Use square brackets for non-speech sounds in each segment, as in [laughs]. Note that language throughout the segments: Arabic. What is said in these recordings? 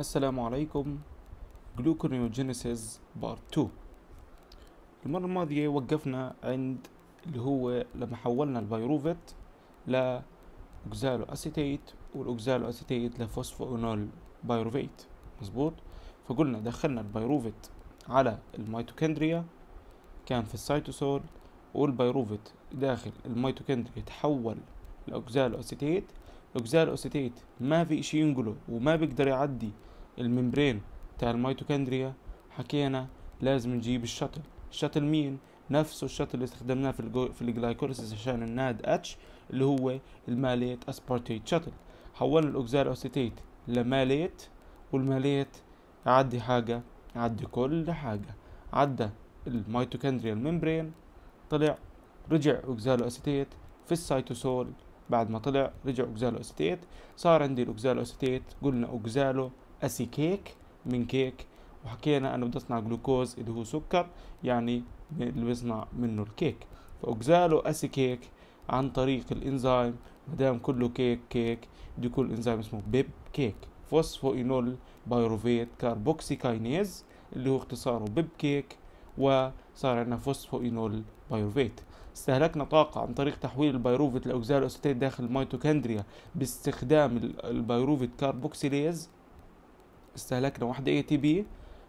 السلام عليكم جلوكونيوجينيسيس بارت 2 المرة الماضية وقفنا عند اللي هو لما حولنا البيروفيت لأوكزالو أسيتيت والأوكزالو أسيتيت لفوسفونول بايروفيت مظبوط فقلنا دخلنا البيروفيت على الميتوكندريا كان في السيتوسول والبيروفيت داخل الميتوكندريا تحول لأوكزالو أسيتيت اكسال اوستيت ما في اشي ينقله وما بيقدر يعدي الممبرين تاع الميتوكندريا حكينا لازم نجيب الشتل الشتل مين نفسه الشتل اللي استخدمناه في الجو... في الجلايكوليسيس عشان الناد اتش اللي هو الماليت اسبارتيت شتل حولنا الاوكزال اوستيت لماليت والماليت عدي حاجة عدي كل حاجة عدى الميتوكندريا الممبرين طلع رجع اوكسالو اسيتيت في السيتوسول بعد ما طلع رجع اوكزالو اسيتيت صار عندي الاوكزالو اسيتيت قلنا اوكزالو كيك من كيك وحكينا انه بدي اصنع جلوكوز اللي هو سكر يعني اللي بصنع منه الكيك فاوكزالو كيك عن طريق الانزيم ما دام كله كيك كيك بده يكون انزيم اسمه بيب كيك فوسفوينول بايروفيت كاربوكسي كاينيز اللي هو اختصاره بيب كيك وصار عندنا فوسفوينول بايروفيت استهلكنا طاقة عن طريق تحويل البيروفيت لأجزاء الأوستية داخل الميتوكندريا باستخدام البيروفيت كاربوكسيليز استهلكنا واحدة اي تي بي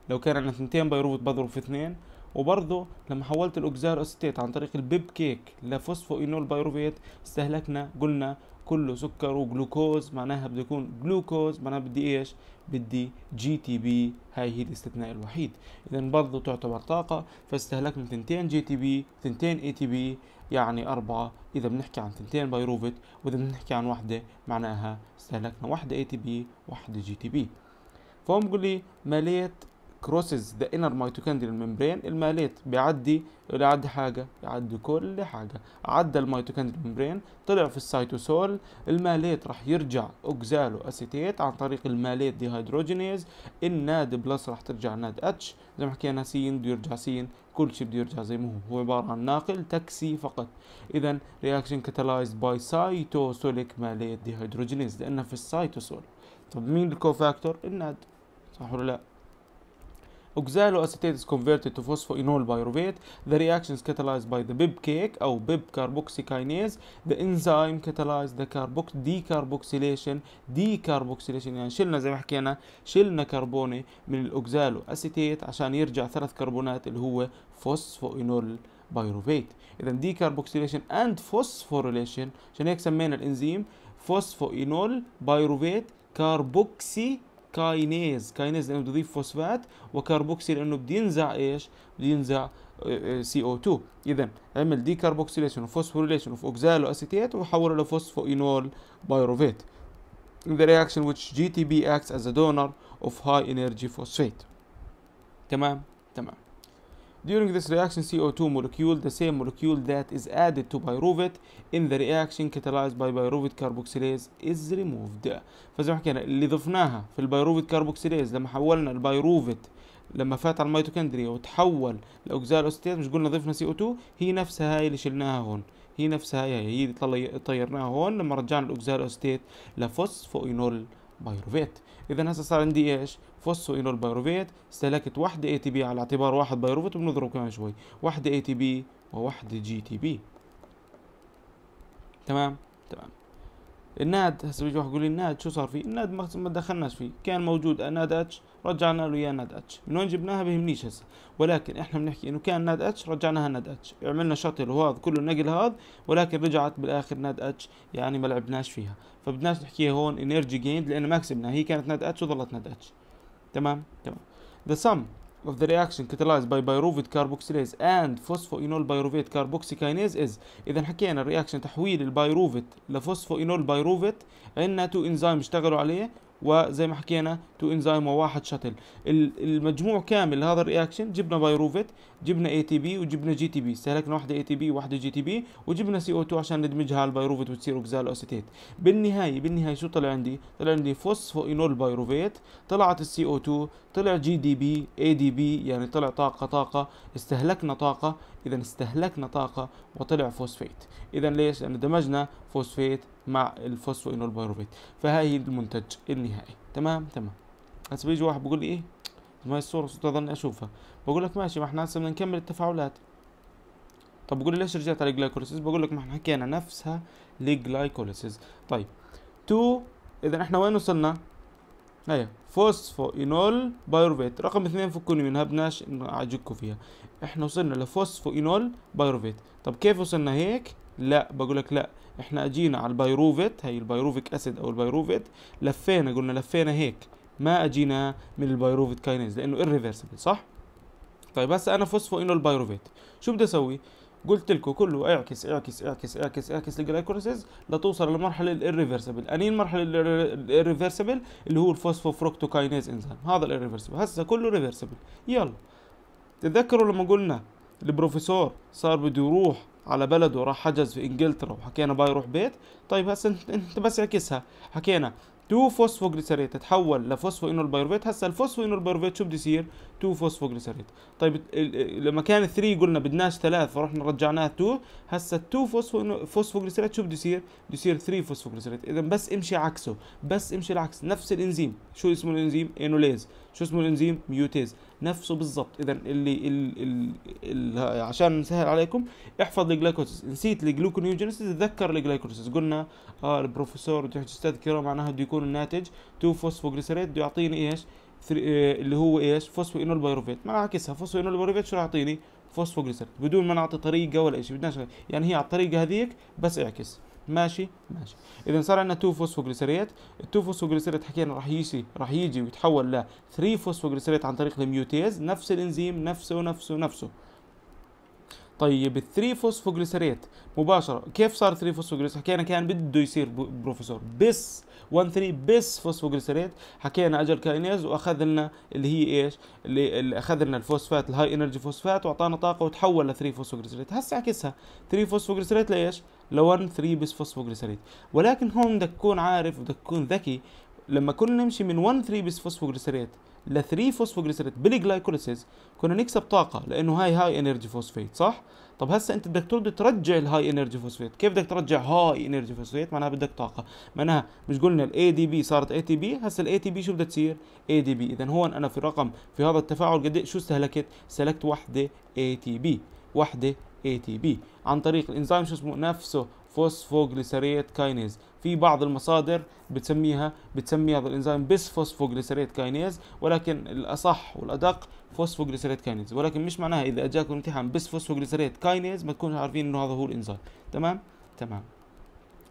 لو كان عندنا اثنتين بيروفيت بضرب في اثنين وبرضه لما حولت الاوكزار استيت عن طريق البيب كيك لفوسفو اينول بايروفيت استهلكنا قلنا كله سكر وجلوكوز معناها بده يكون جلوكوز معناها بدي ايش بدي جي تي بي هاي هي الاستثناء الوحيد اذا برضه تعتبر طاقة فاستهلكنا تنتين جي تي بي تنتين اي تي بي يعني أربعة إذا بنحكي عن تنتين بيروفيت وإذا بنحكي عن واحدة معناها استهلكنا واحدة اي تي بي واحدة جي تي بي فهم بقول لي مليت crosses the inner mitochondrial membrane الماليت بيعدي يعدي حاجه يعدي كل حاجه عدى الميتوكوندريال ميمبرين طلع في السيتوسول الماليت راح يرجع اوكزالو اسيتيت عن طريق الماليت ديهيدروجينيز الناد بلس راح ترجع ناد اتش زي ما حكينا سين بده يرجع سين كل شيء بده يرجع زي ما هو هو عباره عن ناقل تاكسي فقط اذا رياكشن كاتالايزد باي سايتوسوليك ماليت ديهيدروجينيز لانها في السيتوسول طب مين الكوفاكتور الناد صح ولا لا oxaloacetate is تو فوسفو phosphoenol pyruvate the reaction is catalyzed by the بيب كيك أو بيب ذا انزايم the enzyme catalyzed the carbox decarboxylation decarboxylation يعني شلنا زي ما حكينا شلنا كربوني من الأوكزالو أسيتيت عشان يرجع ثلاث كربونات اللي هو فوسفو انول بايروفيت اذا كاربوكسيليشن اند فوسفوريليشن عشان هيك سمينا الانزيم فوسفو انول بايروفيت كاربوكسي كاينيز كاينيز لانه بيضيف فوسفات وكربوكسي لانه بده ينزع ايش بده ينزع سي او 2 اذا عمل ديكربوكسيليشن وفوسفوريليشن اوف اوكزالو اسيتيت وحوله لفوسفوينول بايروفيت ذا in the جي تي بي acts از ا دونر اوف هاي انرجي فوسفيت تمام تمام During this reaction, CO2 molecule, the same molecule that is added to pyruvate in the reaction catalyzed by pyruvate carboxylase is removed. فزي ما حكينا اللي ضفناها في البيروفيت كاربوكسيليز لما حولنا البيروفيت لما فات على الميتوكندريا وتحول لاوكزال اوستيت مش قلنا ضفنا CO2 هي نفسها هاي اللي شلناها هون هي نفسها هي هي اللي طيرناها هون لما رجعنا الاوكزال اوستيت لفوسفوينول بيروفيت اذا هسه صار عندي ايش فوسو اينول البيروفيت استهلكت وحده اي تي بي على اعتبار واحد بيروفيت وبنضرب كمان شوي وحده اي تي بي ووحده جي تي بي تمام تمام الناد هسه بيجي واحد يقول لي الناد شو صار فيه؟ الناد ما دخلناش فيه، كان موجود ناد اتش رجعنا له اياه ناد اتش، من وين جبناها بهمنيش هسه، ولكن احنا بنحكي انه كان ناد اتش رجعناها ناد اتش، عملنا شطل وهذا كله نقل هذا ولكن رجعت بالاخر ناد اتش يعني ما لعبناش فيها، فبدناش نحكيها هون انرجي جيند لان ما كسبناها هي كانت ناد اتش وظلت ناد اتش. تمام؟ تمام. The sum of the reaction catalyzed by pyruvate carboxylase and phosphoenol pyruvate carboxykinase is اذا حكينا الرياكشن تحويل البيروفيت لفوسفوينول بيروفيت عندنا تو انزيم اشتغلوا عليه وزي ما حكينا تو انزيم وواحد شتل المجموع كامل لهذا الرياكشن جبنا بيروفيت جبنا اي تي بي وجبنا جي تي بي استهلكنا واحده اي تي بي وواحده جي تي بي وجبنا سي او 2 عشان ندمجها على البيروفيت وتصير اوكزالو اسيتيت بالنهايه بالنهايه شو طلع عندي طلع عندي فوسفوينول بايروفيت طلعت السي او 2 طلع جي دي بي اي دي بي يعني طلع طاقه طاقه استهلكنا طاقه اذا استهلكنا طاقه وطلع فوسفيت اذا ليش لان دمجنا فوسفيت مع الفوسفوينول بايروفيت فهي المنتج النهائي تمام تمام هسه بيجي واحد بيقول لي ايه ما هي الصورة تظل اشوفها بقول لك ماشي ما احنا هسه بدنا نكمل التفاعلات طب بقول لي ليش رجعت على الجلايكوليسيس بقول لك ما احنا حكينا نفسها الجلايكوليسيس طيب تو اذا احنا وين وصلنا فوسفو فوسفوينول بايروفيت رقم اثنين فكوني منها بدناش اعجبكم فيها احنا وصلنا لفوسفوينول بايروفيت طب كيف وصلنا هيك لا بقول لك لا احنا اجينا على البيروفيت هي البيروفيك اسيد او البيروفيت لفينا قلنا لفينا هيك ما اجينا من البيروفيت كاينيز لانه irreversible صح طيب هسه انا فوسفو انه البيروفيت شو بدي اسوي قلت لكم كله اعكس اعكس اعكس اعكس اعكس الجلايكوليسيز لتوصل لمرحله الاريفرسبل اني المرحله الاريفرسبل اللي هو الفوسفو الفوسفوفركتوكاينيز انزيم هذا الاريفرسبل هسه كله ريفرسبل يلا تتذكروا لما قلنا البروفيسور صار بده يروح على بلده راح حجز في انجلترا وحكينا باي يروح بيت طيب هسه انت بس اعكسها حكينا 2 فوسفوجليسيريت تتحول لفوسفو انول بايروفيت هسه الفوسفو انول بايروفيت شو بده يصير 2 فوسفوجليسيريد طيب لما كان 3 قلنا بدناش 3 فرحنا رجعناه 2 هسه 2 فوسفو فوسفوجليسيريد شو بده يصير بده يصير 3 فوسفوجليسيريد اذا بس امشي عكسه بس امشي العكس نفس الانزيم شو اسمه الانزيم انوليز شو اسمه الانزيم ميوتيز نفسه بالضبط اذا اللي ال ال ال عشان نسهل عليكم احفظ الجلايكوليسيس نسيت الجلوكونيوجينيسيس تذكر الجلايكوليسيس قلنا اه البروفيسور بده يحجز تذكره معناها بده يكون الناتج 2 فوسفوجليسيريد بده يعطيني ايش آه، اللي هو ايش انول بايروفيت ما عكسها انول بايروفيت شو راح يعطيني فوسفوجليسيرات بدون ما نعطي طريقه ولا شيء بدناش يعني هي على الطريقه هذيك بس اعكس ماشي ماشي اذا صار عندنا 2 فوسفو ال2 فوسفوجليسيرات حكينا راح يجي راح يجي ويتحول ل 3 فوسفوجليسيرات عن طريق الميوتيز نفس الانزيم نفسه نفسه نفسه طيب الثري فوسفوجليسريت مباشره كيف صار ثري فوسفوجليسريت حكينا كان بده يصير بروفيسور بس 1 3 بس فوسفوجليسريت حكينا اجل كاينيز واخذ لنا اللي هي ايش اللي, اللي اخذ لنا الفوسفات الهاي انرجي فوسفات واعطانا طاقه وتحول ل 3 فوسفوجليسريت هسه عكسها 3 فوسفوجليسريت لايش ل 1 3 بس فوسفوجليسريت ولكن هون بدك تكون عارف بدك تكون ذكي لما كنا نمشي من 1 3 بس فوسفوجليسيريت ل 3 فوسفوجليسيريت بالجلايكوليسيس كنا نكسب طاقه لانه هاي هاي انرجي فوسفيت صح طب هسه انت بدك ترد ترجع الهاي انرجي فوسفيت كيف بدك ترجع هاي انرجي فوسفيت معناها بدك طاقه معناها مش قلنا الاي دي بي صارت اي تي بي هسه الاي تي بي شو بدها تصير اي دي بي اذا هون انا في رقم في هذا التفاعل قد إيه؟ شو استهلكت سلكت وحده اي تي بي وحده اي تي بي عن طريق الانزيم شو اسمه نفسه فوسفوجليسيريت كاينيز في بعض المصادر بتسميها بتسمي هذا الانزيم بس فوسفوجليسيريت كاينيز ولكن الاصح والادق فوسفوجليسيريت كاينيز ولكن مش معناها اذا اجاكم امتحان بس فوسفوجليسيريت كاينيز ما تكونوا عارفين انه هذا هو الانزيم تمام تمام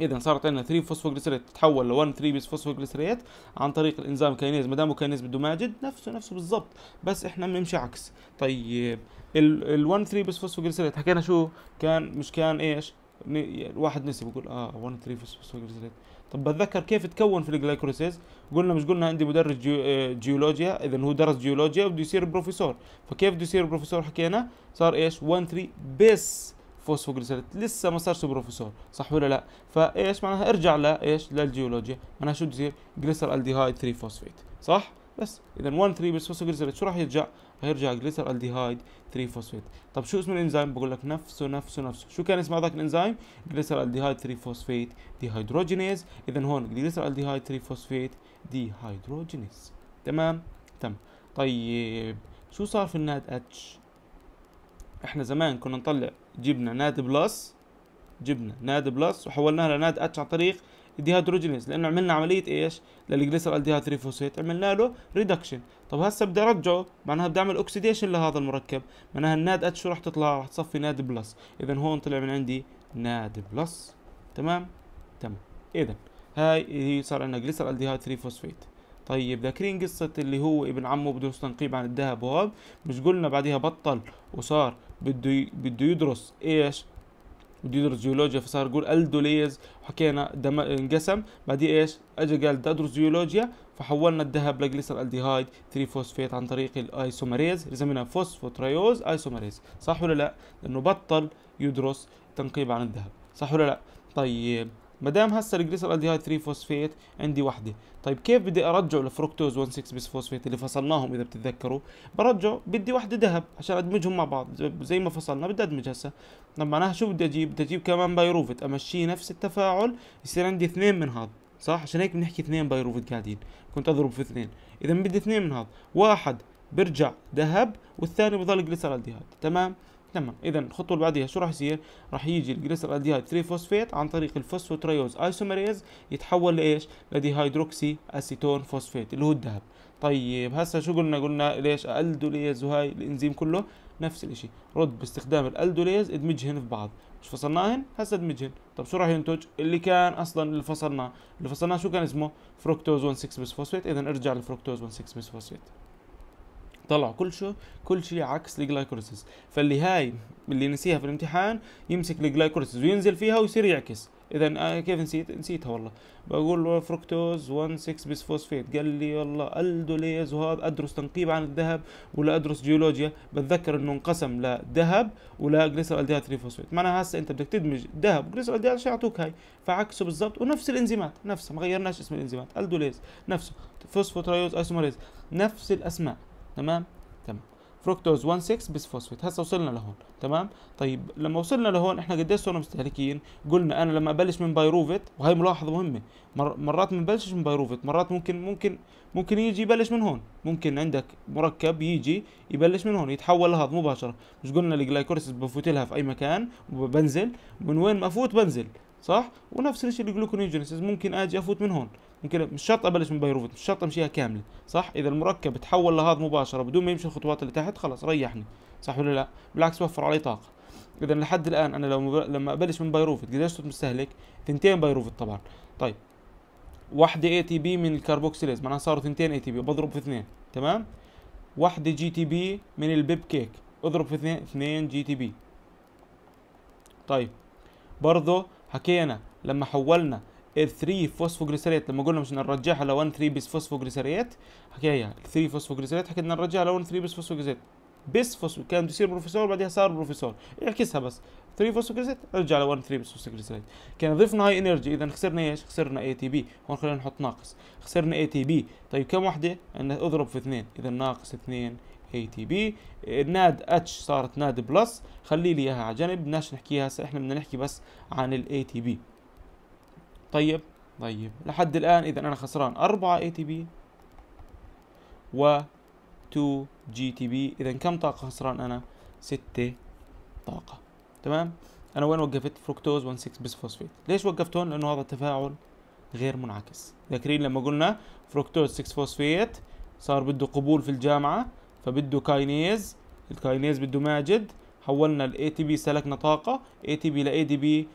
اذا صارت عندنا 3 فوسفوغليسيريت تتحول ل 1 3 بس فوسفوغليسيريت عن طريق الانزيم كاينيز ما دام كاينيز بده ماجد نفسه نفسه بالضبط بس احنا بنمشي عكس طيب ال 1 3 بس فوسفوغليسيريت حكينا شو كان مش كان ايش الواحد يعني نسي بيقول اه 1 3 فوسفوجليسيريد طب بتذكر كيف تكون في الجلايكوليسيز قلنا مش قلنا عندي مدرس جيو... آه، جيولوجيا اذا هو درس جيولوجيا وبده يصير بروفيسور فكيف بده يصير بروفيسور حكينا صار ايش 1 3 بس فوسفوجليسيريد لسه ما صارش بروفيسور صح ولا لا فايش معناها ارجع لايش للجيولوجيا معناها شو بده يصير جليسر الديهايد 3 فوسفيت صح بس اذا 1 3 بالفوسفوجليسيريد شو راح يرجع؟ راح يرجع جليسر الديهايد 3 فوسفيت طب شو اسم الانزيم؟ بقول لك نفسه نفسه نفسه شو كان اسم هذاك الانزيم؟ جليسر الديهايد 3 فوسفيت ديهيدروجينيز اذا هون جليسر الديهايد 3 فوسفيت ديهيدروجينيز تمام تم طيب شو صار في الناد اتش؟ احنا زمان كنا نطلع جبنا ناد بلس جبنا ناد بلس وحولناها لناد اتش عن طريق ديهيدروجينيز لانه عملنا عمليه ايش للجليسرال ديهيدروفوسفات عملنا له ريدكشن طب هسه بدي ارجعه معناها بدي اعمل اوكسيديشن لهذا المركب معناها الناد اتش شو راح تطلع راح تصفي ناد بلس اذا هون طلع من عندي ناد بلس تمام تمام اذا هاي هي صار عندنا جليسرال ديهيدروفوسفات طيب ذاكرين قصة اللي هو ابن عمه بده تنقيب عن الذهب وهذا مش قلنا بعديها بطل وصار بده بده يدرس ايش جيولوجيا فصار يقول الدوليز وحكينا دم انقسم بعدين ايش اجى قال جيولوجيا فحولنا الذهب لجليسر الديهايد 3 فوسفيت عن طريق الايسومريز سميناها فوسفوترايوز ايسومريز صح ولا لا لانه بطل يدرس تنقيب عن الذهب صح ولا لا طيب ما دام هسه الجليسرالديهايد 3 فوسفيت عندي وحده طيب كيف بدي ارجعه لفركتوز 1 6 بس فوسفيت اللي فصلناهم اذا بتتذكروا برجعه بدي وحده ذهب عشان ادمجهم مع بعض زي ما فصلنا بدي ادمج هسه طب معناها شو بدي اجيب بدي اجيب كمان بايروفيت امشيه نفس التفاعل يصير عندي اثنين من هذا صح عشان هيك بنحكي اثنين بايروفيت قاعدين كنت اضرب في اثنين اذا بدي اثنين من هذا واحد بيرجع ذهب والثاني بضل جليسرالديهايد تمام تمام اذا الخطوه اللي بعديها شو راح يصير راح يجي الجليسر 3 فوسفيت عن طريق الفوسفوتريوز ايسوميريز يتحول لايش هيدروكسي اسيتون فوسفيت اللي هو الذهب طيب هسه شو قلنا قلنا ليش الدوليز وهاي الانزيم كله نفس الشيء رد باستخدام الالدوليز ادمجهن في بعض مش فصلناهن هسه ادمجهن طب شو راح ينتج اللي كان اصلا اللي فصلناه اللي فصلناه شو كان اسمه فروكتوز 1 6 بس فوسفيت اذا ارجع للفركتوز 1 6 بس فوسفيت طلع كل شيء كل شيء عكس الجلايكوليسيس فاللي هاي اللي نسيها في الامتحان يمسك الجلايكوليسيس وينزل فيها ويصير يعكس اذا آه كيف نسيت نسيتها والله بقول له فركتوز 1 6 فوسفيت قال لي والله الدوليز وهذا ادرس تنقيب عن الذهب ولا ادرس جيولوجيا بتذكر انه انقسم لذهب ولا جليسر 3 فوسفيت معناها هسه انت بدك تدمج ذهب وجليسر الديهات عشان يعطوك هاي فعكسه بالضبط ونفس الانزيمات نفسها ما غيرناش اسم الانزيمات الدوليز نفسه فوسفوترايوز ايسومريز نفس الاسماء تمام تمام فركتوز 1 6 فوسفيت هسه وصلنا لهون تمام طيب لما وصلنا لهون احنا قديش صرنا مستهلكين قلنا انا لما ابلش من بايروفيت وهي ملاحظه مهمه مر مرات ما ببلشش من بايروفيت مرات ممكن ممكن ممكن يجي يبلش من هون ممكن عندك مركب يجي يبلش من هون يتحول لهض مباشره مش قلنا الجلايكوريسيس بفوت لها في اي مكان وبنزل من وين ما افوت بنزل صح ونفس الشيء الجلوكونيجينيسيس ممكن اجي افوت من هون يمكن مش شرط ابلش من بايروفيت مش شرط امشيها كامله صح اذا المركب تحول لهذا مباشره بدون ما يمشي الخطوات اللي تحت خلاص ريحني صح ولا لا بالعكس وفر علي طاقه اذا لحد الان انا لو مب... لما ابلش من بايروفيت قديش مستهلك ثنتين بايروفيت طبعا طيب واحدة اي تي بي من الكربوكسيليز معناها صاروا ثنتين اي تي بي بضرب في اثنين تمام واحدة جي تي بي من البيب كيك اضرب في اثنين اثنين جي تي بي طيب برضه حكينا لما حولنا 3 فوسفوجليسيريت لما قلنا مش نرجعها ل 1 3 بس فوسفوجليسيريت حكايه 3 فوسفوجليسيريت حكينا نرجعها ل 1 3 بس فوسفوجليسيريت بس فوسفو كان بيصير بروفيسور بعدها صار بروفيسور اعكسها بس 3 فوسفوجليسيريت رجع ل 1 3 بس فوسفوجليسيريت كان ضفنا هاي انرجي اذا خسرنا ايش خسرنا اي تي بي هون خلينا نحط ناقص خسرنا اي تي بي طيب كم وحده عندنا اضرب في 2 اذا ناقص 2 اي تي بي ناد اتش صارت ناد بلس خلي لي اياها على جنب بدناش نحكيها هسه احنا بدنا نحكي بس عن الاي تي بي طيب طيب لحد الآن إذا أنا خسران 4 اي تي بي و 2 جي تي بي إذا كم طاقة خسران أنا؟ 6 طاقة تمام؟ أنا وين وقفت؟ فركتوز 1 6 بسفوسفيت ليش وقفت هون؟ لأنه هذا التفاعل غير منعكس ذاكرين لما قلنا فركتوز 6 فوسفيت صار بده قبول في الجامعة فبده كاينيز الكاينيز بده ماجد حولنا الاي تي بي سلكنا طاقة اي تي بي لاي دي بي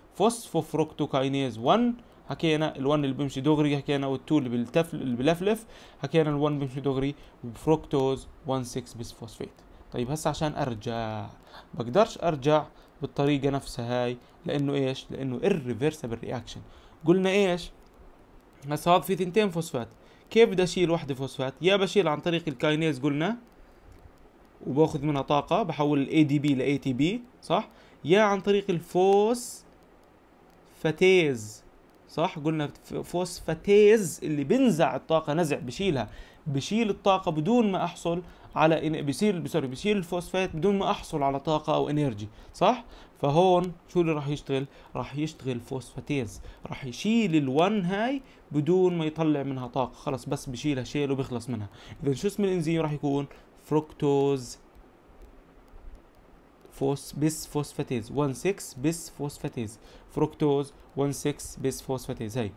كاينيز 1 حكينا ال1 اللي بيمشي دغري حكينا وال2 اللي بالتفل اللي بلفلف حكينا ال1 بيمشي دغري وفركتوز 1,6 بسفوسفيت طيب هسه عشان ارجع بقدرش ارجع بالطريقة نفسها هاي لانه ايش لانه الريفرسبل رياكشن قلنا ايش هسه هذا في تنتين فوسفات كيف بدي اشيل وحده فوسفات يا بشيل عن طريق الكاينيز قلنا وباخذ منها طاقه بحول الاي دي بي لاي تي بي صح يا عن طريق الفوس فاتيز صح قلنا فوسفاتيز اللي بنزع الطاقه نزع بشيلها بشيل الطاقه بدون ما احصل على إن... بيصير سوري بشيل الفوسفات بدون ما احصل على طاقه او انرجي صح فهون شو اللي راح يشتغل راح يشتغل فوسفاتيز راح يشيل ال1 هاي بدون ما يطلع منها طاقه خلص بس بشيلها شيل وبيخلص منها اذا شو اسم الانزيم راح يكون فركتوز فوس بس فوسفاتيز 1 6 بس فوسفاتيز فركتوز 1 6 بس فوسفاتيز هاي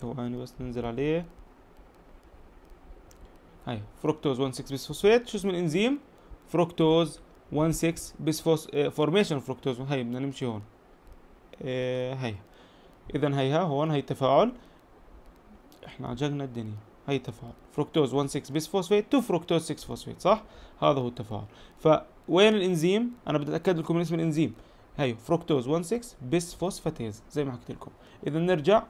ثواني بس ننزل عليه هاي فركتوز 1 6 فوسفات شو اسم الانزيم فركتوز 1 6 بسفوس اه فورميشن فركتوز هاي بدنا نمشي هون آه، هاي اذا هيها هون هي التفاعل احنا عجقنا الدنيا هي التفاعل فركتوز 1 6 بيس فوسفيت تو فركتوز 6 فوسفيت صح هذا هو التفاعل فوين الانزيم انا بدي اتاكد لكم من اسم الانزيم هاي فركتوز 1 6 بيس فوسفاتيز زي ما حكيت لكم اذا نرجع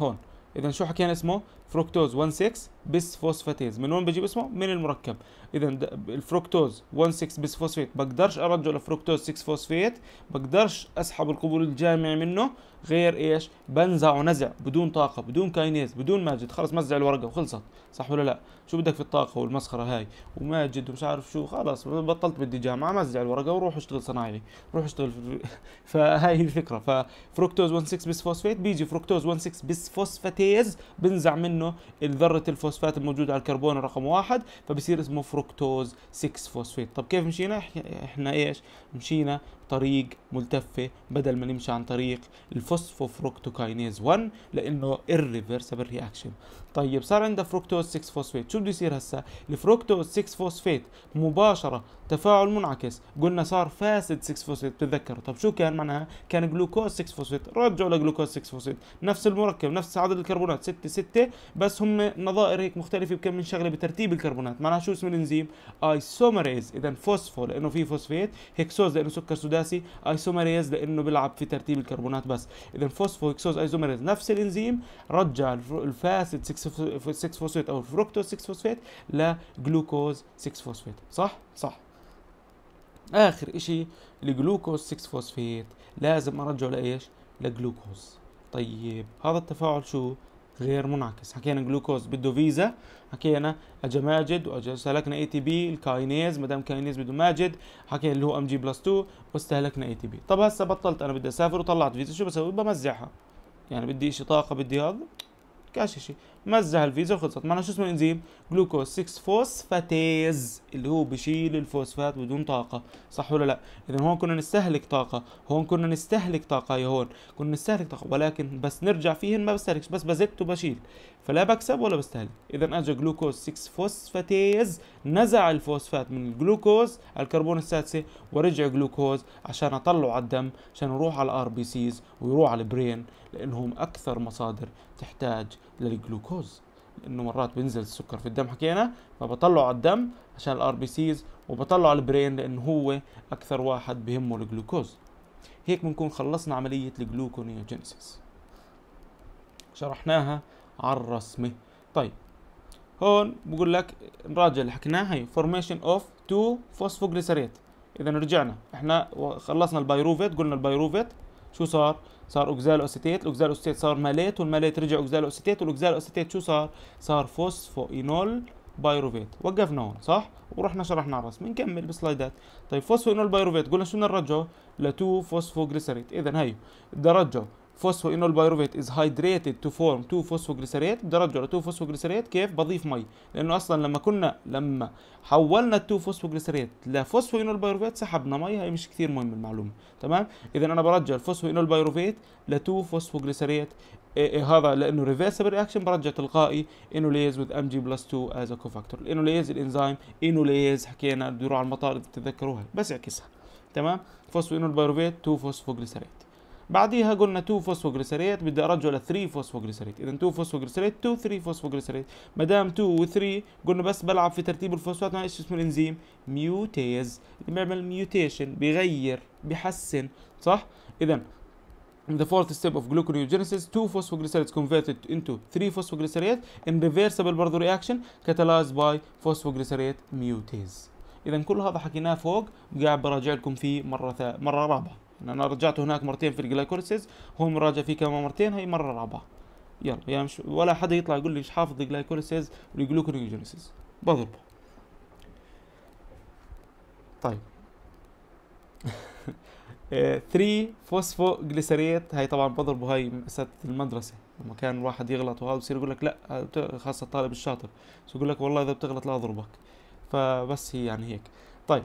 هون اذا شو حكينا اسمه فركتوز 16 بس فوسفاتيز من وين بجيب اسمه من المركب اذا الفركتوز 16 بس فوسفيت بقدرش ارجعه لفركتوز 6 فوسفيت بقدرش اسحب القبول الجامعي منه غير ايش بنزعه نزع بدون طاقه بدون كاينيز بدون ماجد خلص مزع الورقه وخلصت صح ولا لا شو بدك في الطاقه والمسخره هاي وماجد ومش عارف شو خلص بطلت بدي جامعه مزع الورقه وروح اشتغل صناعي روح اشتغل [laughs] فهاي الفكره ففروكتوز 16 بس فوسفيت بيجي فركتوز 16 بس فوسفاتيز بنزع منه منه ذره الفوسفات الموجوده على الكربون رقم واحد فبصير اسمه فروكتوز 6 فوسفيت طب كيف مشينا احنا ايش مشينا طريق ملتفة بدل ما نمشي عن طريق الفوسفوفركتوكاينيز 1 لأنه irreversible رياكشن طيب صار عندها فروكتوز 6 فوسفيت شو بده يصير هسا الفروكتوز 6 فوسفيت مباشرة تفاعل منعكس قلنا صار فاسد 6 فوسفيت بتتذكروا طب شو كان معناها كان جلوكوز 6 فوسفيت رجعوا لجلوكوز 6 فوسفيت نفس المركب نفس عدد الكربونات 6 6 بس هم نظائر هيك مختلفة بكم من شغلة بترتيب الكربونات معناها شو اسم الانزيم ايسومريز اذا فوسفو لأنه في فوسفيت هيكسوز لأنه سكر سوداني الاساسي ايسومريز لانه بيلعب في ترتيب الكربونات بس اذا فوسفوهكسوز ايسومريز نفس الانزيم رجع الفاسد 6 فوسفيت او الفركتوز 6 فوسفيت لجلوكوز 6 فوسفيت صح صح اخر اشي الجلوكوز 6 فوسفيت لازم ارجعه لايش لجلوكوز طيب هذا التفاعل شو غير منعكس حكينا جلوكوز بده فيزا حكينا اجماجد واستهلكنا اي تي بي الكاينيز ما دام كاينيز بده ماجد حكينا اللي هو ام جي بلس 2 واستهلكنا اي تي بي طب هسه بطلت انا بدي اسافر وطلعت فيزا شو بسوي بمزعها يعني بدي شيء طاقه بدي هذا شيء مزح الفيزا وخلصت معنا شو اسمه الانزيم جلوكوز 6 فوسفاتيز اللي هو بشيل الفوسفات بدون طاقه صح ولا لا اذا هون كنا نستهلك طاقه هون كنا نستهلك طاقه يا هون كنا نستهلك طاقه ولكن بس نرجع فيهن ما بستهلكش بس بزت وبشيل فلا بكسب ولا بستهلك اذا اجى جلوكوز 6 فوسفاتيز نزع الفوسفات من الجلوكوز الكربون السادسه ورجع جلوكوز عشان اطلعه على الدم عشان يروح على الار بي سيز ويروح على البرين لانهم اكثر مصادر تحتاج للجلوكوز لانه مرات بينزل السكر في الدم حكينا فبطلعه على الدم عشان الار بي سيز وبطلعه على البرين لانه هو اكثر واحد بهمه الجلوكوز هيك بنكون خلصنا عمليه الجلوكونيوجينيسيس شرحناها على طيب هون بقول لك نراجع اللي حكيناه هي فورميشن اوف تو فوسفوجليسريت اذا رجعنا احنا خلصنا البيروفيت قلنا البيروفيت شو صار صار اوكزالو اسيتيت الاوكزالو اسيتيت صار ماليت والماليت رجع اوكزالو اسيتيت والاوكزالو اسيتيت شو صار صار فوسفوينول بايروفيت وقفنا هون صح ورحنا شرحنا على الرسم نكمل بالسلايدات طيب فوسفينول بايروفيت قلنا شو بدنا نرجعه ل 2 فوسفوجليسريت اذا هي بدي ارجعه فوسفو بايروفيت از هايدريتد تو فورم 2 فوسفوجليسيريت بدي ارجعه 2 فوسفوجليسيريت كيف بضيف مي لانه اصلا لما كنا لما حولنا ال 2 فوسفوجليسيريت لفوسفو بايروفيت سحبنا مي هي مش كثير مهم المعلومه تمام اذا انا برجع الفوسفو بايروفيت ل 2 إيه،, إيه هذا لانه ريفرسبل رياكشن برجع تلقائي انوليز وذ ام جي بلس 2 از ا كوفاكتور الانوليز الانزيم انوليز حكينا بده يروح على المطار اذا بس اعكسها تمام فوسفو بايروفيت 2 فوسفوجليسيريت بعديها قلنا 2 فوسفوجليسيريت بدي ارجع ل 3 فوسفوجليسيريت اذا 2 فوسفوجليسيريت 2 3 فوسفوجليسيريت ما دام 2 و 3 قلنا بس بلعب في ترتيب الفوسفات مع ايش اسمه الانزيم ميوتيز اللي بيعمل ميوتيشن بيغير بيحسن صح اذا In the fourth step of gluconeogenesis, two phosphoglycerates converted into three phosphoglycerates in reversible برضو reaction catalyzed by phosphoglycerate mutase. إذا كل هذا حكيناه فوق قاعد براجع لكم فيه مرة مرة رابعة. ان انا رجعت هناك مرتين في الجلايكورسيز هو مراجع فيه كمان مرتين هي مره رابعه يلا يعني مش ولا حدا يطلع يقول لي مش حافظ الجلايكورسيز والجلوكونيوجينيسيس بضربه طيب 3 فوسفو جليسيريت هاي طبعا بضربه هاي اساتذه المدرسه لما كان الواحد يغلط وهذا بصير يقول لك لا خاصه الطالب الشاطر بس يقول لك والله اذا بتغلط لا اضربك فبس هي يعني هيك طيب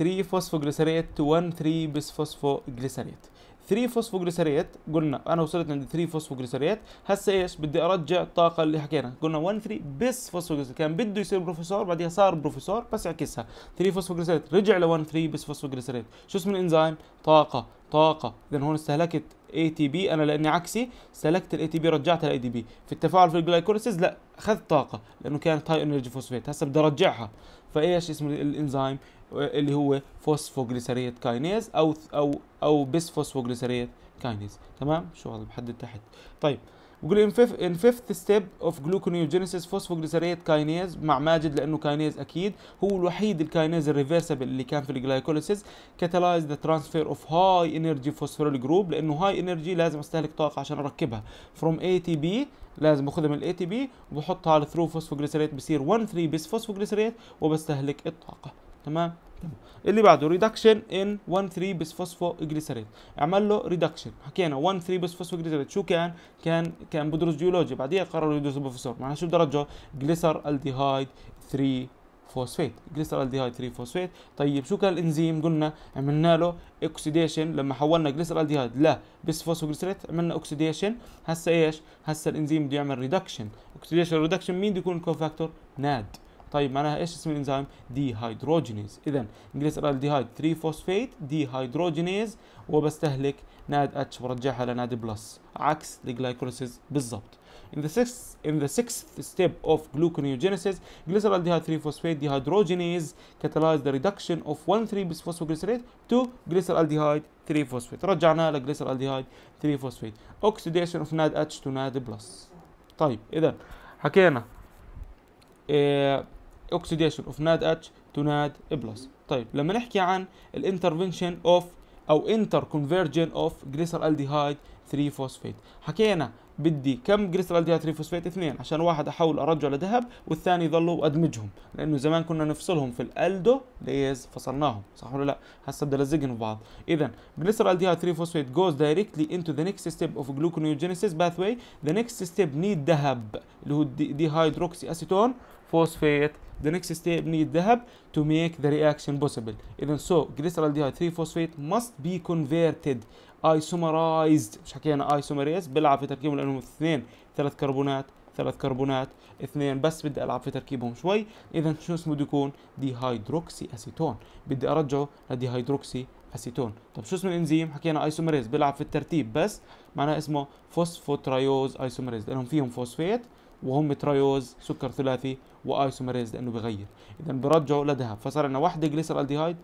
3 فوسفوجليسريت 1 3 بسفوسفوجليسريت 3 فوسفوجليسريات قلنا انا وصلت عند 3 فوسفوجليسريات هسه ايش بدي ارجع الطاقه اللي حكينا قلنا 1 3 بس فوسفوجليسريت كان بده يصير بروفيسور بعدها صار بروفيسور بس عكسها 3 فوسفوجليسريات رجع ل 1 3 بس فوسفوجليسريات شو اسم الانزيم طاقه طاقه اذا هون استهلكت اي تي بي انا لاني عكسي استهلكت الاي تي بي رجعتها لاي تي بي في التفاعل في الجلايكوليسيس لا اخذت طاقه لانه كانت هاي انرجي فوسفيت هسه بدي ارجعها فايش اسم الانزيم اللي هو فوسفوجليسريت كاينيز او او او بس فوسفوجليسريت كاينيز تمام شو هذا بحدد تحت طيب بقول ان فيف ان فيفث ستيب اوف جلوكونيوجينيسيس فوسفوجليسريت كاينيز مع ماجد لانه كاينيز اكيد هو الوحيد الكاينيز الريفرسبل اللي كان في الجلايكوليسيس كاتلايز ذا ترانسفير اوف هاي انرجي فوسفوريل جروب لانه هاي انرجي لازم استهلك طاقه عشان اركبها فروم اي تي بي لازم اخذها من الاي تي بي وبحطها على ثرو فوسفوجليسريت بصير 1 3 بس فوسفوجليسريت وبستهلك الطاقه تمام إيه اللي بعده ريدكشن ان 1 3 بسفوسفو جليسريت اعمل له ريدكشن حكينا 1 3 بسفوسفو جليسريت شو كان كان كان بدرس جيولوجيا بعديها قرروا يدرسوا بروفيسور معناها شو درجه جليسر الديهايد 3 فوسفيت جليسر الديهايد 3 فوسفيت طيب شو كان الانزيم قلنا عملنا له اكسيديشن لما حولنا جليسر الديهايد لا جليسيريد عملنا اكسيديشن هسه ايش هسه الانزيم بده يعمل ريدكشن اكسيديشن ريدكشن مين بده يكون الكوفاكتور ناد طيب معناها ايش اسم الانزيم دي هيدروجينيز اذا انجليزي قال ديهايد 3 فوسفيت دي هيدروجينيز وبستهلك ناد اتش برجعها لناد بلس عكس الجلايكوليسيس بالضبط In the sixth in the sixth step of gluconeogenesis, glyceraldehyde 3-phosphate dehydrogenase catalyzes the reduction of 1,3-bisphosphoglycerate to glyceraldehyde 3-phosphate. رجعناه لجليسرالديهايد 3-phosphate. Oxidation of NADH to NAD+. طيب إذا حكينا إيه اوف ناد اتش تو ناد بلس طيب لما نحكي عن الانترفنشن اوف او انتر كونفرجن اوف جليسرالديهايد 3 فوسفيت حكينا بدي كم جليسرالديهايد 3 فوسفيت اثنين عشان واحد احول ارجعه لذهب والثاني يضلوا ادمجهم لانه زمان كنا نفصلهم في الالدو ليز فصلناهم صح ولا لا هسه بدي الزقهم في بعض اذا جليسرالديهايد 3 فوسفيت جوز دايركتلي انتو ذا نكست ستيب اوف جلوكونيوجينيسيس باث واي ذا نكست ستيب نيد ذهب اللي هو هيدروكسي اسيتون فوسفيت the next step need ذهب to make the reaction possible اذا so glyceraldehyde 3 phosphate must be converted isomerized مش حكينا isomerase بلعب في تركيبهم لانهم اثنين ثلاث كربونات ثلاث كربونات اثنين بس بدي العب في تركيبهم شوي اذا شو اسمه بده يكون ديهيدروكسي اسيتون بدي ارجعه لديهيدروكسي اسيتون طب شو اسم الانزيم حكينا ايسومريز بيلعب في الترتيب بس معناه اسمه فوسفوترايوز ايسوميريز لانهم فيهم فوسفات وهم ترايوز سكر ثلاثي وايسومريز لانه بغير اذا برجعوا لذهب فصار عندنا وحده جليسر الديهايد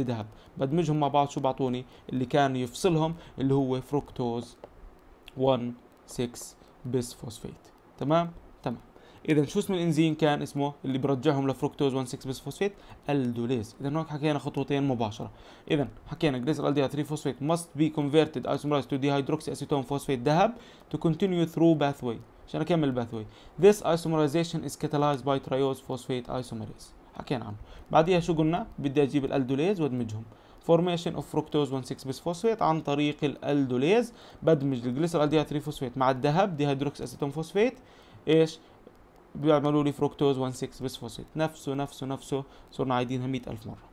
ذهب بدمجهم مع بعض شو بعطوني اللي كان يفصلهم اللي هو فركتوز 1 6 بس فوسفيت تمام تمام اذا شو اسم الانزيم كان اسمه اللي برجعهم لفركتوز 1 6 بس فوسفيت الدوليز اذا هناك حكينا خطوتين مباشره اذا حكينا جليسر 3 فوسفيت must be converted تو ديهايدروكسي اسيتون فوسفيت ذهب تو كونتينيو ثرو باث واي عشان اكمل الباثوي this isomerization is catalyzed by triose phosphate isomerase حكينا عنه بعديها شو قلنا بدي اجيب الالدوليز وادمجهم فورميشن اوف fructose 16 بس فوسفيت عن طريق الالدوليز بدمج الجليسرال الديها 3 فوسفيت مع الذهب ديهيدروكس اسيتون فوسفيت ايش بيعملوا لي فروكتوز 16 بس فوسفيت نفسه نفسه نفسه صرنا عايدينها 100000 مره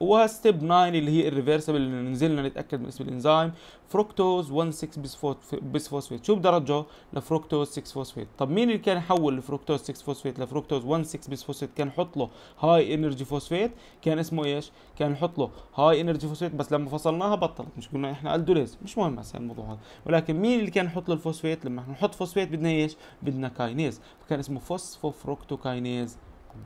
وستيب 9 اللي هي الريفرسبل اللي نزلنا نتاكد من اسم الانزيم فركتوز 1 6 بسفوسفيت شو بدرجه لفركتوز 6 فوسفيت طب مين اللي كان يحول الفروكتوز 6 فوسفيت لفركتوز 1 6 بسفوسفيت كان يحط له هاي انرجي فوسفيت كان اسمه ايش كان يحط له هاي انرجي فوسفيت بس لما فصلناها بطلت مش قلنا احنا الدوليز مش مهم هسه الموضوع هذا ولكن مين اللي كان يحط له الفوسفيت لما نحط فوسفيت بدنا ايش بدنا كاينيز فكان اسمه كاينيز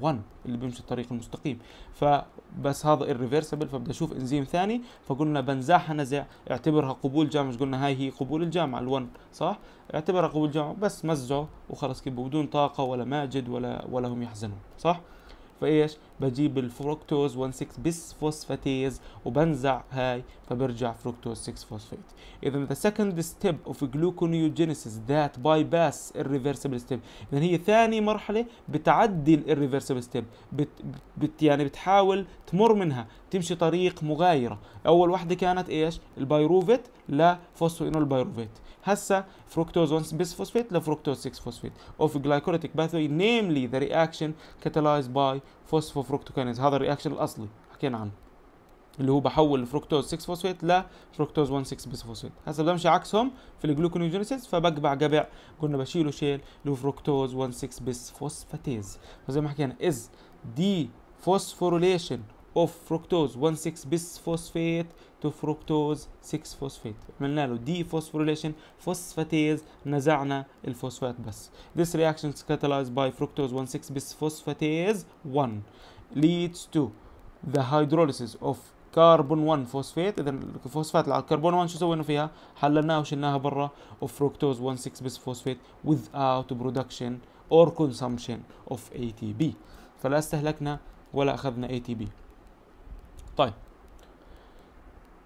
1 اللي بيمشي الطريق المستقيم فبس هذا الريفرسبل فبدي اشوف انزيم ثاني فقلنا بنزعها نزع اعتبرها قبول جامع مش قلنا هاي هي قبول الجامعه ال1 صح اعتبرها قبول جامعه بس مزعه وخلص كبه بدون طاقه ولا ماجد ولا ولا هم يحزنون صح فايش بجيب الفركتوز 16 بس فوسفاتيز وبنزع هاي فبرجع فركتوز 6 فوسفات اذا سكند ستيب اوف جلوكونيوجينيسيس ذات باي باس irreversible ستيب اذا هي ثاني مرحله بتعدي الirreversible ستيب بت, بت يعني بتحاول تمر منها تمشي طريق مغايره اول واحده كانت ايش البايروفيت لفوسفينول بايروفيت هسه فروكتوز 1 بس فوسفيت لفروكتوز 6 اوف جلايكوليتيك glycolytic pathway namely ذا رياكشن catalyzed باي phosphofructokinase هذا الرياكشن الاصلي حكينا عنه اللي هو بحول الفركتوز 6 فوسفيت لفركتوز 1 6 بس فوسفيت هسه بمشي عكسهم في الجلوكونيوجينيسيس فبقبع قبع قلنا بشيله شيل اللي هو فروكتوز 1 6 بس فوسفاتيز فزي ما حكينا از دي فوسفوريليشن اوف فركتوز 1 6 بس فوسفيت تو فركتوز 6 فوسفيت عملنا له دي فوسفوريليشن فوسفاتيز نزعنا الفوسفات بس this reaction is catalyzed by fructose 1 6 bis phosphatase 1 leads to the hydrolysis of كربون 1 فوسفيت اذا الفوسفات اللي على الكربون 1 شو سوينا فيها؟ حللناها وشلناها برا اوف فروكتوز 1 6 بس فوسفيت without production or consumption of ATP فلا استهلكنا ولا اخذنا ATP طيب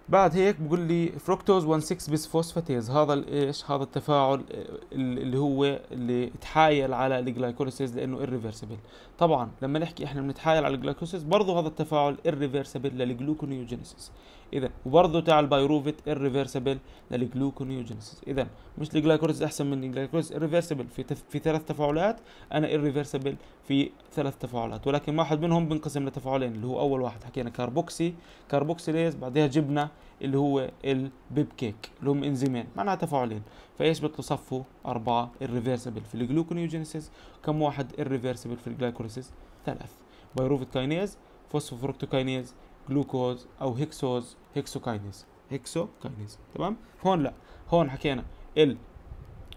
بعد هيك بقول لي فركتوز 16 بيس فوسفاتيز هذا الايش هذا التفاعل اللي هو اللي تحايل على الجلايكوليسيز لانه irreversible طبعا لما نحكي احنا بنتحايل على الجلايكوليسيز برضه هذا التفاعل irreversible للجلوكونيوجينيسيس اذا وبرضه تاع البايروفيت الريفرسبل للجلوكونيوجينيسيس اذا مش الجلايكوليز احسن من الجلايكوليز الريفرسبل في تف... في ثلاث تفاعلات انا الريفرسبل في ثلاث تفاعلات ولكن واحد منهم بنقسم لتفاعلين اللي هو اول واحد حكينا كاربوكسي كاربوكسيليز بعدها جبنا اللي هو البيب كيك اللي هم انزيمين معناها تفاعلين فايش بتصفوا أربعة الريفرسبل في الجلوكونيوجينيسيس كم واحد الريفرسبل في الجلايكوليز ثلاث بايروفيت كاينيز فوسفوفركتوكاينيز جلوكوز او هيكسوز هيكسوكاينيز هيكسوكاينيز تمام هون لا هون حكينا ال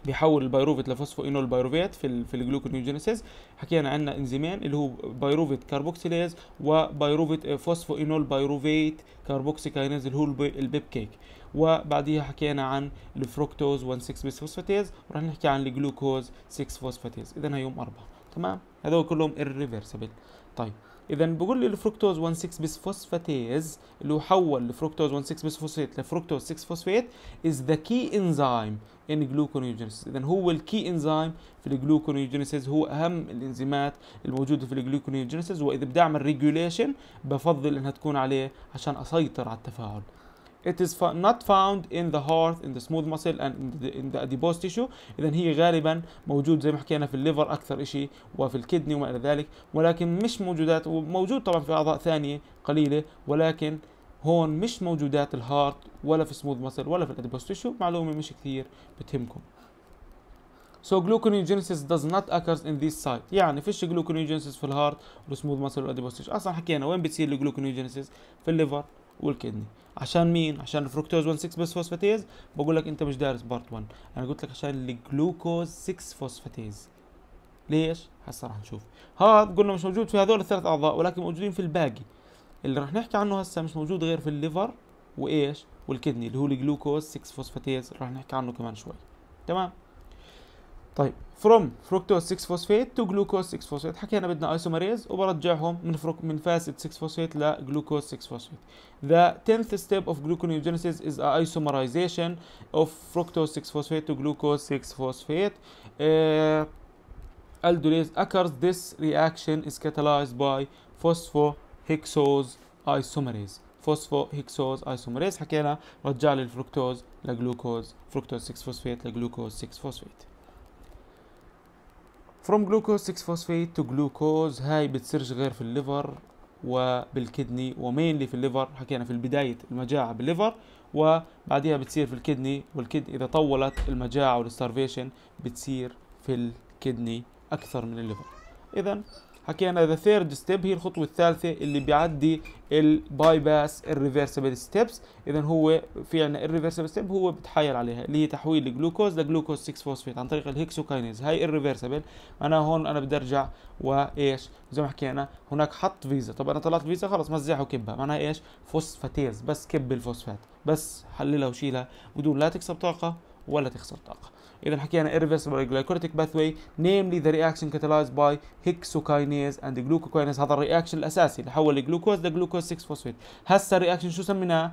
بيحول البيروفيت لفوسفوينول بايروفيت في في الجلوكونيوجينيسيس حكينا عندنا انزيمين اللي هو بايروفيت كاربوكسيليز وبايروفيت آه، فوسفوينول بايروفيت كاربوكسيكاينيز اللي هو البيب كيك وبعديها حكينا عن الفركتوز 1 6 بيس فوسفاتيز ورح نحكي عن الجلوكوز 6 فوسفاتيز اذا هي يوم اربعه تمام هذول كلهم irreversible طيب اذا بقول لي الفركتوز 1 6 فوسفاتيز اللي هو حول الفركتوز 1 6 فوسفات لفركتوز 6 فوسفيت از ذا كي انزيم ان جلوكونيوجينيسيس اذا هو الكي انزيم في الجلوكونيوجينيسيس هو اهم الانزيمات الموجوده في الجلوكونيوجينيسيس واذا بدي اعمل ريجوليشن بفضل انها تكون عليه عشان اسيطر على التفاعل It is not found in the heart, in the smooth muscle and in the, in the adipose tissue. إذا هي غالبا موجود زي ما حكينا في الليفر أكثر شيء وفي الكدني وما إلى ذلك ولكن مش موجودات وموجود طبعا في أعضاء ثانية قليلة ولكن هون مش موجودات الهارت ولا في smooth مسل ولا في الاديبوس تيشو معلومه مش كثير بتهمكم So gluconeogenesis does not occurs in this site يعني فيش gluconeogenesis في الهارت والسموث مسل والاديبوس تيشو اصلا حكينا وين بتصير الجلوكونيوجينيسيس في الليفر والكدني عشان مين عشان الفركتوز 1 6 بس فوسفاتيز بقول لك انت مش دارس بارت 1 انا قلت لك عشان الجلوكوز 6 فوسفاتيز ليش هسه راح نشوف هذا قلنا مش موجود في هذول الثلاث اعضاء ولكن موجودين في الباقي اللي راح نحكي عنه هسه مش موجود غير في الليفر وايش والكدني اللي هو الجلوكوز 6 فوسفاتيز راح نحكي عنه كمان شوي تمام طيب فروم فروكتوز 6 فوسفيت تو جلوكوز 6 فوسفيت حكينا بدنا ايسومريز وبرجعهم من فروك من فاسد 6 فوسفيت لجلوكوز 6 فوسفيت the 10th step of gluconeogenesis is isomerization of fructose 6 phosphate to glucose 6 phosphate uh, aldolase occurs this reaction is catalyzed by phosphohexose isomerase phosphohexose isomerase حكينا رجع لي الفركتوز لجلوكوز فركتوز 6 فوسفيت لجلوكوز 6 فوسفيت فروم جلوكوز 6 فوسفيت تو جلوكوز هاي بتصير غير في الليفر وبالكدني ومينلي في الليفر حكينا في بداية المجاعة بالليفر وبعديها بتصير في الكدني والكد إذا طولت المجاعة والستارفيشن بتصير في الكدني أكثر من الليفر إذا حكينا ذا ثيرد ستيب هي الخطوه الثالثه اللي بيعدي الباي باس الريفرسبل ستيبس اذا هو في عندنا الريفرسبل ستيب هو بتحايل عليها اللي هي تحويل الجلوكوز لجلوكوز 6 فوسفيت عن طريق الهكسوكاينيز هاي الريفرسبل انا هون انا بدي ارجع وايش زي ما حكينا هناك حط فيزا طب انا طلعت فيزا خلص مزعها وكبها معناها ايش فوسفاتيز بس كب الفوسفات بس حللها وشيلها بدون لا تكسب طاقه ولا تخسر طاقه اذا حكينا irreversible glycolytic pathway namely the reaction catalyzed by hexokinase and glucokinase هذا الرياكشن الاساسي اللي حول الجلوكوز لجلوكوز 6 فوسفيت هسه الرياكشن شو سميناه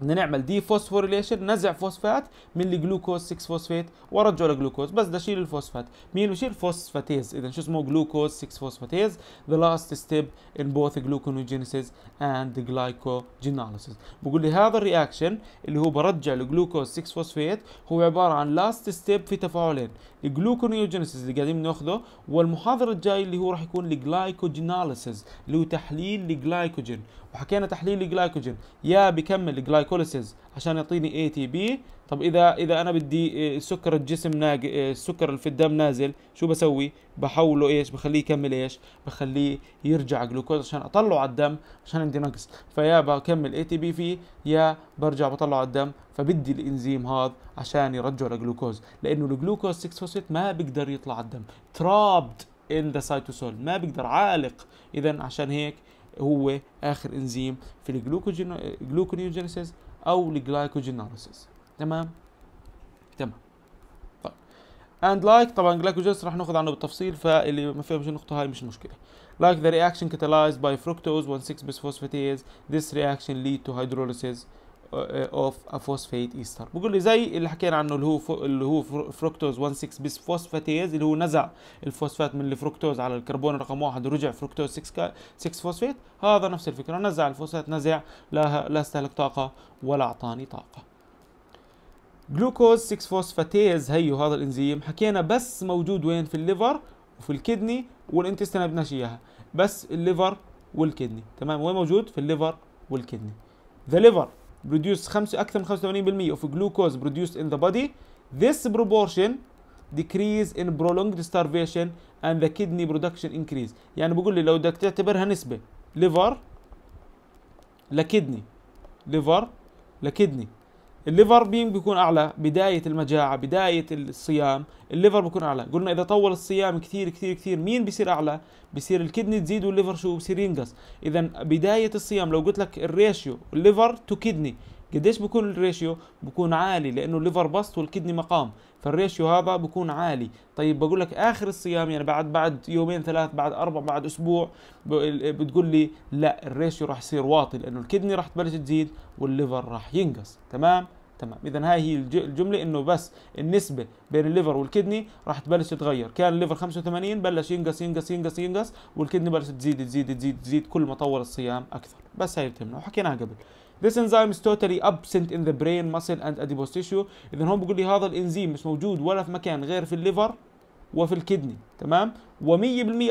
بدنا نعمل دي فوسفوريليشن نزع فوسفات من الجلوكوز 6 فوسفات وارجعه لجلوكوز بس بدي اشيل الفوسفات مين بشيل فوسفاتيز اذا شو اسمه جلوكوز 6 فوسفاتيز ذا لاست ستيب ان بوث جلوكونوجينيسيس اند جلايكوجينوليسيس بقول لي هذا الرياكشن اللي هو برجع الجلوكوز 6 فوسفات هو عباره عن لاست ستيب في تفاعلين الجلوكونوجينيسيس اللي قاعدين بناخذه والمحاضره الجاي اللي هو راح يكون الجلايكوجينوليسيس اللي هو تحليل الجلايكوجين وحكينا تحليل الجلايكوجين يا بكمل جلايكوليسيز عشان يعطيني اي تي بي طب اذا اذا انا بدي آه، سكر الجسم ناق آه، السكر اللي في الدم نازل شو بسوي بحوله ايش بخليه يكمل ايش بخليه يرجع جلوكوز عشان اطلعه على الدم عشان عندي نقص فيا بكمل اي تي بي فيه يا برجع بطلعه على الدم فبدي الانزيم هذا عشان يرجعه لجلوكوز لانه الجلوكوز 6 فوسفيت ما بيقدر يطلع على الدم ترابد ان ذا سايتوسول ما بيقدر عالق اذا عشان هيك هو اخر انزيم في الجلوكونيوجينيسيس او الجلايكوجينيسيس تمام تمام طيب اند لايك طبعا جلايكوجينيسيس راح ناخذ عنه بالتفصيل فاللي ما فهمش النقطه هاي مش مشكله like the reaction catalyzed by fructose 1,6 bisphosphatase this reaction lead to hydrolysis اوف فوسفيت ايستر بقول لي زي اللي حكينا عنه اللي هو اللي هو فركتوز 16 بس فوسفاتيز اللي هو نزع الفوسفات من الفركتوز على الكربون رقم واحد ورجع فركتوز 6 6 فوسفيت هذا نفس الفكره نزع الفوسفات نزع لا لا استهلك طاقه ولا اعطاني طاقه جلوكوز 6 فوسفاتيز هيو هذا الانزيم حكينا بس موجود وين في الليفر وفي الكدني والانتستين بدناش اياها بس الليفر والكدني تمام وين موجود في الليفر والكدني ذا ليفر بروديوس خمسة أكثر من 85% of glucose produced in the body this proportion decrease in prolonged starvation and the kidney production increase يعني بقول لي لو بدك تعتبرها نسبة liver لكدني liver لكدني الليفر بين بيكون اعلى بدايه المجاعه بدايه الصيام الليفر بيكون اعلى قلنا اذا طول الصيام كثير كثير كثير مين بيصير اعلى بيصير الكدني تزيد والليفر شو بصير ينقص اذا بدايه الصيام لو قلت لك الريشيو الليفر تو كدني قديش بيكون الريشيو بيكون عالي لانه الليفر بسط والكدني مقام فالريشيو هذا بيكون عالي طيب بقول لك اخر الصيام يعني بعد بعد يومين ثلاث بعد اربع بعد اسبوع بتقول لي لا الريشيو راح يصير واطي لانه الكدني راح تبلش تزيد والليفر راح ينقص تمام تمام اذا هاي هي الجمله انه بس النسبه بين الليفر والكدني راح تبلش تتغير كان الليفر 85 بلش ينقص ينقص ينقص ينقص والكدني بلشت تزيد تزيد تزيد تزيد كل ما طول الصيام اكثر بس هاي اللي وحكيناها قبل This enzyme is totally absent in the brain, muscle and adipose tissue. إذا هون بقول لي هذا الانزيم مش موجود ولا في مكان غير في الليفر وفي الكدني تمام و100%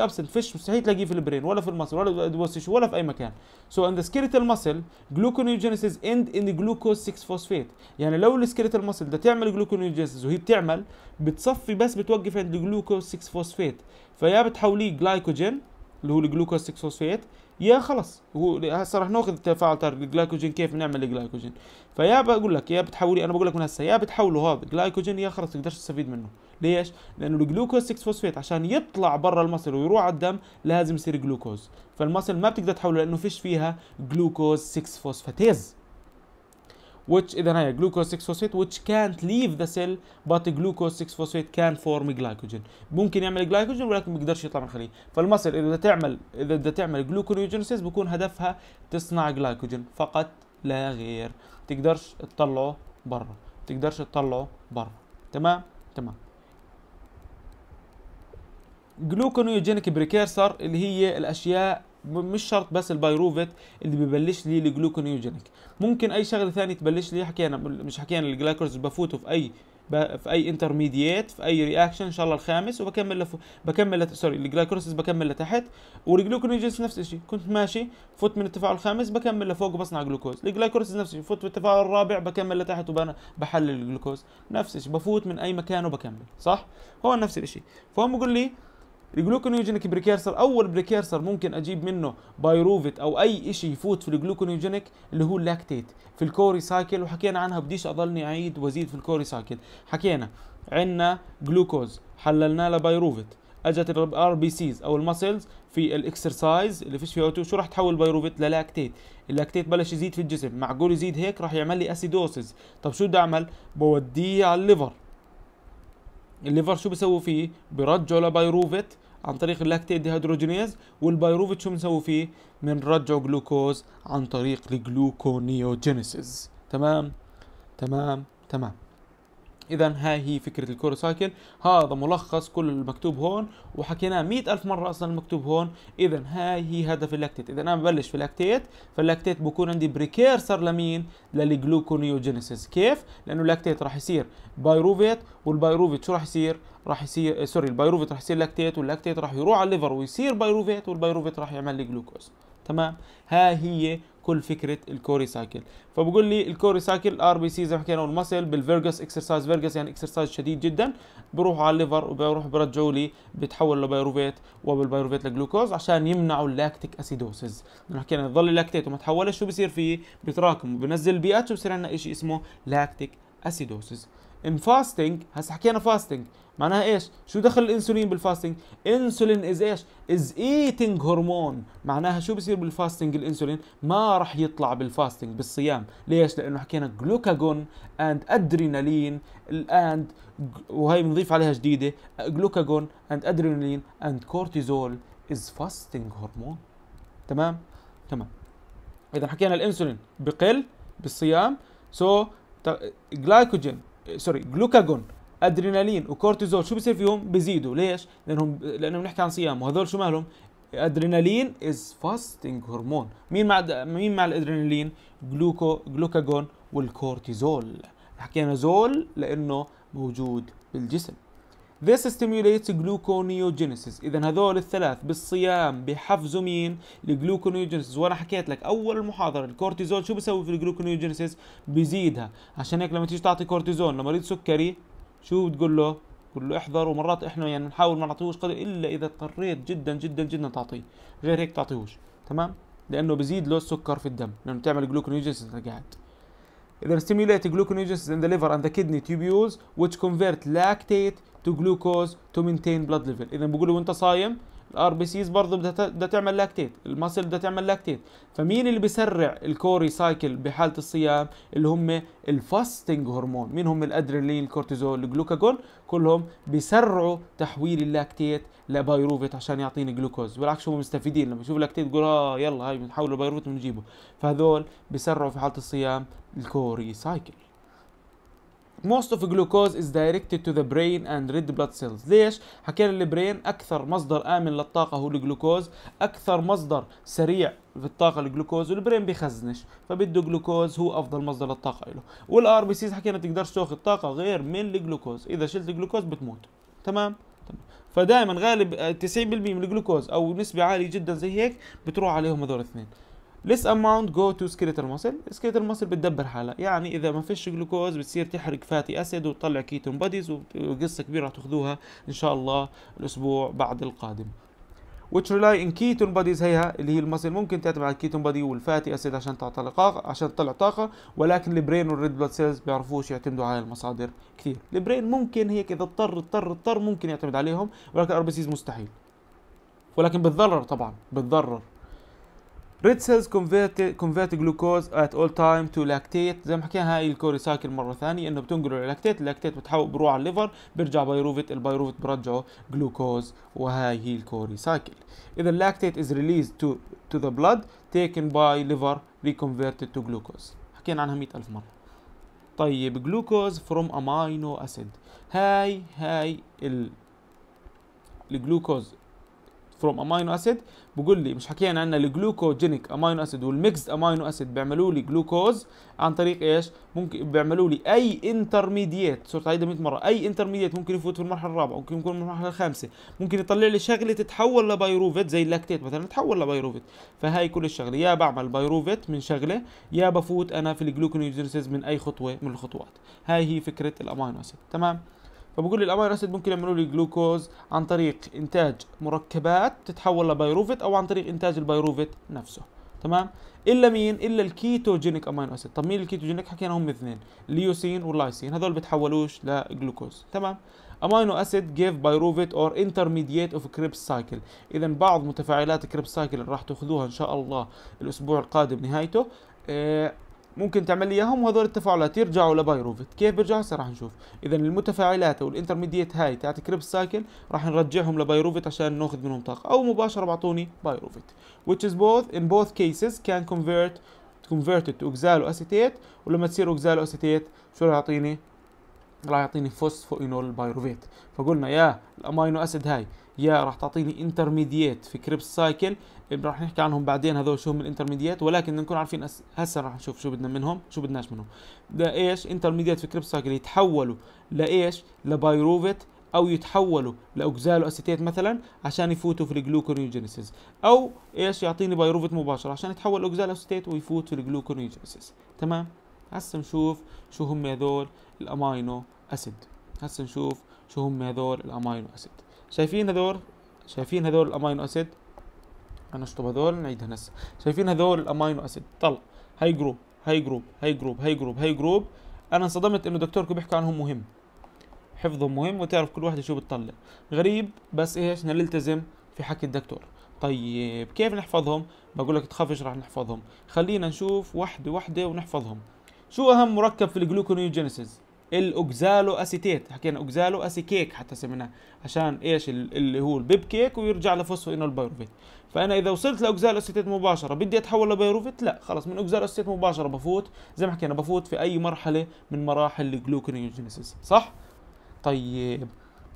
ابسنت فيش مستحيل تلاقيه في البرين ولا في المصل ولا الدوستيشو ولا في اي مكان سو ان ذا سكيلتال ماسل جلوكونيوجينيسيس اند ان جلوكوز 6 فوسفيت يعني لو السكيلتال ماسل ده تعمل جلوكونيوجينيسيس وهي بتعمل بتصفي بس بتوقف عند جلوكوز 6 فوسفيت فيا بتحوليه جلايكوجين اللي هو الجلوكوز 6 فوسفات يا خلاص هو هسه راح ناخذ التفاعل تاع الجلايكوجين كيف بنعمل الجلايكوجين فيا بقول لك يا بتحولي انا بقول لك من هسه يا بتحوله هذا جلايكوجين يا خلاص تقدرش تستفيد منه ليش؟ لانه الجلوكوز 6 فوسفات عشان يطلع برا المصل ويروح على الدم لازم يصير جلوكوز فالمصل ما بتقدر تحوله لانه فيش فيها جلوكوز 6 فوسفاتيز which إذا هي glucose 6 phosphate which can't leave the cell but glucose 6 phosphate can form glycogen ممكن يعمل glycogen ولكن ما بيقدرش يطلع من الخلية فالمصل إذا بدها تعمل إذا بدها تعمل gluconeogenesis بكون هدفها تصنع glycogen فقط لا غير تقدرش تطلعه برا تقدرش تطلعه برا تمام تمام جلوكونيوجينيك بريكيرسر اللي هي الاشياء مش شرط بس البايروفيت اللي ببلش لي الجلوكونيوجينيك ممكن اي شغله ثانيه تبلش لي حكينا مش حكينا الجلايكوز بفوتوا في اي في اي انترميديات في اي رياكشن ان شاء الله الخامس وبكمل لف... بكمل لت... سوري الجلايكوليسيس بكمل لتحت والجلوكونيجيس نفس الشيء كنت ماشي فوت من التفاعل الخامس بكمل لفوق وبصنع جلوكوز الجلايكوليسيس نفس الشيء فوت من التفاعل الرابع بكمل لتحت وبحلل الجلوكوز نفس الشيء بفوت من اي مكان وبكمل صح هو نفس الشيء فهم بيقول لي الجلوكونيوجينيك بريكيرسر اول بريكيرسر ممكن اجيب منه بايروفيت او اي شيء يفوت في الجلوكونيوجينيك اللي هو اللاكتيت في الكوري سايكل وحكينا عنها بديش اضلني اعيد وازيد في الكوري سايكل حكينا عندنا جلوكوز حللناه بايروفيت اجت الار بي سيز او المسلز في الاكسرسايز اللي فيش فيها اوتو شو راح تحول بايروفيت للاكتيت اللاكتيت بلش يزيد في الجسم معقول يزيد هيك راح يعمل لي اسيدوسز طب شو بدي اعمل بوديه على الليفر الليفر شو بسوي فيه بيرجعه لبايروفيت عن طريق اللاكتيت ديهيدروجينيز والبايروفيت شو بنسوي فيه؟ بنرجعه جلوكوز عن طريق الجلوكونيوجينيسيز تمام تمام تمام اذا ها هي فكره الكوري سايكل هذا ملخص كل المكتوب هون وحكيناه مئة الف مره اصلا المكتوب هون اذا ها هي هدف اللاكتيت اذا انا ببلش في اللاكتيت فاللاكتيت بكون عندي بريكيرسر لمين للجلوكونيوجينيسيس كيف لانه اللاكتيت راح يصير بايروفيت والبايروفيت شو راح يصير راح يصير سوري البايروفيت راح يصير لاكتيت واللاكتيت راح يروح على الليفر ويصير بايروفيت والبايروفيت راح يعمل لي جلوكوز تمام ها هي كل فكره الكوري سايكل فبقول لي الكوري سايكل الار بي سي زي ما حكينا والمسل بالفيرجس اكسرسايز فيرجس يعني اكسرسايز شديد جدا بروحوا على الليفر وبروحوا برجعوا لي بتحول لبيروفيت وبالبيروفيت لجلوكوز عشان يمنعوا اللاكتيك اسيدوسز لما حكينا يضل اللاكتيت وما تحولش شو بصير فيه بيتراكم وبنزل البي اتش وبصير عندنا شيء اسمه لاكتيك اسيدوسز ان فاستنج هسه حكينا فاستنج معناها ايش؟ شو دخل الانسولين بالفاستنج؟ انسولين از ايش؟ از ايتنج هرمون، معناها شو بصير بالفاستنج الانسولين؟ ما راح يطلع بالفاستنج بالصيام، ليش؟ لانه حكينا جلوكاجون اند ادرينالين اند وهي بنضيف عليها جديده جلوكاجون اند ادرينالين اند كورتيزول از فاستنج هرمون تمام؟ تمام اذا حكينا الانسولين بقل بالصيام سو so, جلايكوجين سوري جلوكاجون ادرينالين وكورتيزول شو بصير فيهم بزيدوا ليش لانهم لانه بنحكي عن صيام وهذول شو مالهم ادرينالين از فاستنج هرمون مين مع مين مع الادرينالين جلوكو جلوكاجون والكورتيزول حكينا زول لانه موجود بالجسم This stimulates gluconeogenesis إذا هذول الثلاث بالصيام بحفزوا مين؟ الجلوكونيوجينيسيس وأنا حكيت لك أول المحاضرة الكورتيزول شو بسوي في الجلوكونيوجينيسيس؟ بزيدها عشان هيك لما تيجي تعطي كورتيزون لمريض سكري شو بتقول له بتقول له احذر ومرات احنا يعني بنحاول ما نعطيهوش قدر الا اذا اضطريت جدا جدا جدا تعطيه غير هيك تعطيهوش تمام لانه بزيد له السكر في الدم لانه بتعمل جلوكونيوجينيسيس انت قاعد اذا ستيميوليت gluconeogenesis ان ذا ليفر اند ذا كدني tubules which كونفيرت لاكتيت تو جلوكوز تو مينتين بلاد ليفل، اذا بقول له وانت صايم الار بي سيز برضه بدها تعمل لاكتيت الماسل بدها تعمل لاكتيت فمين اللي بيسرع الكوري سايكل بحاله الصيام اللي هم الفاستنج هرمون مين هم الادرينالين الكورتيزول الجلوكاجون كلهم بيسرعوا تحويل اللاكتيت لبايروفيت عشان يعطيني جلوكوز بالعكس هم مستفيدين لما يشوفوا لاكتيت يقول اه يلا هاي بنحوله لبيروفيت بنجيبه فهذول بيسرعوا في حاله الصيام الكوري سايكل most of glucose is directed to the brain and red blood cells ليش حكينا البرين اكثر مصدر امن للطاقه هو الجلوكوز اكثر مصدر سريع في الطاقه الجلوكوز والبرين بيخزنش فبده جلوكوز هو افضل مصدر للطاقه له والار بي سيز حكينا تقدر تاخذ طاقه غير من الجلوكوز اذا شلت الجلوكوز بتموت تمام فدائما غالب 90% من الجلوكوز او نسبه عاليه جدا زي هيك بتروح عليهم هذول الاثنين ليس amount جو to skeletal muscle skeletal muscle بتدبر حالها يعني اذا ما فيش جلوكوز بتصير تحرق فاتي اسيد وتطلع كيتون بوديز وقصه كبيره تاخذوها ان شاء الله الاسبوع بعد القادم which rely in ketone bodies هي اللي هي المصل ممكن تعتمد على الكيتون بودي والفاتي اسيد عشان تعطي طاقه عشان تطلع طاقه ولكن البرين والريد بلاد سيلز بيعرفوش يعتمدوا على المصادر كثير البرين ممكن هيك اذا اضطر اضطر اضطر ممكن يعتمد عليهم ولكن الار بي سيز مستحيل ولكن بتضرر طبعا بتضرر cells convert convert glucose at all time to lactate زي ما حكينا هاي الكوري سايكل مره ثانيه انه بتنقله للاكتيت اللاكتيت بتحول بروح على الليفر بيرجع بيروفت البيروفت برجعه جلوكوز وهاي هي الكوري سايكل اذا اللاكتيت از ريليز تو تو ذا بلاد تيكن باي ليفر ريكونفيرتد تو جلوكوز حكينا عنها 100000 مره طيب جلوكوز فروم امينو اسيد هاي هاي ال الجلوكوز فروم امينو اسيد بقول لي مش حكينا عن الجلوكوجينيك امينو اسيد والميكسد امينو اسيد بيعملوا لي جلوكوز عن طريق ايش ممكن بيعملوا لي اي انترميديت صرت اعيدها 100 مره اي انترميديت ممكن يفوت في المرحله الرابعه ممكن يكون في المرحله الخامسه ممكن يطلع لي شغله تتحول لبيروفيت زي اللاكتيت مثلا تتحول لبيروفيت فهي كل الشغله يا بعمل بيروفيت من شغله يا بفوت انا في الجلوكونيوجينيسيس من اي خطوه من الخطوات هاي هي فكره الامينو اسيد تمام فبقول لي الامينو اسيد ممكن يعملوا لي جلوكوز عن طريق انتاج مركبات تتحول لبيروفيت او عن طريق انتاج البيروفيت نفسه تمام الا مين الا الكيتوجينيك امينو اسيد طب مين الكيتوجينيك حكينا هم اثنين الليوسين واللايسين هذول بتحولوش لجلوكوز تمام امينو اسيد جيف بايروفيت اور انترميديت اوف كريبس سايكل اذا بعض متفاعلات كريبس سايكل راح تاخذوها ان شاء الله الاسبوع القادم نهايته آه، ممكن تعمل لي اياهم وهذول التفاعلات يرجعوا لبايروفيت كيف بيرجعوا هسه راح نشوف اذا المتفاعلات او الانترميديت هاي تاعت كريبس سايكل راح نرجعهم لبايروفيت عشان ناخذ منهم طاقه او مباشره بعطوني بايروفيت which is both in both cases can convert converted to oxalo acetate ولما تصير oxalo acetate شو راح يعطيني راح يعطيني فوسفوينول بايروفيت فقلنا يا الامينو اسيد هاي يا راح تعطيني انترميديات في كريبس سايكل راح نحكي عنهم بعدين هذول شو هم الانترميديات ولكن نكون عارفين هسه راح نشوف شو بدنا منهم شو بدناش منهم ده ايش انترميديات في كريبس سايكل يتحولوا لايش لبايروفيت او يتحولوا لاوكزالو اسيتيت مثلا عشان يفوتوا في الجلوكونيوجينيسيس او ايش يعطيني بايروفيت مباشره عشان يتحول لاوكزالو اسيتيت ويفوت في الجلوكونيوجينيسيس تمام هسه نشوف شو هم هذول الامينو اسيد هسه نشوف شو هم هذول الامينو اسيد شايفين هذول شايفين هذول الامينو اسيد اشطب هذول نعيد هسه شايفين هذول الامينو اسيد طلع هاي جروب هاي جروب هاي جروب هاي جروب هاي جروب انا انصدمت انه دكتوركم بيحكي عنهم مهم حفظهم مهم وتعرف كل وحده شو بتطلع غريب بس ايش نلتزم في حكي الدكتور طيب كيف نحفظهم بقول لك تخافش راح نحفظهم خلينا نشوف وحده وحده ونحفظهم شو اهم مركب في الجلوكونيوجينيسيس الاوكزالو اسيتيت حكينا اوكزالو اسيكيك حتى سميناه عشان ايش اللي هو البيب كيك ويرجع انول بايروفيت فانا اذا وصلت لاوكزالو اسيتيت مباشره بدي اتحول لبايروفيت لا خلص من اوكزالو اسيتيت مباشره بفوت زي ما حكينا بفوت في اي مرحله من مراحل الجلوكونيوجينيسيس صح طيب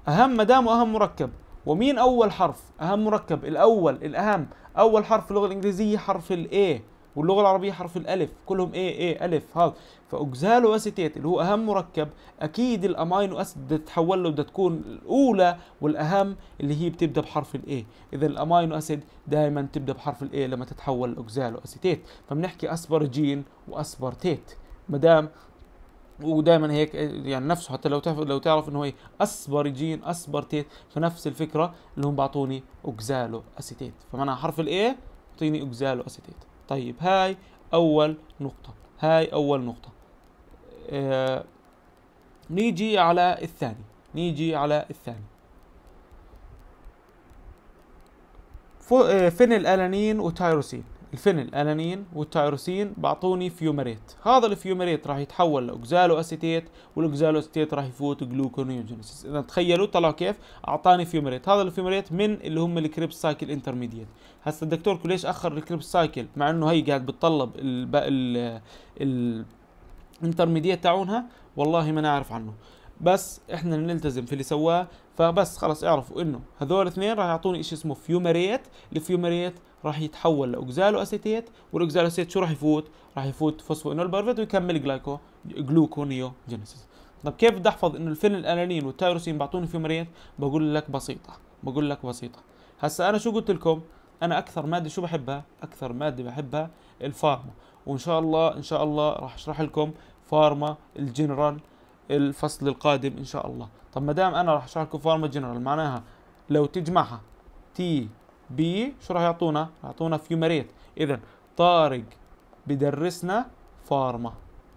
اهم مدام واهم مركب ومين اول حرف اهم مركب الاول الاهم اول حرف في اللغه الانجليزيه حرف الاي واللغه العربيه حرف الالف كلهم ايه ايه الف هذا فاوكزالو اسيتيت اللي هو اهم مركب اكيد الامينو اسيد بدها تتحول له بدها تكون الاولى والاهم اللي هي بتبدا بحرف الاي اذا الامينو اسيد دائما تبدا بحرف الاي لما تتحول لاوكزالو اسيتيت فبنحكي اسبرجين واسبرتيت ما دام ودائما هيك يعني نفسه حتى لو تعرف لو تعرف انه هي اسبرجين اسبرتيت فنفس الفكره اللي هم بعطوني اوكزالو اسيتيت فمعناها حرف الاي بيعطيني اوكزالو اسيتيت طيب هاي أول نقطة هاي أول نقطة آه نيجي على الثاني نيجي على الثاني آه، فينيل الانين وتايروسين الفينيل الانين والتايروسين بعطوني فيومريت هذا الفيومريت راح يتحول لاوكزالو اسيتيت والاوكزالو اسيتيت راح يفوت جلوكونيوجينيسيس اذا تخيلوا طلعوا كيف اعطاني فيومريت هذا الفيومريت من اللي هم الكريبس سايكل انترميديت هسه الدكتور ليش اخر الكريبس سايكل مع انه هي قاعد بتطلب ال ال الانترميديت تاعونها والله ما نعرف عنه بس احنا نلتزم في اللي سواه فبس خلاص اعرفوا انه هذول الاثنين راح يعطوني شيء اسمه فيومريت الفيومريت راح يتحول لاوكزالو اسيتيت والاوكزالو اسيتيت شو راح يفوت راح يفوت فوسفونول بارفيت ويكمل جلايكو جلوكونيو جينيسيس طب كيف بدي احفظ انه الفينيلانين والتايروسين بيعطوني فيومريت بقول لك بسيطه بقول لك بسيطه هسا انا شو قلت لكم انا اكثر ماده شو بحبها اكثر ماده بحبها الفارما وان شاء الله ان شاء الله راح اشرح لكم فارما الجنرال الفصل القادم ان شاء الله طب ما دام انا راح اشرح لكم فورمولا جنرال معناها لو تجمعها تي بي شو راح يعطونا؟ يعطونا فيومريت اذا طارق بدرسنا فارما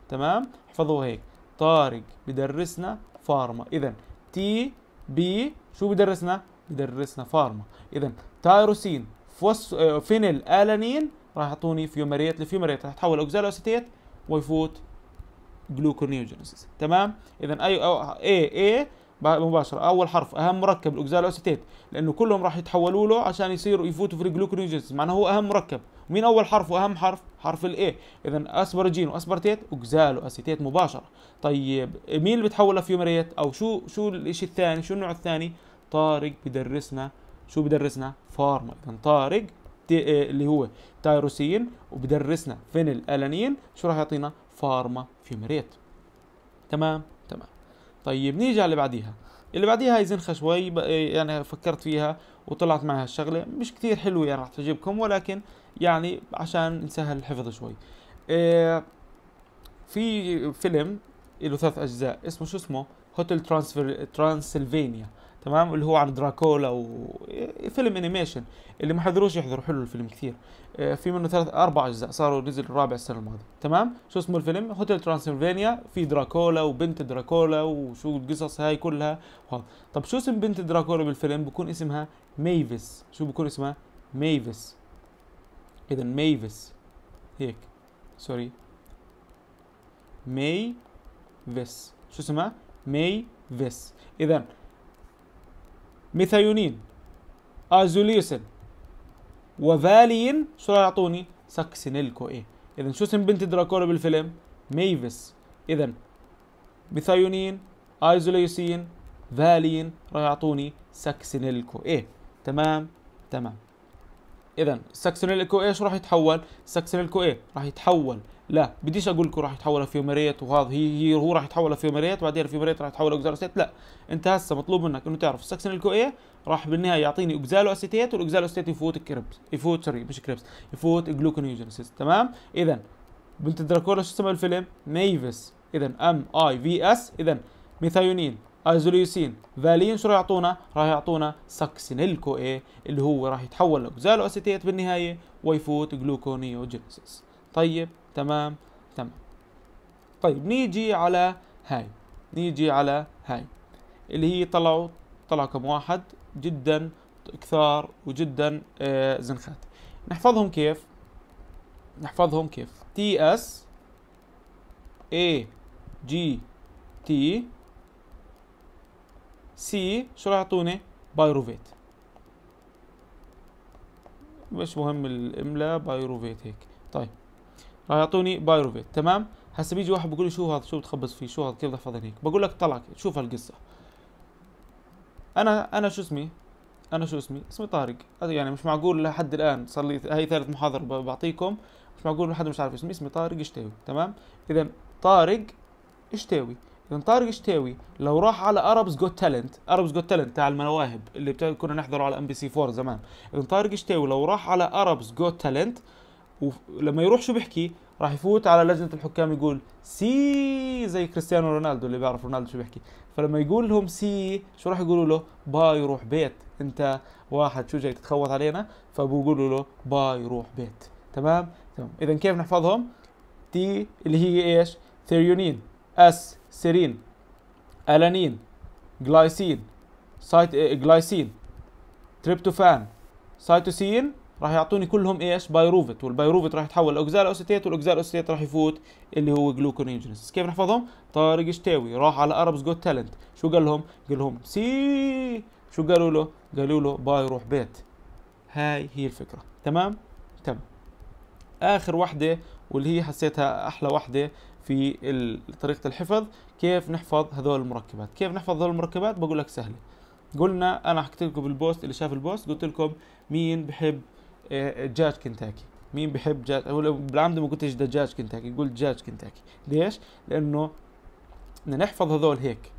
تمام؟ احفظوا هيك طارق بدرسنا فارما اذا تي بي شو بدرسنا؟ بدرسنا فارما اذا تايروسين فوس... آه، فينيل الانين راح يعطوني فيومريت الفيومريت راح تحول اوستيت ويفوت جلوكونيوجينيسيس تمام اذا اي او اي اي مباشره اول حرف اهم مركب أسيتيت لانه كلهم راح يتحولوا له عشان يصيروا يفوتوا في الجلوكونيوجينز معناه هو اهم مركب مين اول حرف واهم حرف حرف الاي اذا اسبرجين واسبرتيت اوكزالو اسيتيت مباشره طيب مين اللي بتحول لفيومريت او شو شو الشيء الثاني شو النوع الثاني طارق بدرسنا شو بدرسنا فارما اذا طارق اللي هو تايروسين وبدرسنا فينيل الانين شو راح يعطينا فارما فيومريت تمام طيب نيجي على اللي بعديها اللي بعديها هي زنخة شوي إيه، يعني فكرت فيها وطلعت معها الشغلة مش كثير حلوة يعني راح تعجبكم ولكن يعني عشان نسهل الحفظ شوي إيه، في فيلم له ثلاث أجزاء اسمه شو اسمه هوتيل ترانسفير ترانسلفانيا تمام اللي هو عن دراكولا وفيلم إيه، انيميشن اللي ما حضروش يحضروا حلو الفيلم كثير إيه، في منه ثلاث اربع اجزاء صاروا نزل الرابع السنه الماضيه تمام شو اسمه الفيلم هوتيل ترانسلفانيا في دراكولا وبنت دراكولا وشو القصص هاي كلها وهذا طب شو اسم بنت دراكولا بالفيلم بكون اسمها ميفيس شو بكون اسمها ميفيس اذا ميفيس هيك سوري ميفيس شو اسمها ميفيس اذا ميثايونين ازوليسين وفالين شو راح يعطوني ساكسينيل كو ايه اذا شو اسم بنت دراكولا بالفيلم ميفس اذا ميثايونين ايزوليسين فالين راح يعطوني ساكسينيل كو ايه تمام تمام اذا ساكسينيلكو كو ايه شو راح يتحول ساكسينيل كو ايه راح يتحول لا بديش اقول لكم راح يتحول لفيوميريت وهذا هي, هي هو راح يتحول لفيوميريت وبعدين الفيوميريت راح يتحول لاوكزالوسيت لا انت هسه مطلوب منك انه تعرف السكسن الكو ايه راح بالنهايه يعطيني اوكزالو اسيتيت والاوكزالو اسيتيت يفوت الكريبس يفوت سوري مش كريبس يفوت جلوكونيوجينيسيس تمام اذا بنت الدراكولا شو اسمها الفيلم نيفس اذا ام اي في اس اذا ميثايونين ايزوليوسين فالين شو راح يعطونا؟ راح يعطونا ساكسينيل كو اي اللي هو راح يتحول لاوكزالو اسيتيت بالنهايه ويفوت جلوكونيوجينيسيس طيب تمام تمام طيب نيجي على هاي نيجي على هاي اللي هي طلعوا طلعوا كم واحد جدا كثار وجدا آه زنخات نحفظهم كيف نحفظهم كيف تي اس اي جي تي سي شو راح يعطوني بايروفيت مش مهم الاملاء بايروفيت هيك طيب راح يعطوني بايروفيت تمام هسه بيجي واحد بيقول لي شو هذا شو بتخبص فيه شو هذا كيف بدك هيك بقول لك طلع شوف هالقصه انا انا شو اسمي انا شو اسمي اسمي طارق يعني مش معقول لحد الان صار لي هي ثالث محاضره بعطيكم مش معقول لحد مش عارف اسمي اسمي طارق اشتاوي تمام اذا طارق اشتاوي اذا طارق اشتاوي لو راح على اربز جوت تالنت اربز جوت تالنت تاع المواهب اللي كنا نحضره على ام بي سي 4 زمان اذا طارق اشتاوي لو راح على اربز جوت تالنت ولما يروح شو بيحكي راح يفوت على لجنه الحكام يقول سي زي كريستيانو رونالدو اللي بيعرف رونالدو شو بيحكي فلما يقول لهم سي شو راح يقولوا له باي روح بيت انت واحد شو جاي تتخوت علينا فبقولوا له باي روح بيت تمام تمام اذا كيف نحفظهم تي اللي هي ايش ثيريونين اس سيرين الانين جلايسين سايت إيه، جلايسين تريبتوفان سايتوسين راح يعطوني كلهم إيه ايش بايروفيت والبايروفيت راح يتحول لاوكزال اوستيت والاوكزال اوستيت راح يفوت اللي هو جلوكونيجينس كيف نحفظهم طارق شتاوي راح على اربز جوت تالنت شو قال لهم قال لهم سي شو قالوا له قالوا له باي روح بيت هاي هي الفكره تمام تمام اخر وحده واللي هي حسيتها احلى وحده في طريقه الحفظ كيف نحفظ هذول المركبات كيف نحفظ هذول المركبات بقول لك سهله قلنا انا حكيت لكم بالبوست اللي شاف البوست قلت لكم مين بحب دجاج إيه، كنتاكي مين بحب دجاج هو بالعمد ما قلتش دجاج كنتاكي قلت دجاج كنتاكي ليش لانه بدنا نحفظ هذول هيك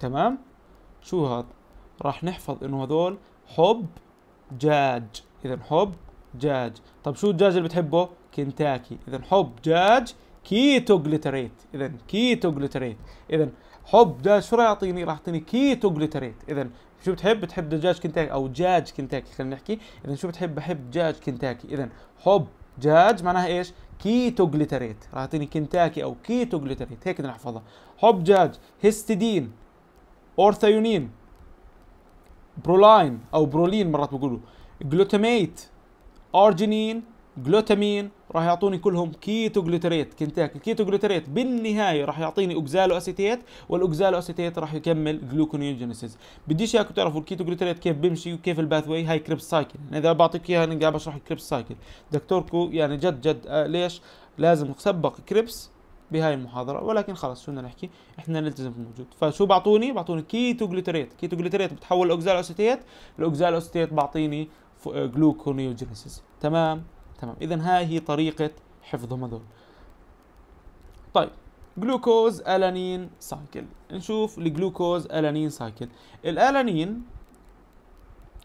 تمام شو هذا راح نحفظ انه هذول حب دجاج اذا حب دجاج طب شو الدجاج اللي بتحبه كنتاكي اذا حب دجاج كيتو جلتريت اذا كيتو جلتريت اذا حب دجاج شو راح يعطيني؟ راح يعطيني كيتو جلوتريت اذا شو بتحب؟ بتحب دجاج كنتاكي او دجاج كنتاكي خلينا نحكي اذا شو بتحب؟ بحب دجاج كنتاكي اذا حب دجاج معناها ايش؟ كيتو جلوتريت راح يعطيني كنتاكي او كيتو جلوتريت هيك بدنا نحفظها حب دجاج هيستيدين اورثيونين برولاين او برولين مرات بقولوا جلوتاميت ارجينين جلوتامين راح يعطوني كلهم كيتو جلوتريت كنتاكي الكيتو جلوتريت بالنهايه راح يعطيني اوكزالو اسيتيت والاوكزالو اسيتيت راح يكمل جلوكونيوجينيسيس بديش اياكم تعرفوا الكيتو جلوتريت كيف بيمشي وكيف الباث واي هاي كريبس سايكل يعني اذا بعطيك اياها انا قاعد بشرح الكريبس سايكل دكتوركو يعني جد جد آه ليش لازم سبق كريبس بهاي المحاضرة ولكن خلص شو بدنا نحكي احنا نلتزم الموجود، فشو بعطوني بعطوني كيتو جلوتريت كيتو جلوتريت بتحول لاوكزال اسيتيت الاوكزالو اسيتيت بعطيني جلوكونيوجينيسيس آه، تمام تمام اذا هاي هي طريقه حفظهم هذول طيب جلوكوز الانين سايكل نشوف الجلوكوز الانين سايكل الالانين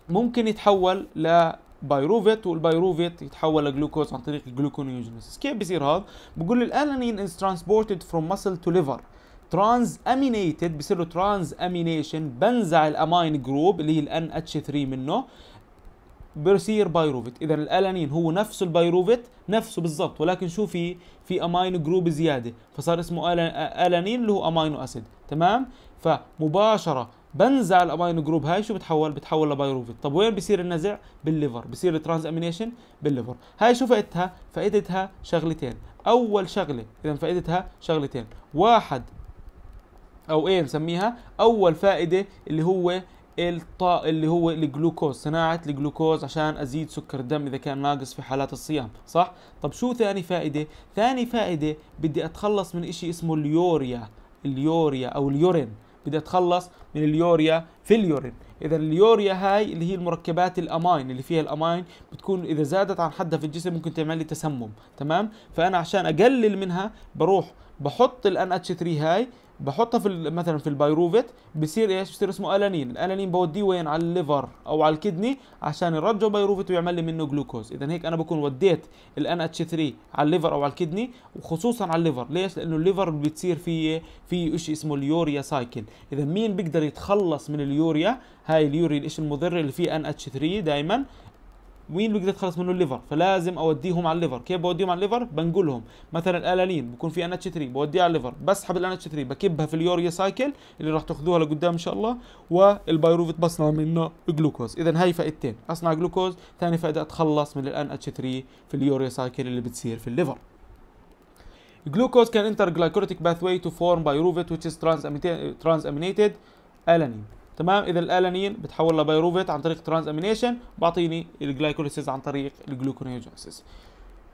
ممكن يتحول لبيروفيت والبيروفيت يتحول لجلوكوز عن طريق الجلوكونيوجينيسيس كيف بيصير هذا بقول الالانين از ترانسبورتد فروم مسل تو ليفر ترانز امينيتد بصير له ترانز امينيشن بنزع الامين جروب اللي هي الان اتش 3 منه بيرسير بايروفيت اذا الالانين هو نفسه البايروفيت نفسه بالضبط ولكن شو في في امينو جروب زياده فصار اسمه الانين اللي هو امينو اسيد تمام فمباشره بنزع الامينو جروب هاي شو بتحول بتحول لبايروفيت طب وين بصير النزع بالليفر بصير الترانز امينيشن بالليفر هاي شو فائدتها فائدتها شغلتين اول شغله اذا فائدتها شغلتين واحد او ايه نسميها اول فائده اللي هو الط... اللي هو الجلوكوز صناعه الجلوكوز عشان ازيد سكر الدم اذا كان ناقص في حالات الصيام صح طب شو ثاني فائده ثاني فائده بدي اتخلص من إشي اسمه اليوريا اليوريا او اليورين بدي اتخلص من اليوريا في اليورين اذا اليوريا هاي اللي هي المركبات الاماين اللي فيها الاماين بتكون اذا زادت عن حدها في الجسم ممكن تعمل لي تسمم تمام فانا عشان اقلل منها بروح بحط الـ NH3 هاي بحطها في مثلا في البايروفيت بصير ايش بصير اسمه الانين الانين بوديه وين على الليفر او على الكدني عشان يرجعوا بايروفيت ويعمل لي منه جلوكوز اذا هيك انا بكون وديت الان اتش 3 على الليفر او على الكدني وخصوصا على الليفر ليش لانه الليفر بتصير في إيه؟ في شيء اسمه اليوريا سايكل اذا مين بيقدر يتخلص من اليوريا هاي اليوريا الشيء المضر اللي فيه ان اتش 3 دائما مين بيقدر يتخلص منه الليفر فلازم اوديهم على الليفر كيف بوديهم على الليفر بنقلهم مثلا الالانين بكون في ان اتش 3 بوديها على الليفر بسحب الان اتش 3 بكبها في اليوريا سايكل اللي راح تاخذوها لقدام ان شاء الله والبايروفيت بصنع منه جلوكوز اذا هاي فائدتين اصنع جلوكوز ثاني فائده اتخلص من الان اتش 3 في اليوريا سايكل اللي بتصير في الليفر Glucose can enter glycolytic pathway تو فورم بايروفيت which is ترانس امينيتد alanine تمام اذا الالانين بتحول لبيروفيت عن طريق ترانز امينيشن بعطيني الجلايكوليسيز عن طريق الجلوكونيوجينيسيس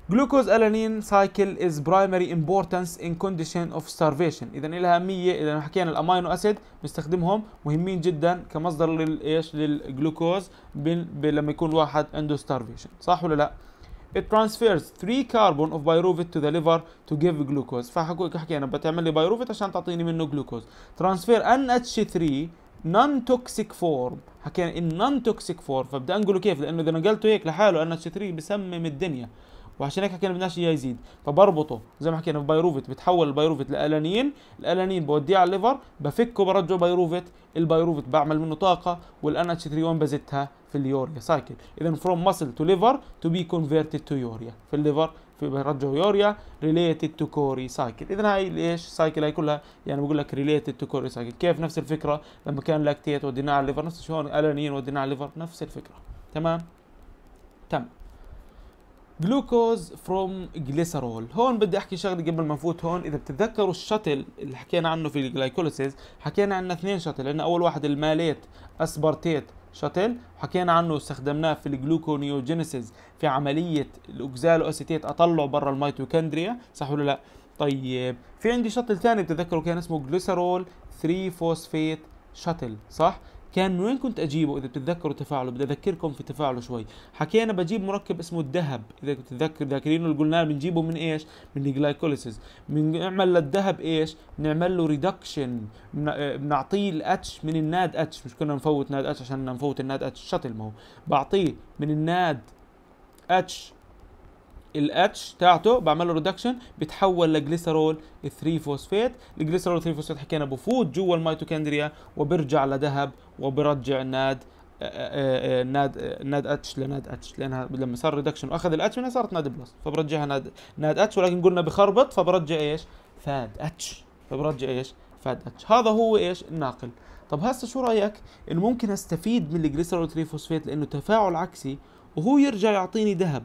جلوكوز الانين سايكل از برايمري امبورتنس ان كونديشن اوف ستارفيشن اذا لها اهميه اذا حكينا الامينو اسيد بنستخدمهم مهمين جدا كمصدر للايش للجلوكوز لما يكون الواحد عنده ستارفيشن صح ولا لا It transfers 3 carbon of pyruvate to the liver to give glucose فحكينا بتعمل لي pyruvate عشان تعطيني منه جلوكوز transfer NH3 نون توكسيك فورم حكينا ان نون توكسيك فورم فبدي انقله كيف لانه اذا نقلته هيك لحاله ان اتش 3 بسمم الدنيا وعشان هيك حكينا بدناش اياه يزيد فبربطه زي ما حكينا في بايروفيت بتحول البايروفيت لالانين الالانين بوديه على الليفر بفكه برجعه بايروفيت البايروفيت بعمل منه طاقه والان اتش 3 وين بزتها في اليوريا سايكل اذا فروم ماسل تو ليفر تو بي كونفيرتد تو يوريا في الليفر في برجه يوريا ريليتد تو كوري سايكل اذا هاي الايش سايكل هاي كلها يعني بقول لك ريليتد تو كوري سايكل كيف نفس الفكره لما كان لاكتيت وديناه على الليفر نفس شلون هون الانين وديناه على الليفر نفس الفكره تمام تم جلوكوز فروم جليسرول هون بدي احكي شغله قبل ما نفوت هون اذا بتتذكروا الشتل اللي حكينا عنه في الجلايكوليسيز حكينا عندنا اثنين شتل عندنا اول واحد الماليت اسبرتيت شتل وحكينا عنه استخدمناه في الجلوكونيوجينيسيس في عمليه اسيتيت اطلعه برا الميتوكندريا صح ولا لا طيب في عندي شطل ثاني بتذكروا كان اسمه جليسرول 3 فوسفيت شاتل صح كان من وين كنت اجيبه اذا بتتذكروا تفاعله بدي اذكركم في تفاعله شوي حكينا بجيب مركب اسمه الذهب اذا بتتذكر ذاكرينه اللي قلنا بنجيبه من ايش من الجلايكوليسيس بنعمل للذهب ايش بنعمل له ريدكشن آه، بنعطيه الاتش من الناد اتش مش كنا نفوت ناد اتش عشان نفوت الناد اتش شطل ما هو بعطيه من الناد اتش الاتش بتاعته بعمل له ريدكشن بتحول لجليسرول 3 فوسفات الجليسرول 3 فوسفات حكينا بفوت جوه الميتوكوندريا وبرجع لذهب وبرجع ناد آه، آه، آه، ناد ناد اتش لناد اتش لانها لما صار ريدكشن واخذ الاتش منها صارت ناد بلس فبرجعها ناد ناد اتش ولكن قلنا بخربط فبرجع ايش؟ فاد اتش فبرجع ايش؟ فاد اتش هذا هو ايش؟ الناقل طب هسه شو رايك انه ممكن استفيد من الجليسرول 3 فوسفات لانه تفاعل عكسي وهو يرجع يعطيني ذهب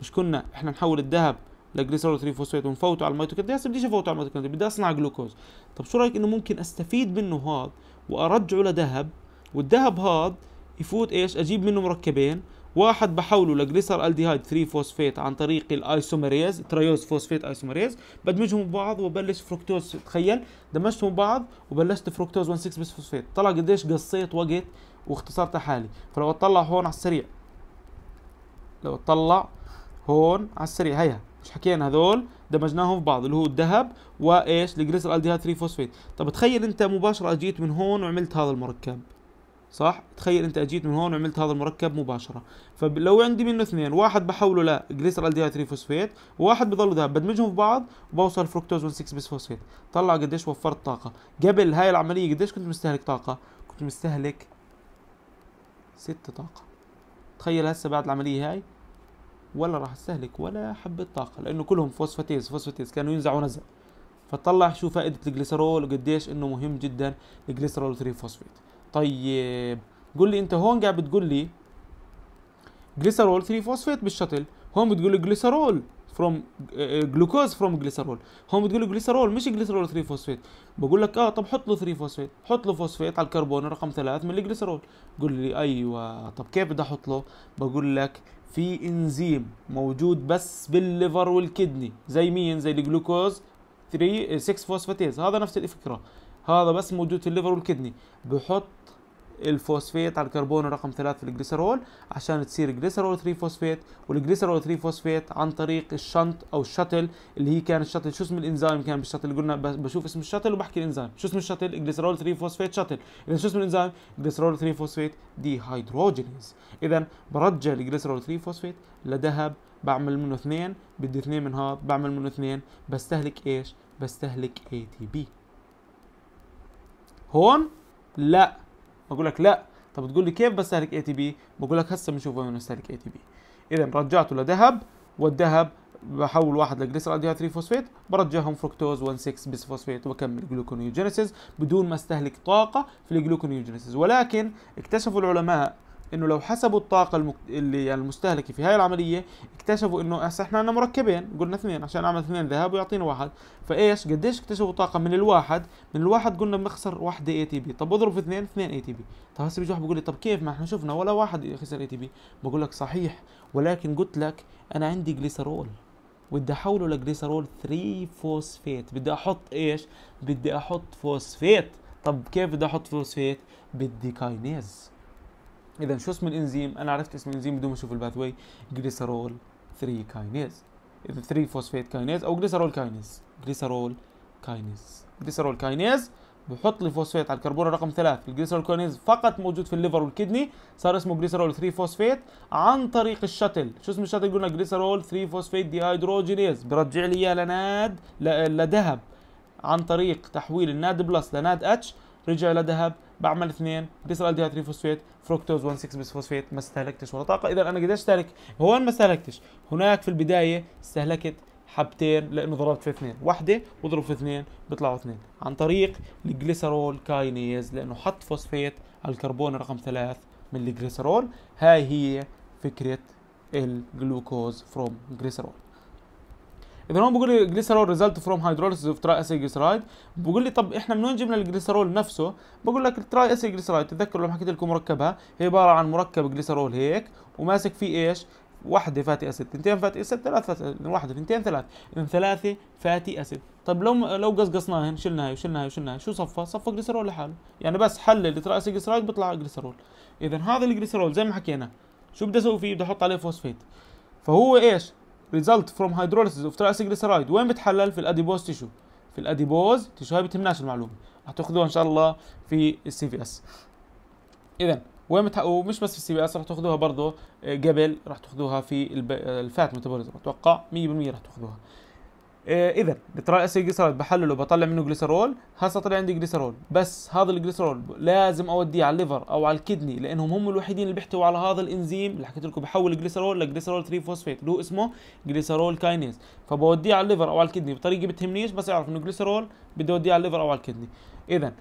مش كنا احنا نحول الذهب لجليسرول 3 فوسفيت ونفوته على الميتوكوندريا هسه بديش افوته على الميتوكوندريا بدي اصنع جلوكوز طب شو رايك انه ممكن استفيد منه هاد وارجعه لذهب والذهب هاد يفوت ايش اجيب منه مركبين واحد بحوله لجليسر الديهايد 3 فوسفيت عن طريق الايسوميريز تريوز فوسفيت ايسوميريز بدمجهم ببعض وبلش فركتوز تخيل دمجتهم ببعض وبلشت فركتوز 16 بس فوسفيت طلع قديش قصيت وقت واختصرت حالي فلو اطلع هون على السريع لو اطلع هون على السريع هيها مش حكينا هذول دمجناهم في بعض اللي هو الذهب وايش الجليسر الديهايد 3 فوسفيت طب تخيل انت مباشره اجيت من هون وعملت هذا المركب صح تخيل انت اجيت من هون وعملت هذا المركب مباشره فلو عندي منه اثنين واحد بحوله لجليسر الديهايد 3 فوسفيت وواحد بضله ذهب بدمجهم في بعض وبوصل فركتوز 16 بس فوسفيت طلع قديش وفرت طاقه قبل هاي العمليه قديش كنت مستهلك طاقه كنت مستهلك ست طاقه تخيل هسه بعد العمليه هاي ولا راح استهلك ولا حبه طاقه لانه كلهم فوسفاتيز فوسفاتيز كانوا ينزعوا نزع فطلع شو فائده الجليسرول وقديش انه مهم جدا الجليسرول 3 فوسفيت طيب قول لي انت هون قاعد بتقول لي جليسرول 3 فوسفيت بالشتل هون بتقول لي جليسرول فروم جلوكوز فروم جليسرول هم بتقول لي جليسرول مش جليسرول 3 فوسفيت بقول لك اه طب حط له 3 فوسفيت حط له فوسفيت على الكربون رقم 3 من الجليسرول قول لي ايوه طب كيف بدي احط له بقول لك في انزيم موجود بس بالليفر والكدني زي مين زي الجلوكوز 3 6 فوسفاتيز هذا نفس الفكره هذا بس موجود في الليفر والكدني بحط الفوسفيت على الكربون رقم 3 في الجليسرول عشان تصير جليسرول 3 فوسفيت والجليسرول 3 فوسفيت عن طريق الشنط او الشتل اللي هي كان الشتل شو اسم الانزيم كان بالشتل قلنا بشوف اسم الشتل وبحكي الانزيم شو اسم الشتل جليسرول 3 فوسفيت شتل اذا شو اسم الانزيم جليسرول 3 فوسفيت دي هيدروجينيز اذا برجع الجليسرول 3 فوسفيت لذهب بعمل منه اثنين بدي اثنين من هذا بعمل منه اثنين بستهلك ايش بستهلك اي تي بي هون لا بقول لك لا طب تقول لي كيف بستهلك اي تي بي بقول لك هسه بنشوف وين بستهلك اي تي بي اذا رجعته لذهب والذهب بحول واحد لجليسرال 3 فوسفيت برجعهم فركتوز 1 6 بس فوسفيت وبكمل جلوكونيوجينيسيس بدون ما استهلك طاقه في الجلوكونيوجينيسيس ولكن اكتشفوا العلماء انه لو حسبوا الطاقه المك... اللي يعني المستهلكه في هاي العمليه اكتشفوا انه هسه احنا عندنا مركبين قلنا اثنين عشان اعمل اثنين ذهاب ويعطينا واحد فايش قديش اكتشفوا طاقه من الواحد من الواحد قلنا بنخسر واحده اي تي بي طب اضرب في اثنين اثنين اي تي بي طب هسه بيجي واحد بيقول لي طب كيف ما احنا شفنا ولا واحد خسر اي تي بي بقول لك صحيح ولكن قلت لك انا عندي جليسرول بدي احوله لجليسرول 3 فوسفيت بدي احط ايش بدي احط فوسفيت طب كيف بدي احط فوسفيت بدي كاينيز اذا شو اسم الانزيم انا عرفت اسم الانزيم بدون ما اشوف الباثوي جليسرول 3 كاينيز اذا 3 فوسفيت كاينيز او جليسرول كاينيز جليسرول كاينيز جليسرول كاينيز بحط لي فوسفيت على الكربون رقم 3 الجليسرول كاينيز فقط موجود في الليفر والكدني صار اسمه جليسرول 3 فوسفيت عن طريق الشتل شو اسم الشتل قلنا جليسرول 3 فوسفيت دي هيدروجينيز برجع لي اياه لناد لذهب عن طريق تحويل الناد بلس لناد اتش رجع لذهب بعمل اثنين دي 3 فوسفيت فركتوز 1 6 فوسفيت ما استهلكتش ولا طاقه اذا انا قديش استهلك هون ما استهلكتش هناك في البدايه استهلكت حبتين لانه ضربت في اثنين واحده واضرب في اثنين بيطلعوا اثنين عن طريق الجليسرول كاينيز لانه حط فوسفيت الكربون رقم ثلاث من الجليسرول هاي هي فكره الجلوكوز فروم جليسرول اذا هون بقول لي جليسرول ريزلت فروم هيدروليسيس اوف تراي اسيد جليسرايد بيقول لي طب احنا من وين جبنا الجليسرول نفسه بقول لك التراي اسيد جليسرايد تتذكروا لما حكيت لكم مركبها هي عباره عن مركب جليسرول هيك وماسك فيه ايش واحده فاتي اسيد اثنتين فاتي اسيد ثلاثه واحده اثنتين ثلاث اذا ثلاثه فاتي اسيد طب لو لو قصقصناهن شلنا هي وشلنا هي وشلنا شو صفى صفى جليسرول لحاله يعني بس حلل التراي اسيد جليسرايد بيطلع جليسرول اذا هذا الجليسرول زي ما حكينا شو بدي اسوي فيه بدي احط عليه فوسفيت فهو ايش ريزلت فروم هيدروليسيس اوف تريسجليسرايد وين بتحلل في الاديبوز تيشو في الاديبوز تيشو هاي بتهمناش المعلومه هتاخذوها ان شاء الله في السي في اس اذا وين بتح... ومش بس في السي بي اس رح تاخذوها برضه آه، قبل رح تاخذوها في آه، الفات ميتابوليزم اتوقع 100% رح تاخذوها آه، اذا بتراي اسيد جليسرول بحلله وبطلع منه جليسرول هسه طلع عندي جليسرول بس هذا الجليسرول لازم اوديه على الليفر او على الكدني لانهم هم الوحيدين اللي بيحتووا على هذا الانزيم اللي حكيت لكم بحول الجليسرول لجليسرول 3 فوسفيت اللي هو اسمه جليسرول كاينيز فبوديه على الليفر او على الكدني بطريقه بتهمنيش بس اعرف انه جليسرول بدي اوديه على الليفر او على الكدني اذا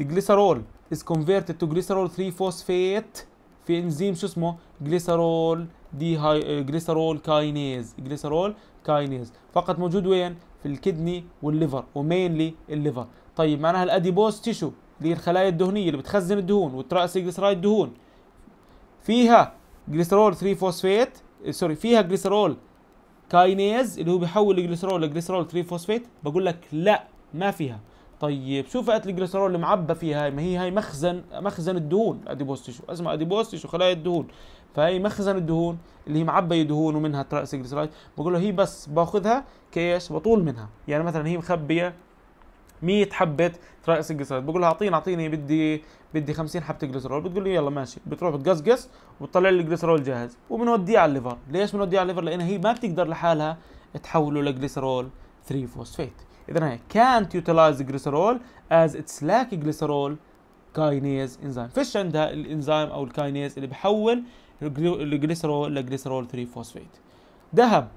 الجليسرول از converted تو جليسرول 3 فوسفيت في انزيم شو اسمه جليسرول دي هاي جليسرول كاينيز جليسرول كاينيز فقط موجود وين في الكدني والليفر ومينلي الليفر طيب معناها الاديبوز تيشو اللي هي الخلايا الدهنيه اللي بتخزن الدهون وتراسي جليسرايد الدهون فيها جليسرول 3 فوسفيت سوري فيها جليسرول كاينيز اللي هو بيحول الجليسرول لجليسرول 3 فوسفيت بقول لك لا ما فيها طيب شو فئه الجليسرول اللي معبى فيها ما هي هاي مخزن مخزن الدهون اديبوز تيشو اسمها اديبوز تيشو خلايا الدهون فهي مخزن الدهون اللي هي معبيه دهون ومنها تريسجليسرايد بقول له هي بس باخذها كايش بطول منها يعني مثلا هي مخبيه 100 حبه تريسجليسرايد بقول لها اعطيني اعطيني بدي بدي 50 حبه جلسرول، بتقول لي يلا ماشي بتروح بتقصقص وبتطلع لي الجلسرول جاهز وبنوديه على الليفر ليش بنوديه على الليفر لانها هي ما بتقدر لحالها تحوله لجلسرول 3 فوسفيت اذا هي كانت يوتيلايز جلسرول از اتس لاك جلسرول كاينيز انزيم فيش عندها الانزيم او الكاينيز اللي بحول الجليسرول الجليسرول 3 فوسفيت ذهب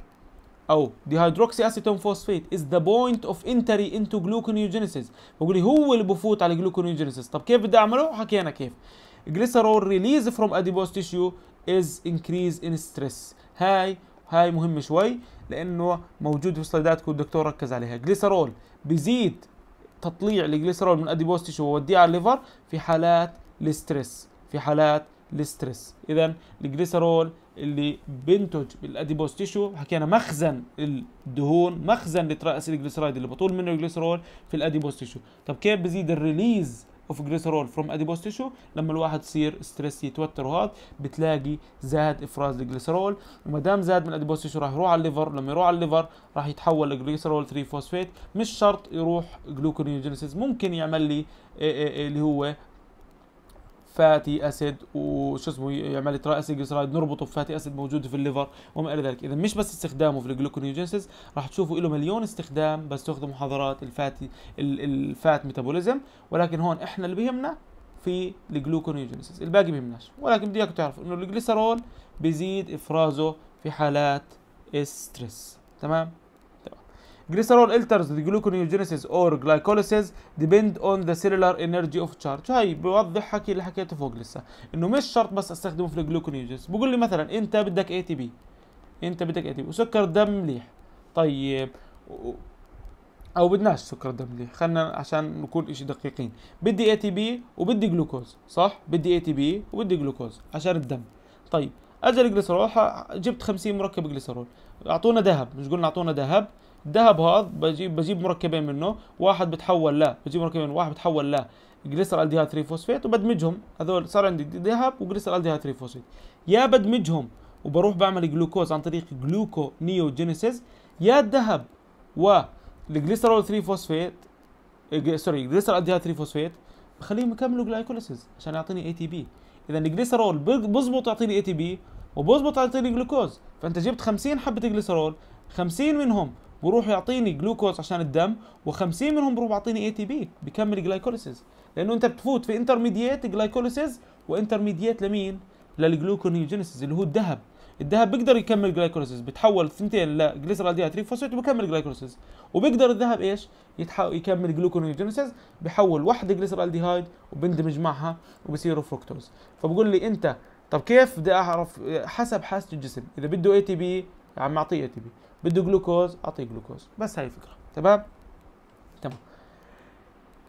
او ديهيدروكسي اسيتون فوسفيت از ذا بوينت اوف انتري انتو جلوكونيوجينيسيس بقول لي هو اللي بفوت على جلوكونيوجينيسيس طب كيف بدي اعمله حكينا كيف جليسرول ريليز فروم اديبوز تيشو از انكريز ان ستريس هاي هاي مهمه شوي لانه موجود في سلايداتكم الدكتور ركز عليها جليسرول بيزيد تطليع الجليسرول من اديبوز تيشو ووديه على الليفر في حالات الستريس في حالات للستريس اذا الجليسرول اللي بينتج بالاديبوز تيشو حكينا مخزن الدهون مخزن لتراس الجليسرايد اللي بطول منه الجليسرول في الاديبوز تيشو طب كيف بزيد الريليز اوف جليسرول فروم اديبوز تيشو لما الواحد يصير ستريس يتوتر وهذا بتلاقي زاد افراز الجليسرول وما دام زاد من الاديبوز تيشو راح يروح على الليفر لما يروح على الليفر راح يتحول لجليسرول 3 فوسفيت مش شرط يروح جلوكونيوجينيسيس ممكن يعمل لي إيه، إيه، إيه، اللي هو فاتي اسيد وشو اسمه يعمل ترايسيجلسرايد نربطه بفاتي اسيد موجوده في الليفر وما الى ذلك اذا مش بس استخدامه في الجلوكونيوجينسيس راح تشوفوا له مليون استخدام بس تاخذوا محاضرات الفاتي الفات ميتابوليزم ولكن هون احنا اللي بيهمنا في الجلوكونيوجينسيس الباقي ما بيهمناش ولكن بدي اياكم تعرفوا انه الجليسرول بيزيد افرازه في حالات استرس تمام جليسرول الترز the gluconeogenesis اور glycolysis ديبند اون ذا سيلولار انرجي اوف تشارج هاي بيوضح حكي اللي حكيته فوق لسه انه مش شرط بس استخدمه في الجلوكونيوجينيسيس بقول لي مثلا انت بدك اي تي بي انت بدك اي تي بي وسكر دم مليح طيب او بدناش سكر دم مليح خلينا عشان نكون اشي دقيقين بدي اي تي بي وبدي جلوكوز صح بدي اي تي بي وبدي جلوكوز عشان الدم طيب اجل الجليسرول جبت 50 مركب جليسرول اعطونا ذهب مش قلنا اعطونا ذهب الذهب هذا بجيب بجيب مركبين منه واحد بتحول ل بجيب مركبين واحد بتحول ل جليسر الديهايد 3 فوسفيت وبدمجهم هذول صار عندي ذهب وجليسر الديهايد 3 فوسفيت يا بدمجهم وبروح بعمل جلوكوز عن طريق جلوكو جينيسيس يا الذهب والجليسرول 3 فوسفيت إيه، سوري جليسرول الديهايد 3 فوسفيت بخليهم يكملوا جلايكوليسيس عشان يعطيني اي تي بي اذا الجليسرول بظبط يعطيني اي تي بي وبظبط يعطيني جلوكوز فانت جبت 50 حبه جليسرول 50 منهم بروح يعطيني جلوكوز عشان الدم و50 منهم بروح يعطيني اي تي بي بكمل جلايكوليسيز لانه انت بتفوت في انترميديت جلايكوليسيز وانترميديت لمين؟ للجلوكونيوجينيسيس اللي هو الذهب الذهب بيقدر يكمل جلايكوليسيس بتحول ثنتين لجليسرالديهايد فوسيت وبكمل جلايكوليسيس وبيقدر الذهب ايش يتحول يكمل جلوكونيوجينيسيس بحول وحده جليسرالديهايد وبندمج معها وبصيروا فركتوز فبقول لي انت طب كيف بدي اعرف حسب حاسه الجسم اذا بده اي تي بي عم اعطيه اي تي بي بده جلوكوز اعطيه جلوكوز بس هاي الفكره تمام تمام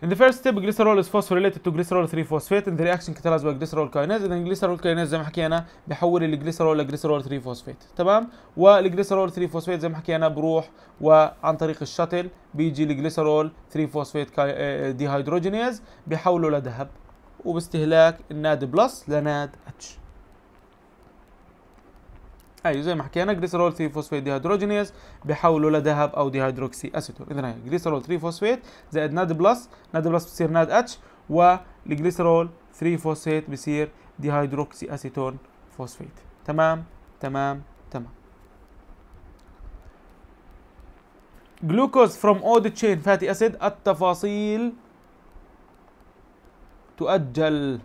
In the first step glycerol is phosphorylated to glycerol 3 phosphate and the reaction catalyzed by glycerol kinase اذا glycerol kinase زي ما حكينا بحول الجليسرول لجليسرول 3 فوسفات تمام والجليسرول 3 فوسفات زي ما حكينا بروح وعن طريق الشتل بيجي الجليسرول 3 فوسفات dehydrogenase بحوله لذهب وباستهلاك الناد بلس لناد اتش ايوه زي ما حكينا جليسرول 3 فوسفيت ديهيدروجينيز بيحولوا لذهب او ديهيدروكسي اسيتون اذا هي جليسرول 3 فوسفيت زائد ناد بلس ناد بلس بتصير ناد اتش والجليسرول 3 فوسفيت بصير ديهيدروكسي اسيتون فوسفيت تمام تمام تمام جلوكوز فروم اود تشين فاتي اسيد التفاصيل تؤجل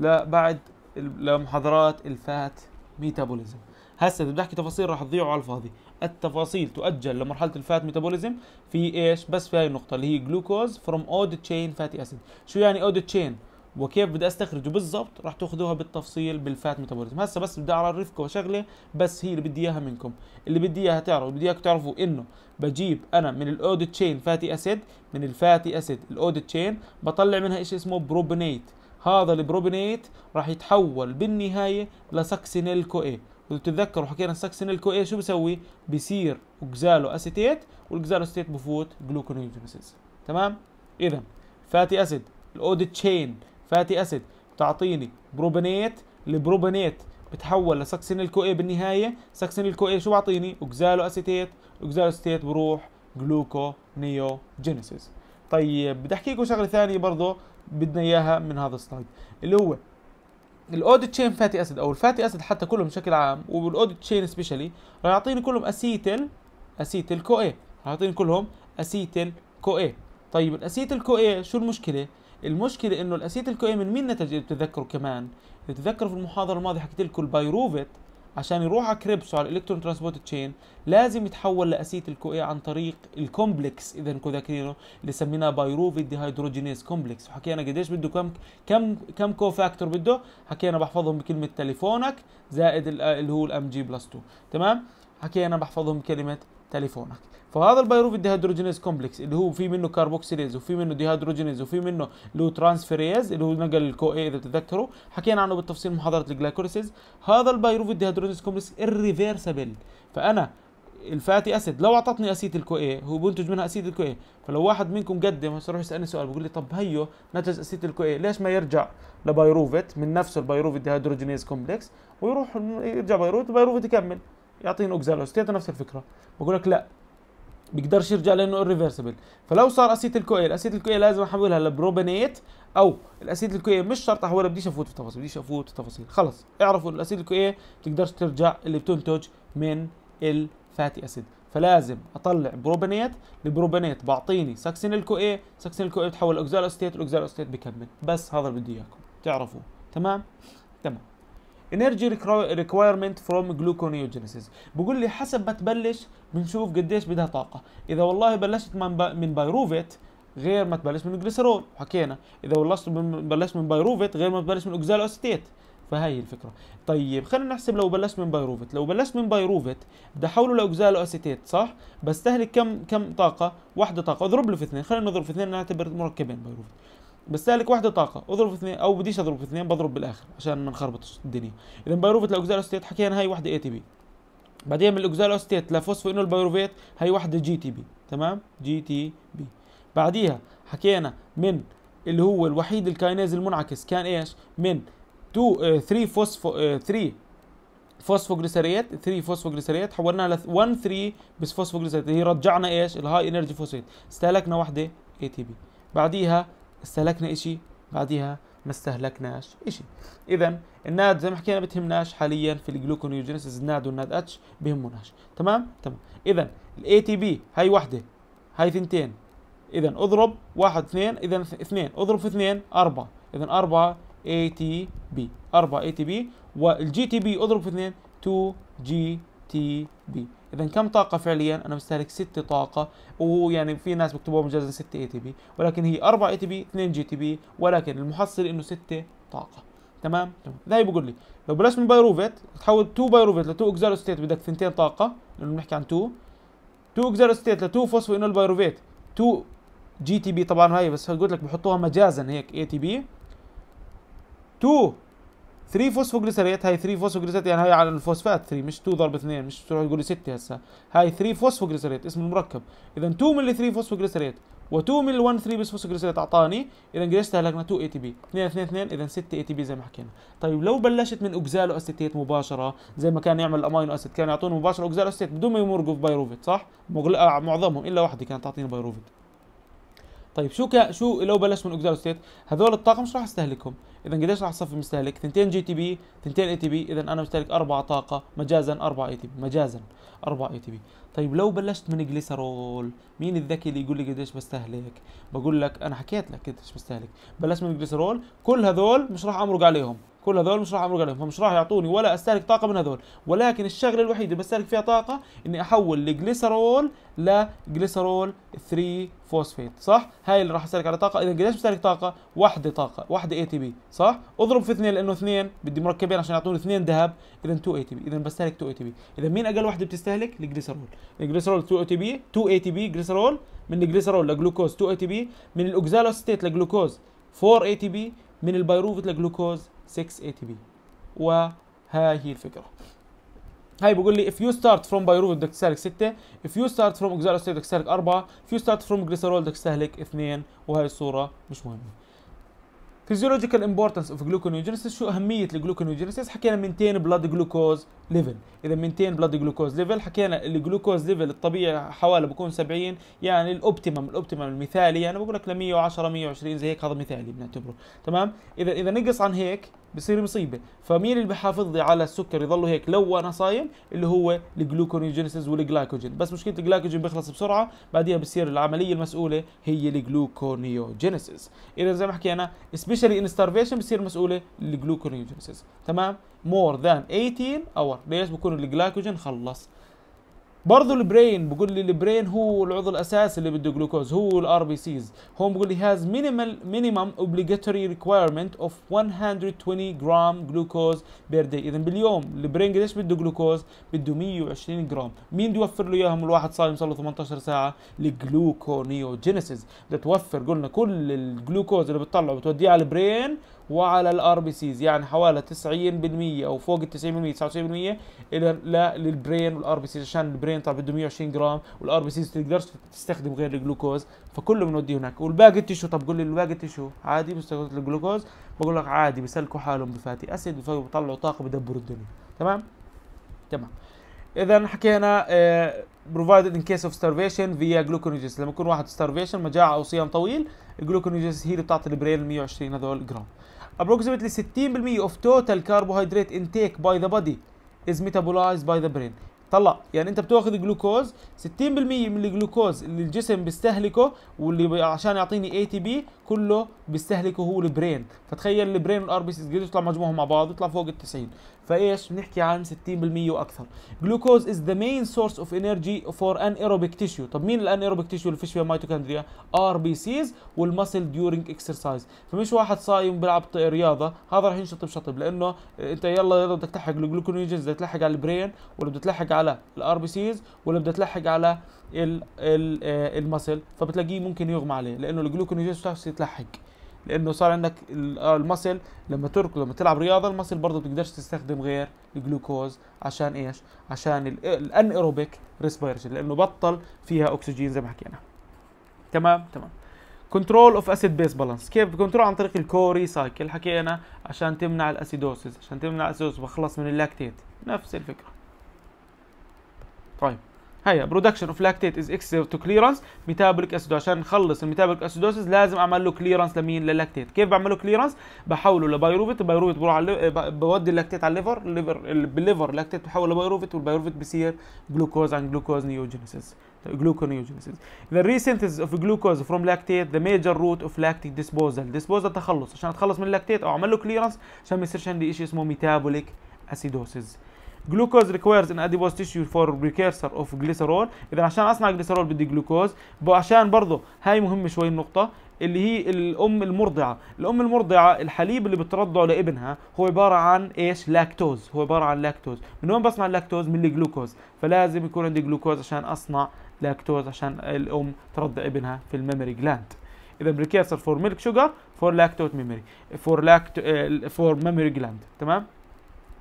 لا بعد لمحاضرات الفات ميتابوليزم هسه اذا احكي تفاصيل راح تضيعوا على الفاضي التفاصيل تؤجل لمرحله الفات ميتابوليزم في ايش بس في هاي النقطه اللي هي جلوكوز فروم اود تشين فاتي اسيد شو يعني اود تشين وكيف بدي استخرجه بالضبط راح تاخذوها بالتفصيل بالفات ميتابوليزم هسه بس بدي اعرفكم شغله بس هي اللي بدي اياها منكم اللي بدي اياها تعرفوا بدي اياكم تعرفوا انه بجيب انا من الاود تشين فاتي اسيد من الفاتي اسيد الاود تشين بطلع منها شيء اسمه بروبونيت هذا البروبينيت راح يتحول بالنهايه لساكسينيل كو اي بتتذكروا حكينا كو اي شو بسوي بصير اوكزالو اسيتيت والاوكزالو اسيتيت بفوت جلوكونيوجينيسيس تمام اذا فاتي اسيد الاود تشين فاتي اسيد بتعطيني بروبينيت البروبينيت بتحول كو اي بالنهايه كو اي شو بعطيني اوكزالو اسيتيت اوكزالو اسيتيت بروح جلوكونيوجينيسيس طيب بدي احكي لكم شغله ثانيه برضه بدنا اياها من هذا السلايد اللي هو الاودي تشين فاتي اسيد او الفاتي اسيد حتى كلهم بشكل عام والاوديت تشين سبيشالي راح يعطيني كلهم اسيتل اسيتل كو اي راح يعطيني كلهم اسيتل كو اي طيب الاسيتل كو اي شو المشكله المشكله انه الاسيتل كو اي من مين نتج اذا بتتذكروا كمان بتتذكروا في المحاضره الماضيه حكيت لكم البايروفيت عشان يروح على كريبس وعلى الالكترون ترانسبورت تشين لازم يتحول لاسيت الكو اي عن طريق الكومبلكس اذا كنتوا ذاكرينه اللي سميناه دي هيدروجينيز كومبلكس وحكينا قديش بده كم كم كم كو فاكتور بده حكينا بحفظهم بكلمه تليفونك زائد اللي هو الام جي بلس 2 تمام حكينا بحفظهم بكلمه تليفونك فهذا البيروفيت ديهيدروجينيز كومبلكس اللي هو في منه كاربوكسيليز وفي منه ديهيدروجينيز وفي منه لو ترانسفيريز اللي هو نقل الكو اي اذا تتذكروا حكينا عنه بالتفصيل محاضره الجلايكوليسيز هذا البيروفيت ديهيدروجينيز كومبلكس الريفيرسبل فانا الفاتي اسيد لو اعطتني اسيد الكو اي هو بينتج منها اسيد الكو اي فلو واحد منكم قدم هسه يروح يسالني سؤال بيقول لي طب هيو نتج اسيد الكو اي ليش ما يرجع لبيروفيت من نفسه البيروفيت ديهيدروجينيز كومبلكس ويروح يرجع بيروفيت البيروفيت يكمل يعطيني اوكزالوستيت نفس الفكره بقول لك لا بيقدرش يرجع لانه ريفرسبل فلو صار اسيتيل كويل اسيتيل كويل لازم احولها لبروبانيت او الاسيتيل كويل مش شرط احولها بديش افوت في تفاصيل بديش افوت في تفاصيل خلص اعرفوا الاسيت الاسيتيل كويل بتقدرش ترجع اللي بتنتج من الفاتي اسيد فلازم اطلع بروبانيت البروبانيت بعطيني ساكسين الكوي ساكسين الكوي بتحول اوكزالوستيت الاوكزالوستيت بكمل بس هذا اللي بدي اياكم تعرفوا تمام تمام انرجي ريكوايرمنت فروم جلوكونيوجينيسيس بقول لي حسب ما تبلش بنشوف قديش بدها طاقه اذا والله بلشت من با من بايروفيت غير ما تبلش من جليسرول حكينا اذا بلشت من من بايروفيت غير ما تبلش من اوكزالو اسيتيت فهي الفكره طيب خلينا نحسب لو بلشت من بايروفيت لو بلشت من بايروفيت بدي احوله لاوكزالو اسيتيت صح بستهلك كم كم طاقه واحده طاقه اضرب له في اثنين خلينا نضرب في اثنين نعتبر مركبين بايروفيت بستهلك واحدة طاقة اضرب في اثنين او بديش اضرب في اثنين بضرب بالاخر عشان ما نخربطش الدنيا اذا بايروفيت لاوكزالوستيت حكينا هاي واحدة اي تي بي بعدين من لفوسفو لفوسفينول البايروفيت هاي واحدة جي تي بي تمام جي تي بي بعديها حكينا من اللي هو الوحيد الكاينيز المنعكس كان ايش من 2 3 فوسفو 3 فوسفوجليسريات 3 فوسفوجليسريات حولناها ل 1 3 بس فوسفوجليسريات هي رجعنا ايش الهاي انرجي فوسفيت استهلكنا وحده اي تي بي بعديها استهلكنا شيء بعديها ما استهلكناش شيء إذا الناد زي ما حكينا بتهمناش حاليا في الجلوكونيوجينيسيس الناد والناد اتش بهمناش تمام تمام إذا الاي تي بي هاي وحدة هاي ثنتين إذا اضرب واحد اثنين إذا اثنين اضرب في اثنين أربعة إذا أربعة اي تي بي اربعه اي تي بي والجي تي بي اضرب في اثنين 2 جي تي بي اذا كم طاقه فعليا انا مستهلك 6 طاقه ويعني في ناس بيكتبوها مجازا 6 اي تي بي ولكن هي 4 اي تي بي 2 جي تي بي ولكن المحصل انه 6 طاقه تمام تمام ده بقول لي لو بلشت من بايروفيت تحول 2 بايروفيت ل 2 ستيت بدك ثنتين طاقه لانه بنحكي عن 2 2 ستيت ل 2 فوسفو انول بايروفيت 2 جي تي بي طبعا هاي بس قلت لك بحطوها مجازا هيك اي تي بي 2 3 فوسفوجليسيرات هاي 3 فوسفوجليسيرات يعني هاي على الفوسفات 3 مش 2 ضرب 2 مش تروح تقول لي 6 هسه هاي 3 فوسفوجليسيرات اسم المركب اذا 2 مللي 3 فوسفوجليسيرات و2 مللي 1 3 بس فوسفوجليسيرات اعطاني اذا قديش استهلكنا 2 اي تي بي 2 2 2 اذا 6 اي تي بي زي ما حكينا طيب لو بلشت من اوكزالو اسيتيت مباشره زي ما كان يعمل الامينو اسيد كان يعطوني مباشره اوكزالو اسيتيت بدون ما يمرقوا في بايروفيت صح آه، معظمهم الا واحده كانت تعطيني بايروفيت طيب شو كا شو لو بلش من اوكزالو اسيتيت هذول الطاقم مش راح استهلكهم اذا قديش راح اصفي مستهلك تنتين جي تي بي تنتين اي تي بي اذا انا مستهلك اربع طاقه مجازا اربع اي تي بي مجازا اربع اي تي بي طيب لو بلشت من جليسرول مين الذكي اللي يقول لي قديش بستهلك بقول لك انا حكيت لك قديش بستهلك بلشت من جليسرول، كل هذول مش راح امرق عليهم كل هذول مش راح امرق عليهم فمش راح يعطوني ولا استهلك طاقه من هذول ولكن الشغله الوحيده اللي بستهلك فيها طاقه اني احول الجليسرول لجليسرول 3 فوسفيت صح هاي اللي راح استهلك على طاقه اذا قديش بستهلك طاقه واحده طاقه واحده اي تي بي صح اضرب في اثنين لانه اثنين بدي مركبين عشان يعطوني اثنين ذهب اذا 2 اي تي بي اذا بستهلك 2 اي تي بي اذا مين اقل وحده بتستهلك الجليسرول الجليسرول 2 اي تي بي 2 اي تي بي جليسرول من الجليسرول لجلوكوز 2 اي تي بي من الاوكسالوستيت لجلوكوز 4 اي تي بي من البيروفيت لجلوكوز 6 ATP وها هي الفكرة هاي بقول لي if you start from pyruvate دكسالك 6 if you start from oxaloxate دكسالك 4 if you start from glycerol دكسالك 2 وهي الصورة مش مهمة physiological importance of gluconeogenesis شو أهمية الجلوكونيوجينيسيس حكينا 200 blood glucose ليفل اذا 200 بلاد جلوكوز ليفل حكينا الجلوكوز ليفل الطبيعي حوالي بكون 70 يعني الاوبتيمم الاوبتيمم المثالي انا يعني بقول لك ل 110 120 زي هيك هذا مثالي بنعتبره تمام اذا اذا نقص عن هيك بصير مصيبه فمين اللي بحافظ لي على السكر يضله هيك لو انا صايم اللي هو الجلوكونيوجينيسيس والجلايكوجين بس مشكله الجلايكوجين بيخلص بسرعه بعديها بصير العمليه المسؤوله هي الجلوكونيوجينيسيس اذا زي ما حكينا سبيشالي ان ستارفيشن بصير مسؤوله الجلوكونيوجينيسيس تمام مور ذان 18 اور ليش بكون الجلايكوجين خلص برضو البرين بقول لي البرين هو العضو الاساسي اللي بده جلوكوز هو الار بي سيز هون بقول لي هاز مينيمال مينيمم اوبليجاتوري ريكويرمنت اوف 120 جرام جلوكوز بير داي اذا باليوم البرين قديش بده جلوكوز بده 120 جرام مين بده يوفر له اياهم الواحد صايم صار له 18 ساعه الجلوكونيوجينيسيس بده توفر قلنا كل الجلوكوز اللي بتطلعه بتوديه على البرين وعلى الار بي سيز يعني حوالي 90% او فوق ال 90% 99% الى للبرين والار بي سيز عشان البرين طبعا بده 120 جرام والار بي سيز تقدرش تستخدم غير الجلوكوز فكله بنوديه هناك والباقي التيشو طب قول لي الباقي التيشو عادي بيستخدم الجلوكوز بقول لك عادي بيسلكوا حالهم بفاتي اسيد بيطلعوا طاقه بدبروا الدنيا تمام تمام اذا حكينا بروفايدد ان كيس اوف ستارفيشن فيا via لما يكون واحد ستارفيشن مجاعة أو صيام طويل الجلوكونيجيس هي اللي بتعطي البرين 120 هذول جرام approximately 60% of total carbohydrate intake by the body is metabolized by the brain طلع يعني انت بتاخذ جلوكوز 60% من الجلوكوز اللي الجسم بيستهلكه واللي عشان يعطيني اي تي بي كله بيستهلكه هو البرين فتخيل البرين والار بي سي قد يطلع مجموعهم مع بعض يطلع فوق ال 90 فايش بنحكي عن 60% واكثر جلوكوز از ذا مين سورس اوف انرجي فور ان ايروبيك تيشو طب مين الان ايروبيك تيشو اللي فيش فيها ميتوكوندريا ار بي سيز والمسل ديورينج اكسرسايز فمش واحد صايم بيلعب رياضه هذا راح ينشط بشطب لانه انت يلا يلا بدك تلحق الجلوكونيجنز بدك تلحق على البرين ولا بدك تلحق على الار بي سيز ولا بدك تلحق على آه، المسل فبتلاقيه ممكن يغمى عليه لانه الجلوكونيجنز بتعرف تلحق لانه صار عندك آه، المصل لما تركض لما تلعب رياضه المصل برضه بتقدرش تستخدم غير الجلوكوز عشان ايش عشان الان ايروبيك ريسبيرشن لانه بطل فيها اكسجين زي ما حكينا تمام تمام كنترول اوف اسيد بيس بالانس كيف كنترول عن طريق الكوري سايكل حكينا عشان تمنع الاسيدوسيس عشان تمنع الاسيدوسيس بخلص من اللاكتيت نفس الفكره طيب هيا برودكشن اوف لاكتيت از اكس تو كليرنس ميتابوليك اسيد عشان نخلص الميتابوليك اسيدوسز لازم اعمل له كليرنس لمين للاكتيت كيف بعمل له كليرنس بحوله لبايروفيت البايروفيت بروح على بودي اللاكتيت على الليفر الليفر بالليفر اللاكتيت بحوله لبايروفيت والبايروفيت بصير جلوكوز اند جلوكوز نيوجينيسيس gluconeogenesis. The resynthesis of glucose from lactate the major root of lactic disposal. disposal تخلص عشان اتخلص من اللاكتيت او اعمل له كليرنس عشان ما يصيرش عندي شيء اسمه ميتابوليك acidosis. جلوكوز ريكويرز ان اديبوز تيشو فور بريكيرسر اوف جليسرول اذا عشان اصنع جليسرول بدي جلوكوز وعشان برضه هاي مهمه شوي النقطه اللي هي الام المرضعه الام المرضعه الحليب اللي بترضعه لابنها هو عباره عن ايش لاكتوز هو عباره عن لاكتوز من وين بصنع اللاكتوز من الجلوكوز فلازم يكون عندي جلوكوز عشان اصنع لاكتوز عشان الام ترضع ابنها في الميموري جلاند اذا بريكيرسر فور ميلك شوجر فور لاكتوز ميموري فور لاكت فور ميموري جلاند تمام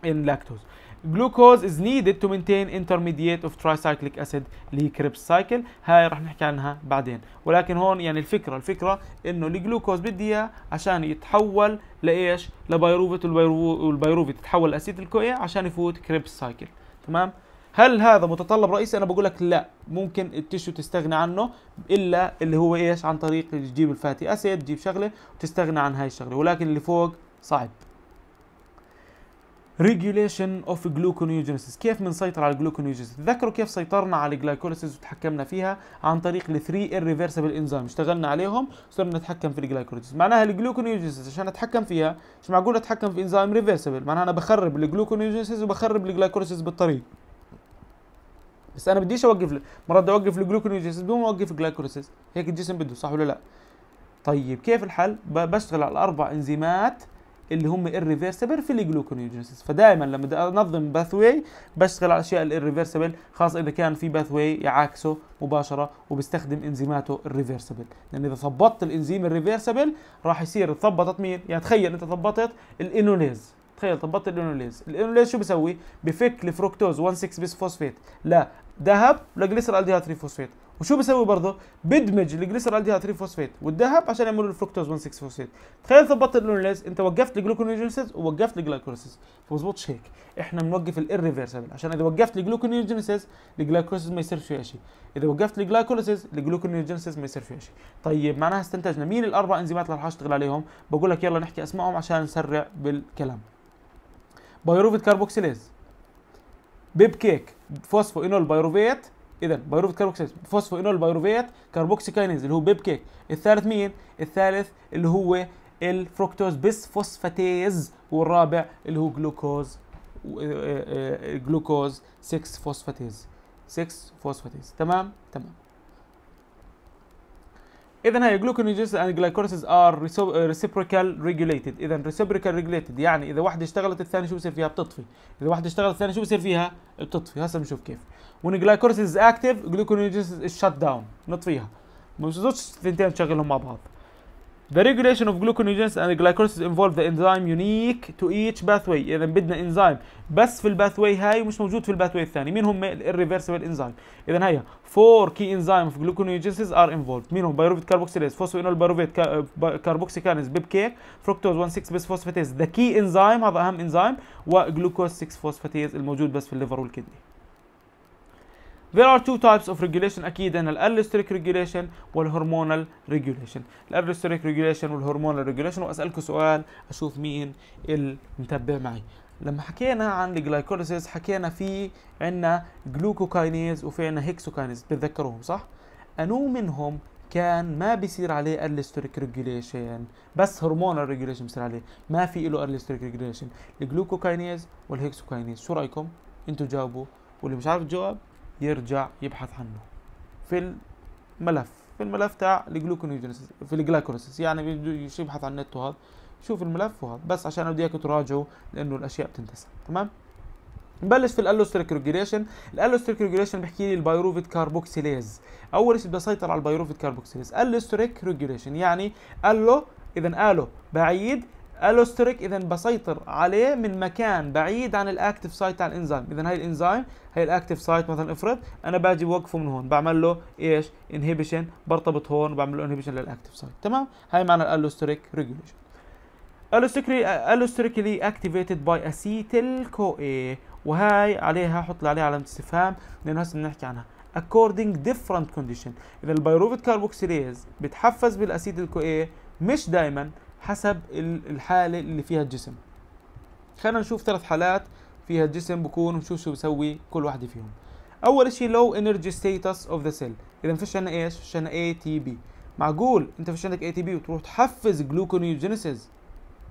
ان لاكتوز جلوكوز از نيدد تو مينتين انترميديت اوف ترايسايكليك اسيد اللي هي كريبس سايكل هاي رح نحكي عنها بعدين ولكن هون يعني الفكره الفكره انه الجلوكوز بدي اياه عشان يتحول لايش لبيروفيت والبيروفيت تتحول لاسيد الكويا عشان يفوت كريبس سايكل تمام هل هذا متطلب رئيسي انا بقول لك لا ممكن التيشو تستغنى عنه الا اللي هو ايش عن طريق تجيب الفاتي اسيد تجيب شغله وتستغنى عن هاي الشغله ولكن اللي فوق صعب ريجوليشن اوف جلوكونيوجينيسيس كيف بنسيطر على الجلوكونيوجينيسيس تذكروا كيف سيطرنا على الجلايكوليسيس وتحكمنا فيها عن طريق الثري ريفرسيبل انزيم اشتغلنا عليهم صرنا نتحكم في الجلايكوليسيس معناها الجلوكونيوجينيسيس عشان اتحكم فيها مش معقول اتحكم في انزيم ريفرسبل معناها انا بخرب الجلوكونيوجينيسيس وبخرب الجلايكوليسيس بالطريق بس انا بديش اوقف مرات بدي اوقف الجلوكونيوجينيسيس بدون ما اوقف الجلايكوليسيس هيك الجسم بده صح ولا لا طيب كيف الحل بشتغل على الاربع انزيمات اللي هم الريفيرسبل في الجلوكونيوجينيسيس فدائما لما بدي انظم باث واي بشتغل على الاشياء الريفيرسبل خاصه اذا كان في باث واي يعاكسه مباشره وبستخدم انزيماته الريفيرسبل لان اذا ثبطت الانزيم الريفيرسبل راح يصير ثبطت مين يعني تخيل انت ثبطت الانوليز تخيل ثبطت الانوليز الانوليز شو بسوي بفك الفركتوز 1 6 بيس فوسفيت لا ذهب لجليسرالديهايد 3 فوسفيت وشو بسوي برضه بدمج الجليسرالديهايد 3 فوسفيت والذهب عشان يعملوا الفركتوز 16 فوسفيت تخيل ظبطت اللونيلاز انت وقفت الجلوكونيوجينيسيس ووقفت الجلايكوليسيس ما بظبطش هيك احنا بنوقف الاريفيرسبل عشان اذا وقفت الجلوكونيوجينيسيس الجلايكوليسيس ما يصير فيها شيء اذا وقفت الجلايكوليسيس الجلوكونيوجينيسيس ما يصير فيها شيء طيب معناها استنتجنا مين الاربع انزيمات اللي راح اشتغل عليهم بقول لك يلا نحكي اسمائهم عشان نسرع بالكلام بايروفيت كاربوكسيليز بيب كيك فوسفو انول بايروفيت اذا بايروفيت كاربوكسيلز فوسفو انول بايروفيت كاربوكسيكاينيز اللي هو بيب كيك الثالث مين الثالث اللي هو الفركتوز بس فوسفاتيز والرابع اللي هو جلوكوز آه، آه، آه، جلوكوز 6 فوسفاتيز 6 فوسفاتيز تمام تمام اذا هاي gluconeogenesis اند glycolysis ار uh, reciprocal ريجوليتد اذا reciprocal ريجوليتد يعني اذا واحده اشتغلت الثانيه شو بصير فيها بتطفي اذا واحده اشتغلت الثانيه شو بصير فيها بتطفي هسه بنشوف كيف when glycolysis اكتف active شت داون نطفيها ما بصيرش الثنتين تشغلهم مع بعض The regulation of gluconeogenesis and glycolysis involve the enzyme unique to each pathway إذا بدنا انزيم بس في الباثواي هاي ومش موجود في الباثواي الثاني مين هم الريفرسبل انزيم إذا هيا four key enzymes of gluconeogenesis are involved مين هم بيروفيت كاربوكسيليز فوسفينول بيروفيت كاربوكسيكانز بيبكيك فروكتوز 1 6 بس فوسفاتيز ذا كي انزيم هذا أهم انزيم وجلوكوز 6 فوسفاتيز الموجود بس في الليفر والكدني There are two types of regulation ان الالستريك ريجوليشن والهرمونال ريجوليشن الالستريك ريجوليشن والهرمونال ريجوليشن واسالكم سؤال اشوف مين المتبع معي لما حكينا عن الجلايكوليسيس حكينا في عندنا جلوكوكاينيز وفي عندنا هيكسوكاينيز بتذكروهم صح انو منهم كان ما بيصير عليه الستريك ريجوليشن بس هرمونال ريجوليشن بصير عليه ما في له الستريك ريجوليشن الجلوكوكاينيز والهيكسوكاينيز شو رايكم انتوا جاوبوا واللي مش عارف الجواب يرجع يبحث عنه في الملف في الملف تاع الجلوكونيوجينيسيس في الجلايكوليسيس يعني يبحث عن النت وهذا شوف الملف وهذا بس عشان بدي اياك تراجعه لانه الاشياء بتنتسى تمام نبلش في الالوستريك ريجوليشن الالوستريك ريجوليشن بحكي لي البايروفيت كاربوكسيليز اول شيء بدي اسيطر على البايروفيت كاربوكسيليز الالوستريك ريجوليشن يعني الو اذا الو بعيد الوستريك اذا بسيطر عليه من مكان بعيد عن الاكتف سايت على الانزيم اذا هاي الانزيم هي الاكتف سايت مثلا افرض انا باجي بوقفه من هون بعمل له ايش انهبيشن برتبط هون وبعمل له انهبيشن للاكتف سايت تمام هاي معنى الالوستريك ريجوليشن اكتيفيتد activated by acetyl CoA وهاي عليها حط لي عليها علامه استفهام لانه هسه بنحكي عنها according different condition اذا البيروفيت كاربوكسيليز بتحفز بالاسيتيل كو اي مش دائما حسب الحاله اللي فيها الجسم خلينا نشوف ثلاث حالات فيها الجسم بكون ونشوف شو بسوي كل واحده فيهم اول شيء لو انرجي ستيتس اوف ذا سيل اذا ما فيش عندنا ايش فيش عندنا اي تي بي معقول انت فيش عندك اي تي بي وتروح تحفز جلوكونيوجينيسيس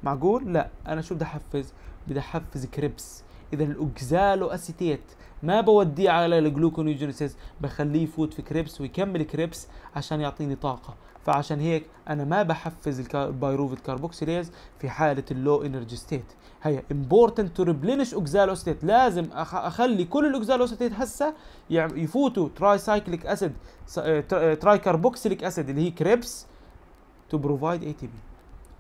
معقول لا انا شو بدي احفز بدي احفز كريبس اذا الاوكزالو اسيتيت ما بوديه على الجلوكونيوجينيسيس بخليه يفوت في كريبس ويكمل كريبس عشان يعطيني طاقه فعشان هيك انا ما بحفز البايروفيت كاربوكسيليز في حاله اللو انرجي ستيت هي امبورتنت تو ريبلينش اوكزالوستيت لازم اخلي كل الاوكزالوستيت هسه يفوتوا تراي سايكليك اسيد تراي كاربوكسيليك اسيد اللي هي كريبس تو بروفايد اي تي بي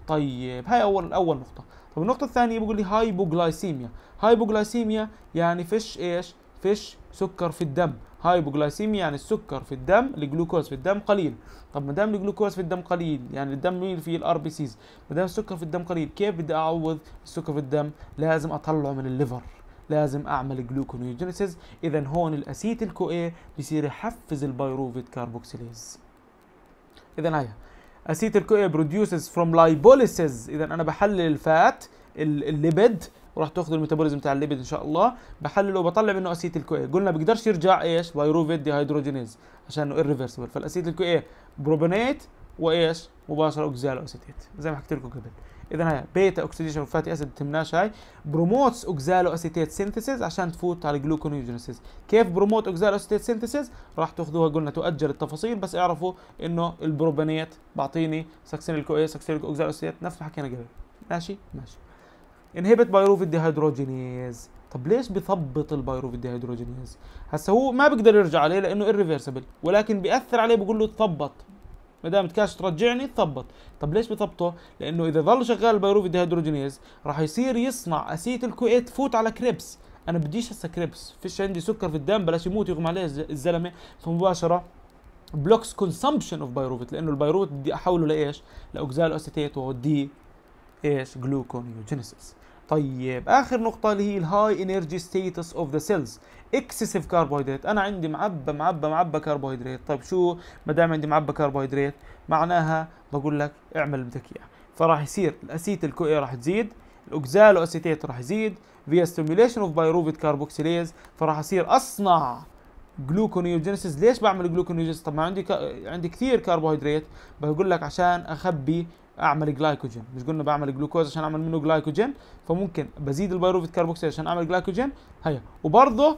طيب هاي اول اول نقطه طب النقطه الثانيه بقول لي هايبوغلايسيميا هايبوغلايسيميا يعني فيش ايش فيش سكر في الدم هايبوغلايسيميا يعني السكر في الدم الجلوكوز في الدم قليل طب ما دام الجلوكوز في الدم قليل يعني الدم مين فيه الار بي سيز ما دام السكر في الدم قليل كيف بدي اعوض السكر في الدم لازم اطلعه من الليفر لازم اعمل جلوكونيوجينيسيس اذا هون الاسيتيل كو اي بصير يحفز البايروفيت كاربوكسيليز اذا هيا اسيتيل كو اي بروديوسز فروم لايبوليسيز اذا انا بحلل الفات الليبيد وراح تاخذ الميتابوليزم بتاع الليبيد ان شاء الله بحلله وبطلع منه اسيت الكو اي قلنا بيقدرش يرجع ايش بايروفيت دي هيدروجينيز عشان انه ريفرسبل فالاسيت الكو اي بروبونيت وايش مباشره اوكزالو اسيتيت زي ما حكيت لكم قبل اذا هي بيتا اوكسيديشن فاتي اسيد تمناش هاي بروموتس اوكزالو اسيتيت سينثيسيس عشان تفوت على جلوكونيوجينيسيس كيف بروموت اوكزالو اسيتيت سينثيسيس راح تاخذوها قلنا تؤجل التفاصيل بس اعرفوا انه البروبونيت بعطيني سكسين الكو اي سكسين الكو اوكزالو اسيتيت نفس ما حكينا قبل ماشي ماشي انهبت بايروفيت ديهيدروجينيز طب ليش بيثبط البايروفيت ديهيدروجينيز هسه هو ما بيقدر يرجع عليه لانه irreversible ولكن بياثر عليه بقول له تثبط ما دام تكاش ترجعني تثبط طب ليش بثبطه لانه اذا ظل شغال البايروفيت ديهيدروجينيز راح يصير يصنع اسيت الكويت تفوت على كريبس انا بديش هسه كريبس فيش عندي سكر في الدم بلاش يموت يغمى عليه الزلمه فمباشره بلوكس كونسمبشن اوف بايروفيت لانه البايروفيت بدي احوله لايش لاوكزال اسيتيت واوديه ايش جلوكونيوجينيسيس طيب اخر نقطه اللي هي الهاي انرجي ستيتس اوف ذا سيلز اكسسيف كاربوهيدرات انا عندي معبى معبى معبى كاربوهيدرات طيب شو ما دام عندي معبى كاربوهيدرات معناها بقول لك اعمل اللي بدك اياه فراح يصير الاسيت الكو اي راح تزيد الاوكزالو اسيتيت راح يزيد فيا ستيميليشن اوف بايروفيت كاربوكسيليز فراح اصير اصنع جلوكونيوجينيسيس ليش بعمل جلوكونيوجينيسيس طب ما عندي ك... عندي كثير كاربوهيدرات بقول لك عشان اخبي اعمل جلايكوجين مش قلنا بعمل جلوكوز عشان اعمل منه جلايكوجين فممكن بزيد البيروفيت كاربوكسيل عشان اعمل جلايكوجين هيا وبرضه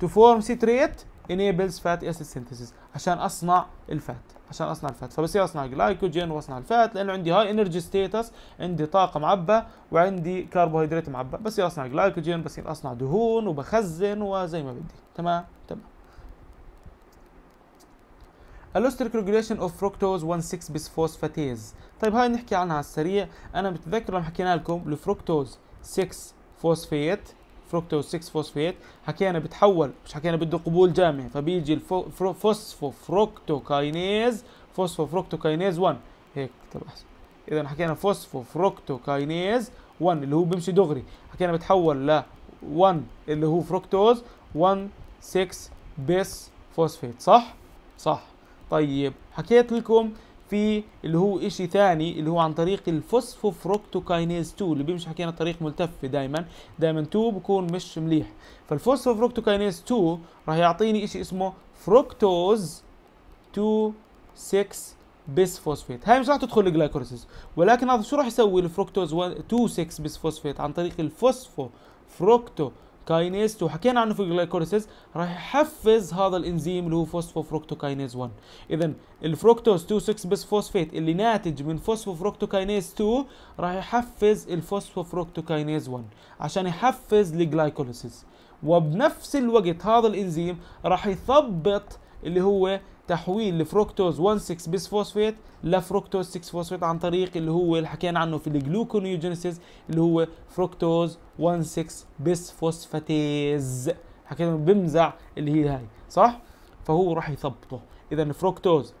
تو فورم سيتريت انيبلز فات اسيد سينثيسيس عشان اصنع الفات عشان اصنع الفات فبصير اصنع جلايكوجين واصنع الفات لانه عندي هاي انرجي ستيتس عندي طاقه معبى وعندي كربوهيدرات معبى بصير اصنع جلايكوجين بصير اصنع دهون وبخزن وزي ما بدي تمام تمام الاستريك ريجوليشن اوف فروكتوز 1 6 فوسفاتيز طيب هاي نحكي عنها على السريع انا بتذكر لما حكينا لكم الفركتوز 6 فوسفيت فركتوز 6 فوسفيت حكينا بتحول مش حكينا بده قبول جامع فبيجي فوسفو فوسفوفركتوكاينيز 1 هيك طب احسن اذا حكينا فوسفو فوسفوفركتوكاينيز 1 اللي هو بيمشي دغري حكينا بتحول ل 1 اللي هو فركتوز 1 6 بيس فوسفيت صح صح طيب حكيت لكم في اللي هو شيء ثاني اللي هو عن طريق الفوسفوفركتوكاينيز 2 اللي بيمشي حكينا طريق ملتفه دائما دائما 2 بكون مش مليح فالفوسفوفركتوكاينيز 2 راح يعطيني شيء اسمه فركتوز 2 6 فوسفيت هاي مش راح تدخل الجلايكوليسيس ولكن هذا شو راح يسوي الفركتوز 2 6 فوسفيت عن طريق الفوسفو فركتو كاينيز 2 حكينا عنه في الجلايكوليسيس راح يحفز هذا الانزيم اللي هو فوسفوفروكتوكاينيز 1 اذا الفركتوز 2 6 بس فوسفيت اللي ناتج من فوسفوفروكتوكاينيز 2 راح يحفز الفوسفوفروكتوكاينيز 1 عشان يحفز الجلايكوليسيس وبنفس الوقت هذا الانزيم راح يثبط اللي هو تحويل 1 1,6 بيس فوسفيت لفركتوز 6 فوسفيت عن طريق اللي هو اللي حكينا عنه في الجلوكونيوجينيسيس اللي هو فركتوز 1,6 بيس فوسفاتيز حكينا بمزع اللي هي هاي صح فهو راح يثبطه اذا فركتوز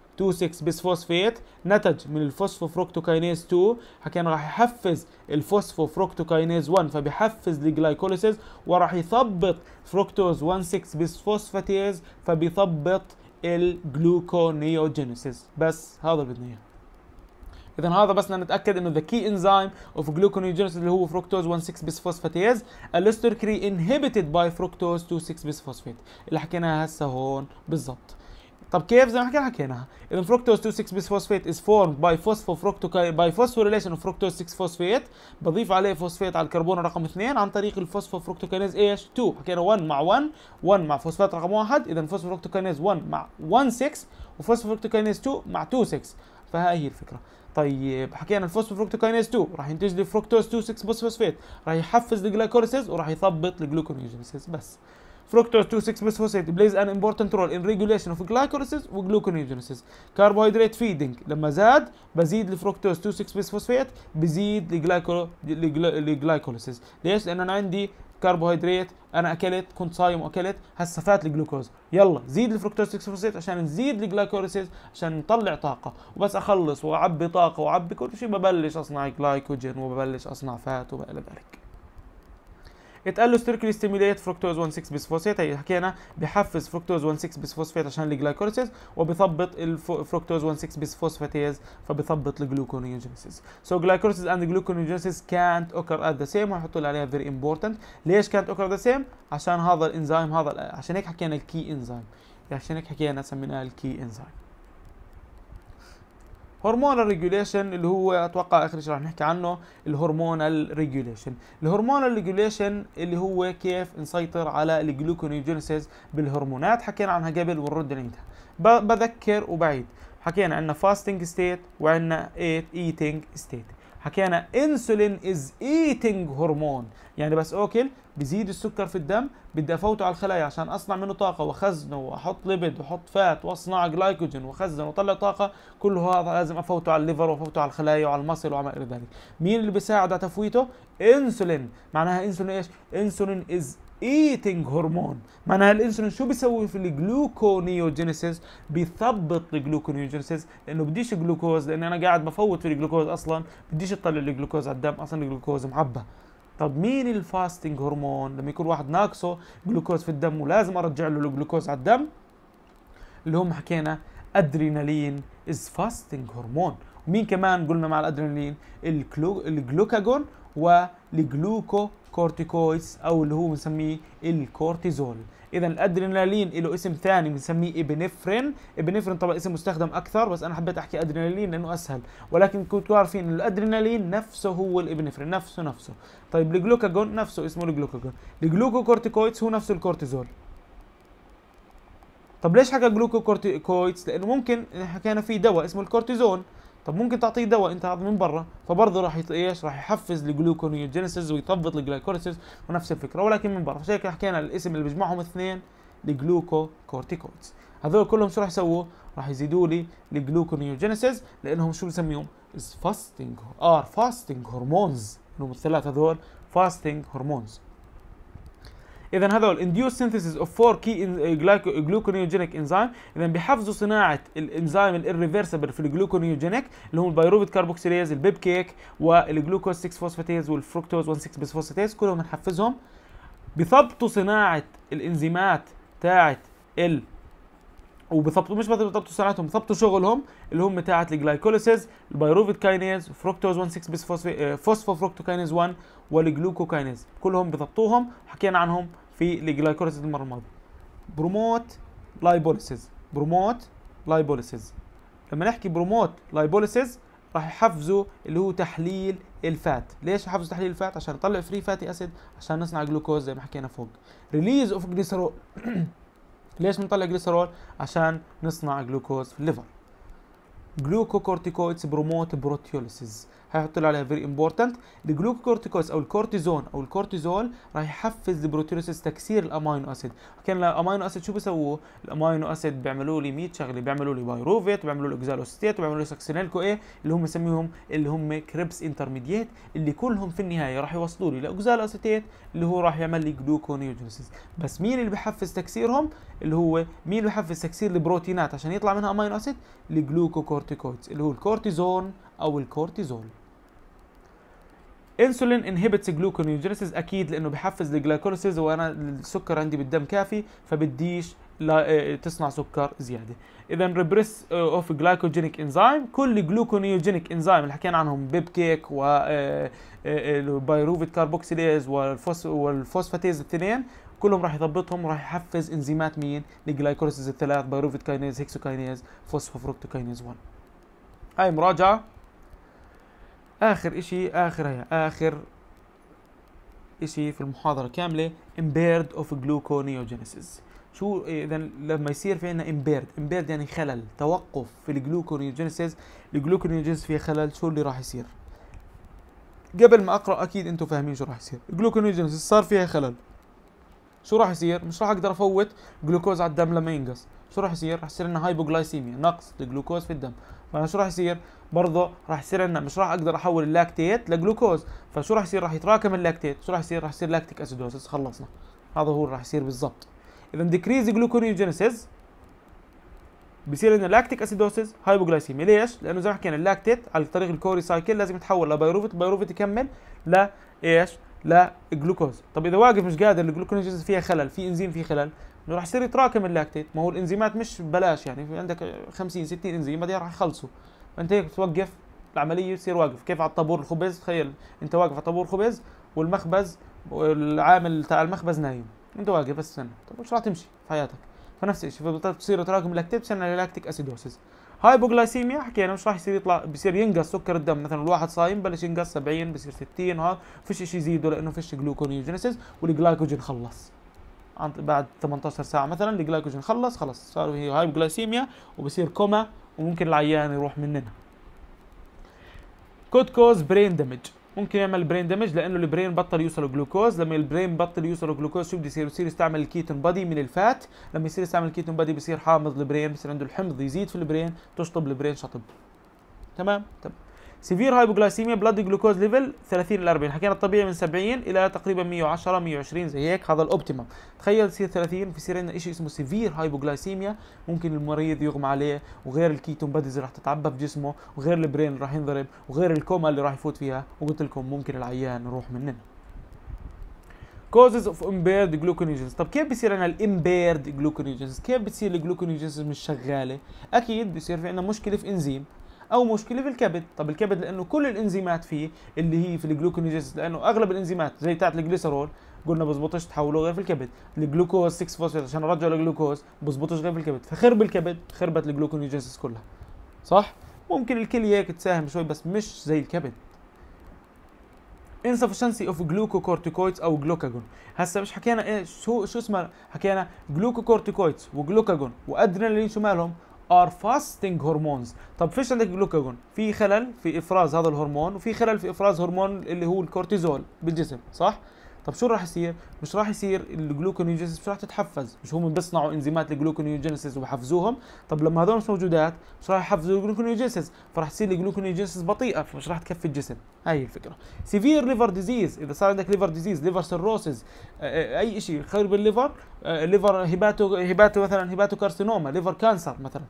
2,6 فوسفيت نتج من الفوسفوفركتوكاينيز 2 حكينا راح يحفز الفوسفوفركتوكاينيز 1 فبيحفز الجلايكوليسيز وراح يثبط فركتوز 1,6 فوسفاتيز فبيثبط الجلوكونيوجينيسيس بس هذا اللي بدنا اياه اذا هذا بس نتاكد انه ذا كي انزيم اوف جلوكونيوجينيسيس اللي هو فركتوز 1 6 فوسفاتيز الستركري انهبيتد باي فركتوز 2 6 فوسفيت اللي حكيناها هسه هون بالضبط طب كيف زي ما حكينا حكيناها اذا فركتوز 2 6 فوسفيت از فورمد باي فوسفو فروكتو باي فوسفوريليشن اوف فركتوز 6 فوسفيت بضيف عليه فوسفيت على الكربون رقم 2 عن طريق الفوسفو كينيز ايش 2 حكينا 1 مع 1 1 مع فوسفات رقم 1 اذا فوسفو كينيز 1 مع 1 6 وفوسفو كينيز 2 مع 2 6 فهاي هي الفكره طيب حكينا الفوسفو كينيز 2 راح ينتج لي فروكتوز 2 6 بوسفوسفيت راح يحفز الجلايكوليسيس وراح يثبط الجلوكونيوجينيسيس بس 2 6 فوسيت بلايز ان امبورتنت رول ان ريجوليشن اوف جلايكوليسيس وgluconeogenesis. كاربوهيدريت فيدنج لما زاد بزيد الفركتوز 6 فوسفيت بزيد الجلايكوليسيس. ليش؟ لأن أنا عندي كربوهيدرات انا اكلت كنت صايم واكلت هسه فات الجلوكوز يلا زيد الفركتوز 6 عشان نزيد الجلايكوليسيس عشان نطلع طاقه وبس اخلص واعبي طاقه واعبي كل شيء ببلش اصنع جلايكوجين وببلش اصنع فات وما الى ذلك اتقال له ستيركلي ستيميليت فركتوز 1 6 بسفوسفيت حكينا بحفز فركتوز 1 6 عشان الجلايكوليسيس وبيثبط الفركتوز 1 6 فبيثبط الجلوكونيوجينيسيس سو glycolysis اند gluconeogenesis كانت اوكر ات ذا سيم وهنحط له عليها فيري امبورتنت ليش كانت اوكر ذا سيم؟ عشان هذا الانزيم هذا عشان هيك حكينا الكي يعني انزيم عشان هيك حكينا سميناها الكي انزيم هرمون الريجوليشن اللي هو اتوقع اخر شيء رح نحكي عنه الهرمون الريجوليشن الهرمون الريجوليشن اللي هو كيف نسيطر على الجلوكونيوجينيسيس بالهرمونات حكينا عنها قبل ونرد نعيدها بذكر وبعيد حكينا عندنا فاستنج ستيت وعندنا ايت ايتنج ستيت حكينا انسولين از ايتنج هرمون يعني بس اكل بزيد السكر في الدم بدي افوته على الخلايا عشان اصنع منه طاقه وخزنه واحط ليبيد واحط فات واصنع جلايكوجين واخزن واطلع طاقه كل هذا لازم افوته على الليفر وافوته على الخلايا وعلى المصل وما الى ذلك مين اللي بيساعد على تفويته انسولين معناها انسولين ايش انسولين از ايتنج هرمون معناها الانسولين شو بيسوي في الجلوكونيوجينيسيس بيثبط الجلوكونيوجينيسيس لانه بديش جلوكوز لان انا قاعد بفوت في الجلوكوز اصلا بديش اطلع الجلوكوز على الدم اصلا الجلوكوز معبى طب مين الفاستنج هرمون لما يكون واحد ناقصه جلوكوز في الدم ولازم ارجع له الجلوكوز على الدم اللي هم حكينا ادرينالين از فاستنج هرمون ومين كمان قلنا مع الادرينالين الكلو... الجلوكاجون كورتيكويس او اللي هو بنسميه الكورتيزول اذا الادرينالين له اسم ثاني بنسميه ابنفرين ابنفرين طبعا اسم مستخدم اكثر بس انا حبيت احكي ادرينالين لانه اسهل ولكن كنتوا عارفين الادرينالين نفسه هو الابنفرين نفسه نفسه طيب الجلوكاجون نفسه اسمه الجلوكاجون الجلوكوكورتيكويدز هو نفس الكورتيزول طب ليش حكى جلوكوكورتيكويدز لانه ممكن حكينا في دواء اسمه الكورتيزون طب ممكن تعطيه دواء انت هذا من برا فبرضه راح ايش راح يحفز الجلوكونيوجينيسيس ويثبط الجلايكوليسيس ونفس الفكره ولكن من برا عشان هيك حكينا الاسم اللي بيجمعهم اثنين الجلوكوكورتيكويدز هذول كلهم شو راح يسووا راح يزيدوا لي الجلوكونيوجينيسيس لانهم شو بسميهم از فاستنج ار فاستنج هرمونز هم الثلاث هذول فاستنج هرمونز اذا هذول induced synthesis of فور key gluconeogenic enzyme اذا بيحفزوا صناعه الانزيم الريفرسبل في الجلوكونيوجينيك اللي هم البيروفيت كاربوكسيليز البيب كيك والجلوكوز 6 فوسفاتيز والفركتوز 1 6 بسفوسفاتيز كلهم بنحفزهم بيثبطوا صناعه الانزيمات تاعت ال وبثبطوا مش بس بثبطوا صناعتهم بثبطوا شغلهم اللي هم بتاعت الجلايكوليسيز البيروفيت كاينيز فروكتوز 1 6 فوسفو فروكتوكاينيز 1 والجلوكوكاينيز كلهم بثبطوهم حكينا عنهم في الجلايكوليسيز المره الماضيه بروموت لايبوليسيز بروموت لايبوليسيز لما نحكي بروموت لايبوليسيز راح يحفزوا اللي هو تحليل الفات ليش يحفزوا تحليل الفات عشان يطلع فري فاتي اسيد عشان نصنع جلوكوز زي ما حكينا فوق ريليز اوف جليسرول ليش بنطلع جليسرول عشان نصنع جلوكوز في الليفر جلوكوكورتيكويدز بروموت بروتيوليسيز هحط له عليها فيري امبورتنت الجلوكوكورتيكوز او الكورتيزون او الكورتيزول راح يحفز البروتيروسيس تكسير الامينو اسيد كان الامينو اسيد شو بيسووا الامينو اسيد بيعملوا لي 100 شغله بيعملوا لي بايروفيت بيعملوا لي اكزالوستيت بيعملوا لي ساكسينيل كو ايه اللي هم بسميهم اللي هم كريبس انترميديت اللي كلهم في النهايه راح يوصلوا لي لاوكزالوستيت اللي هو راح يعمل لي جلوكونيوجينيسيس بس مين اللي بحفز تكسيرهم اللي هو مين اللي بحفز تكسير البروتينات عشان يطلع منها امينو اسيد الجلوكوكورتيكويدز اللي هو الكورتيزون او الكورتيزول انسولين انهبتس جلوكونيوجينيسيس اكيد لانه بحفز الجلايكوليسيس وانا السكر عندي بالدم كافي فبديش لا آه، تصنع سكر زياده اذا ريبريس اوف جلايكوجينيك انزيم كل جلوكونيوجينيك انزيم اللي حكينا عنهم بيب كيك و آه، آه، البايروفيت كاربوكسيليز والفوسفاتيز الاثنين كلهم راح يضبطهم وراح يحفز انزيمات مين الجلايكوليسيس الثلاث بايروفيت كاينيز هيكسوكاينيز فوسفوفروكتوكاينيز 1 هاي مراجعه اخر اشي اخر هي اخر اشي في المحاضره كامله impaired of gluconeogenesis شو إيه، اذا لما يصير في عندنا امبيرد امبيرد يعني خلل توقف في الجلوكونيوجينيسيس الجلوكونيوجينيسيس فيها خلل شو اللي راح يصير قبل ما اقرا اكيد انتم فاهمين شو راح يصير الجلوكونيوجينيسيس صار فيها خلل شو راح يصير مش راح اقدر افوت جلوكوز على الدم لما ينقص شو راح يصير؟ راح يصير عندنا هايبوغلايسيميا نقص الجلوكوز في الدم فانا شو راح يصير؟ برضه راح يصير عندنا مش راح اقدر احول اللاكتيت لجلوكوز فشو راح يصير؟ راح يتراكم اللاكتيت شو راح يصير؟ راح يصير لاكتيك اسيدوسس خلصنا هذا هو اللي راح يصير بالضبط اذا ديكريز جلوكونيوجينيسيس بصير لنا لاكتيك اسيدوسس هايبوغلايسيميا ليش؟ لانه زي ما حكينا اللاكتيت على طريق الكوري سايكل لازم يتحول لبيروفيت بيروفيت يكمل لا ايش؟ لجلوكوز طب اذا واقف مش قادر الجلوكونيجيز فيها خلل في انزيم فيه خلل انه راح يصير يتراكم اللاكتيت ما هو الانزيمات مش ببلاش يعني في عندك 50 60 انزيم بعدين راح يخلصوا فانت هيك بتوقف العمليه بتصير واقف كيف على الطابور الخبز تخيل انت واقف على طابور خبز والمخبز العامل تاع المخبز نايم انت واقف بس استنى طب مش راح تمشي في حياتك فنفس الشيء فبتصير تراكم اللاكتيت بصير يعني لاكتيك اسيدوسيس هايبوغلايسيميا حكينا مش راح يصير يطلع بصير ينقص سكر الدم مثلا الواحد صايم بلش ينقص 70 بصير 60 وهذا فيش شيء يزيده لانه فيش جلوكونيوجينيسيس والجلايكوجين خلص بعد 18 ساعه مثلا الجلايكوجين خلص خلاص صار هي هاي جلايسيميا وبصير كوما وممكن العيان يروح مننا كود كوز برين دامج ممكن يعمل برين دامج لانه البرين بطل يوصل جلوكوز لما البرين بطل يوصل جلوكوز شو بده يصير بصير يستعمل الكيتون بادي من الفات لما يصير يستعمل الكيتون بادي بصير حامض البرين بصير عنده الحمض يزيد في البرين تشطب البرين شطب تمام تمام سيفير هايبوغلايسيميا بلاد جلوكوز ليفل 30 ل 40 حكينا الطبيعي من 70 الى تقريبا 110 120 زي هيك هذا الاوبتيمم تخيل تصير 30 في عندنا شيء اسمه سيفير هايبوغلايسيميا ممكن المريض يغمى عليه وغير الكيتون بادز راح تتعبى في جسمه وغير البرين راح ينضرب وغير الكوما اللي راح يفوت فيها وقلت لكم ممكن العيان يروح مننا causes of impaired gluconeogenesis طب كيف بصير عندنا الامبيرد جلوكونيجنس كيف بتصير الجلوكونيجنس مش شغاله اكيد بصير في عندنا مشكله في انزيم او مشكله في الكبد طب الكبد لانه كل الانزيمات فيه اللي هي في الجلوكونيجيز لانه اغلب الانزيمات زي تاعت الجليسرول قلنا بزبطش تحوله غير في الكبد الجلوكوز 6 فوسفات عشان ارجع للجلوكوز بزبطش غير في الكبد فخرب الكبد خربت الجلوكونيجيز كلها صح ممكن الكليه هيك تساهم شوي بس مش زي الكبد insufficiency of glucocorticoids او جلوكاجون هسه مش حكينا ايه شو شو اسمها حكينا جلوكوكورتيكويدز وجلوكاجون وادرينالين شو مالهم ار فاستنج هرمونز طب فيش عندك جلوكاجون في خلل في افراز هذا الهرمون وفي خلل في افراز هرمون اللي هو الكورتيزول بالجسم صح طب شو راح يصير؟ مش راح يصير الجلوكونيوجينيسيس مش راح تتحفز، مش هم بيصنعوا انزيمات الجلوكونيوجينيسيس وبحفزوهم، طب لما هذول مش موجودات مش راح يحفزوا الجلوكونيوجينيسيس، فراح تصير الجلوكونيوجينيسيس بطيئه فمش راح تكفي الجسم، هاي الفكره. سيفير ليفر ديزيز، اذا صار عندك ليفر ديزيز، ليفر سيروسز، اي شيء خرب الليفر، ليفر هيباتو هيباتو مثلا هيباتو كارسينوما، ليفر كانسر مثلا،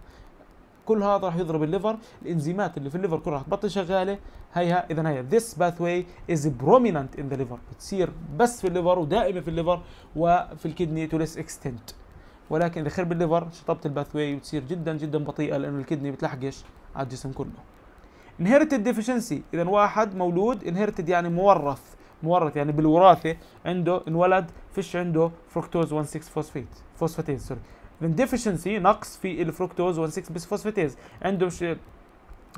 كل هذا راح يضرب الليفر الانزيمات اللي في الليفر كلها راح تبطل شغاله هيها اذا هي ذس واي از بروميننت ان ذا ليفر بتصير بس في الليفر ودائمه في الليفر وفي الكدني تو ليس اكستنت ولكن اذا خرب الليفر الباث واي بتصير جدا جدا بطيئه لانه الكدني بتلحقش على الجسم كله انهيرتد ديفيشنسي اذا واحد مولود انهيرتد يعني مورث مورث يعني بالوراثه عنده انولد فيش عنده فركتوز 16 فوسفيت فوسفاتين سوري من ديفيشنسي نقص في الفركتوز 16 بيس فوسفاتيز عنده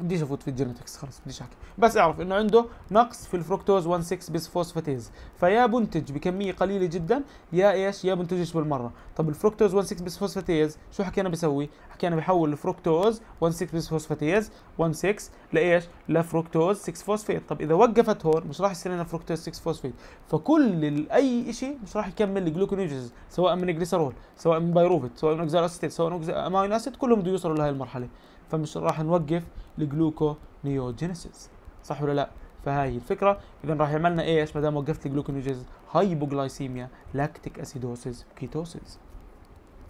بديش افوت في الجينيتكس خلص بديش احكي بس اعرف انه عنده نقص في الفركتوز 16 فوسفاتيز فيا بنتج بكميه قليله جدا يا ايش يا بنتجش بالمره طب الفركتوز 16 فوسفاتيز شو حكينا بسوي حكينا بحول الفركتوز 16 فوسفاتيز 16 لايش لفركتوز 6 فوسفيت طب اذا وقفت هون مش راح يصير لنا فركتوز 6 فوسفيت فكل اي شيء مش راح يكمل الجلوكونيجز سواء من الجليسرول سواء من بايروفيت سواء من اوكزال سواء من امينو اسيد كلهم بده يوصلوا لهي المرحله فمش راح نوقف الجلوكونيوجينيسيس صح ولا لا فهاي الفكره اذا راح يعملنا إيه؟ ايش ما دام وقفت الجلوكونيوجينيسيس هايبوغلايسيميا لاكتيك اسيدوسيس كيتوسيس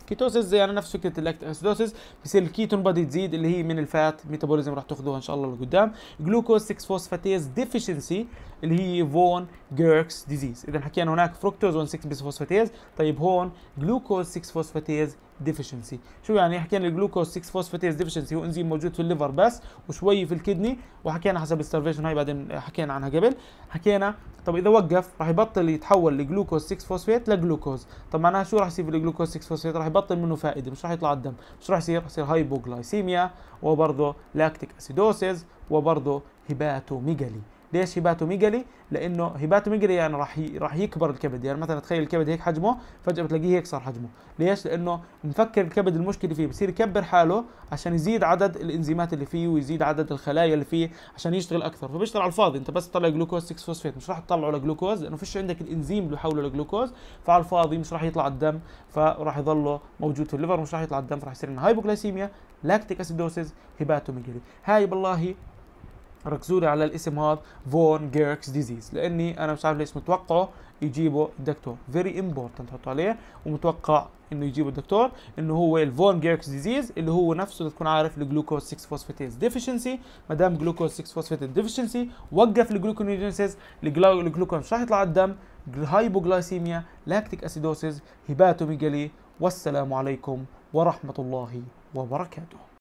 كيتوسيس زي يعني نفس فكره اللاكتيك اسيدوسيس بصير الكيتون بادي تزيد اللي هي من الفات ميتابوليزم راح تاخذوها ان شاء الله لقدام جلوكوز 6 فوسفاتيز ديفيشنسي اللي هي فون جيركس ديزيز اذا حكينا هناك فركتوز 1 6 بيسفوسفاتيز طيب هون جلوكوز 6 فوسفاتيز ديفشنسي شو يعني حكينا الجلوكوز 6 فوسفاتيز ديفشنسي هو انزيم موجود في الليفر بس وشوي في الكدني وحكينا حسب الستارفيشن هاي بعدين حكينا عنها قبل حكينا طب اذا وقف راح يبطل يتحول لجلوكوز 6 فوسفات لجلوكوز طب معناها شو راح يصير بالجلوكوز 6 فوسفات راح يبطل منه فائده مش راح يطلع الدم مش راح يصير راح يصير هايبوغلايسيميا وبرضه لاكتيك اسيدوسيز وبرضه هيباتوميجالي ليش هيباتوميجالي لانه هيباتوميجالي يعني راح راح يكبر الكبد يعني مثلا تخيل الكبد هيك حجمه فجاه بتلاقيه هيك صار حجمه ليش لانه مفكر الكبد المشكله فيه بصير يكبر حاله عشان يزيد عدد الانزيمات اللي فيه ويزيد عدد الخلايا اللي فيه عشان يشتغل اكثر فبيشتغل على الفاضي انت بس تطلع جلوكوز 6 فوسفيت مش راح تطلعه لجلوكوز لانه فيش عندك الانزيم اللي يحوله لجلوكوز فعلى الفاضي مش راح يطلع الدم فراح يضله موجود في الليفر مش راح يطلع الدم فراح يصير لنا هايبوغلايسيميا لاكتيك اسيدوسيس هيباتوميجالي هاي بالله ركزوا لي على الاسم هذا فون جيركس ديزيز لاني انا مش عارف ليش متوقعه يجيبه الدكتور فيري امبورتنت حطوا عليه ومتوقع انه يجيبه الدكتور انه هو الفون جيركس ديزيز اللي هو نفسه تكون عارف الجلوكوز 6 فوسفاتيز ديفيشنسي ما دام جلوكوز 6 فوسفات ديفيشنسي وقف الجلوكونيجينسيس الجلوكوز مش راح يطلع الدم هايبوغلايسيميا لاكتيك اسيدوسيس هيباتوميجالي والسلام عليكم ورحمه الله وبركاته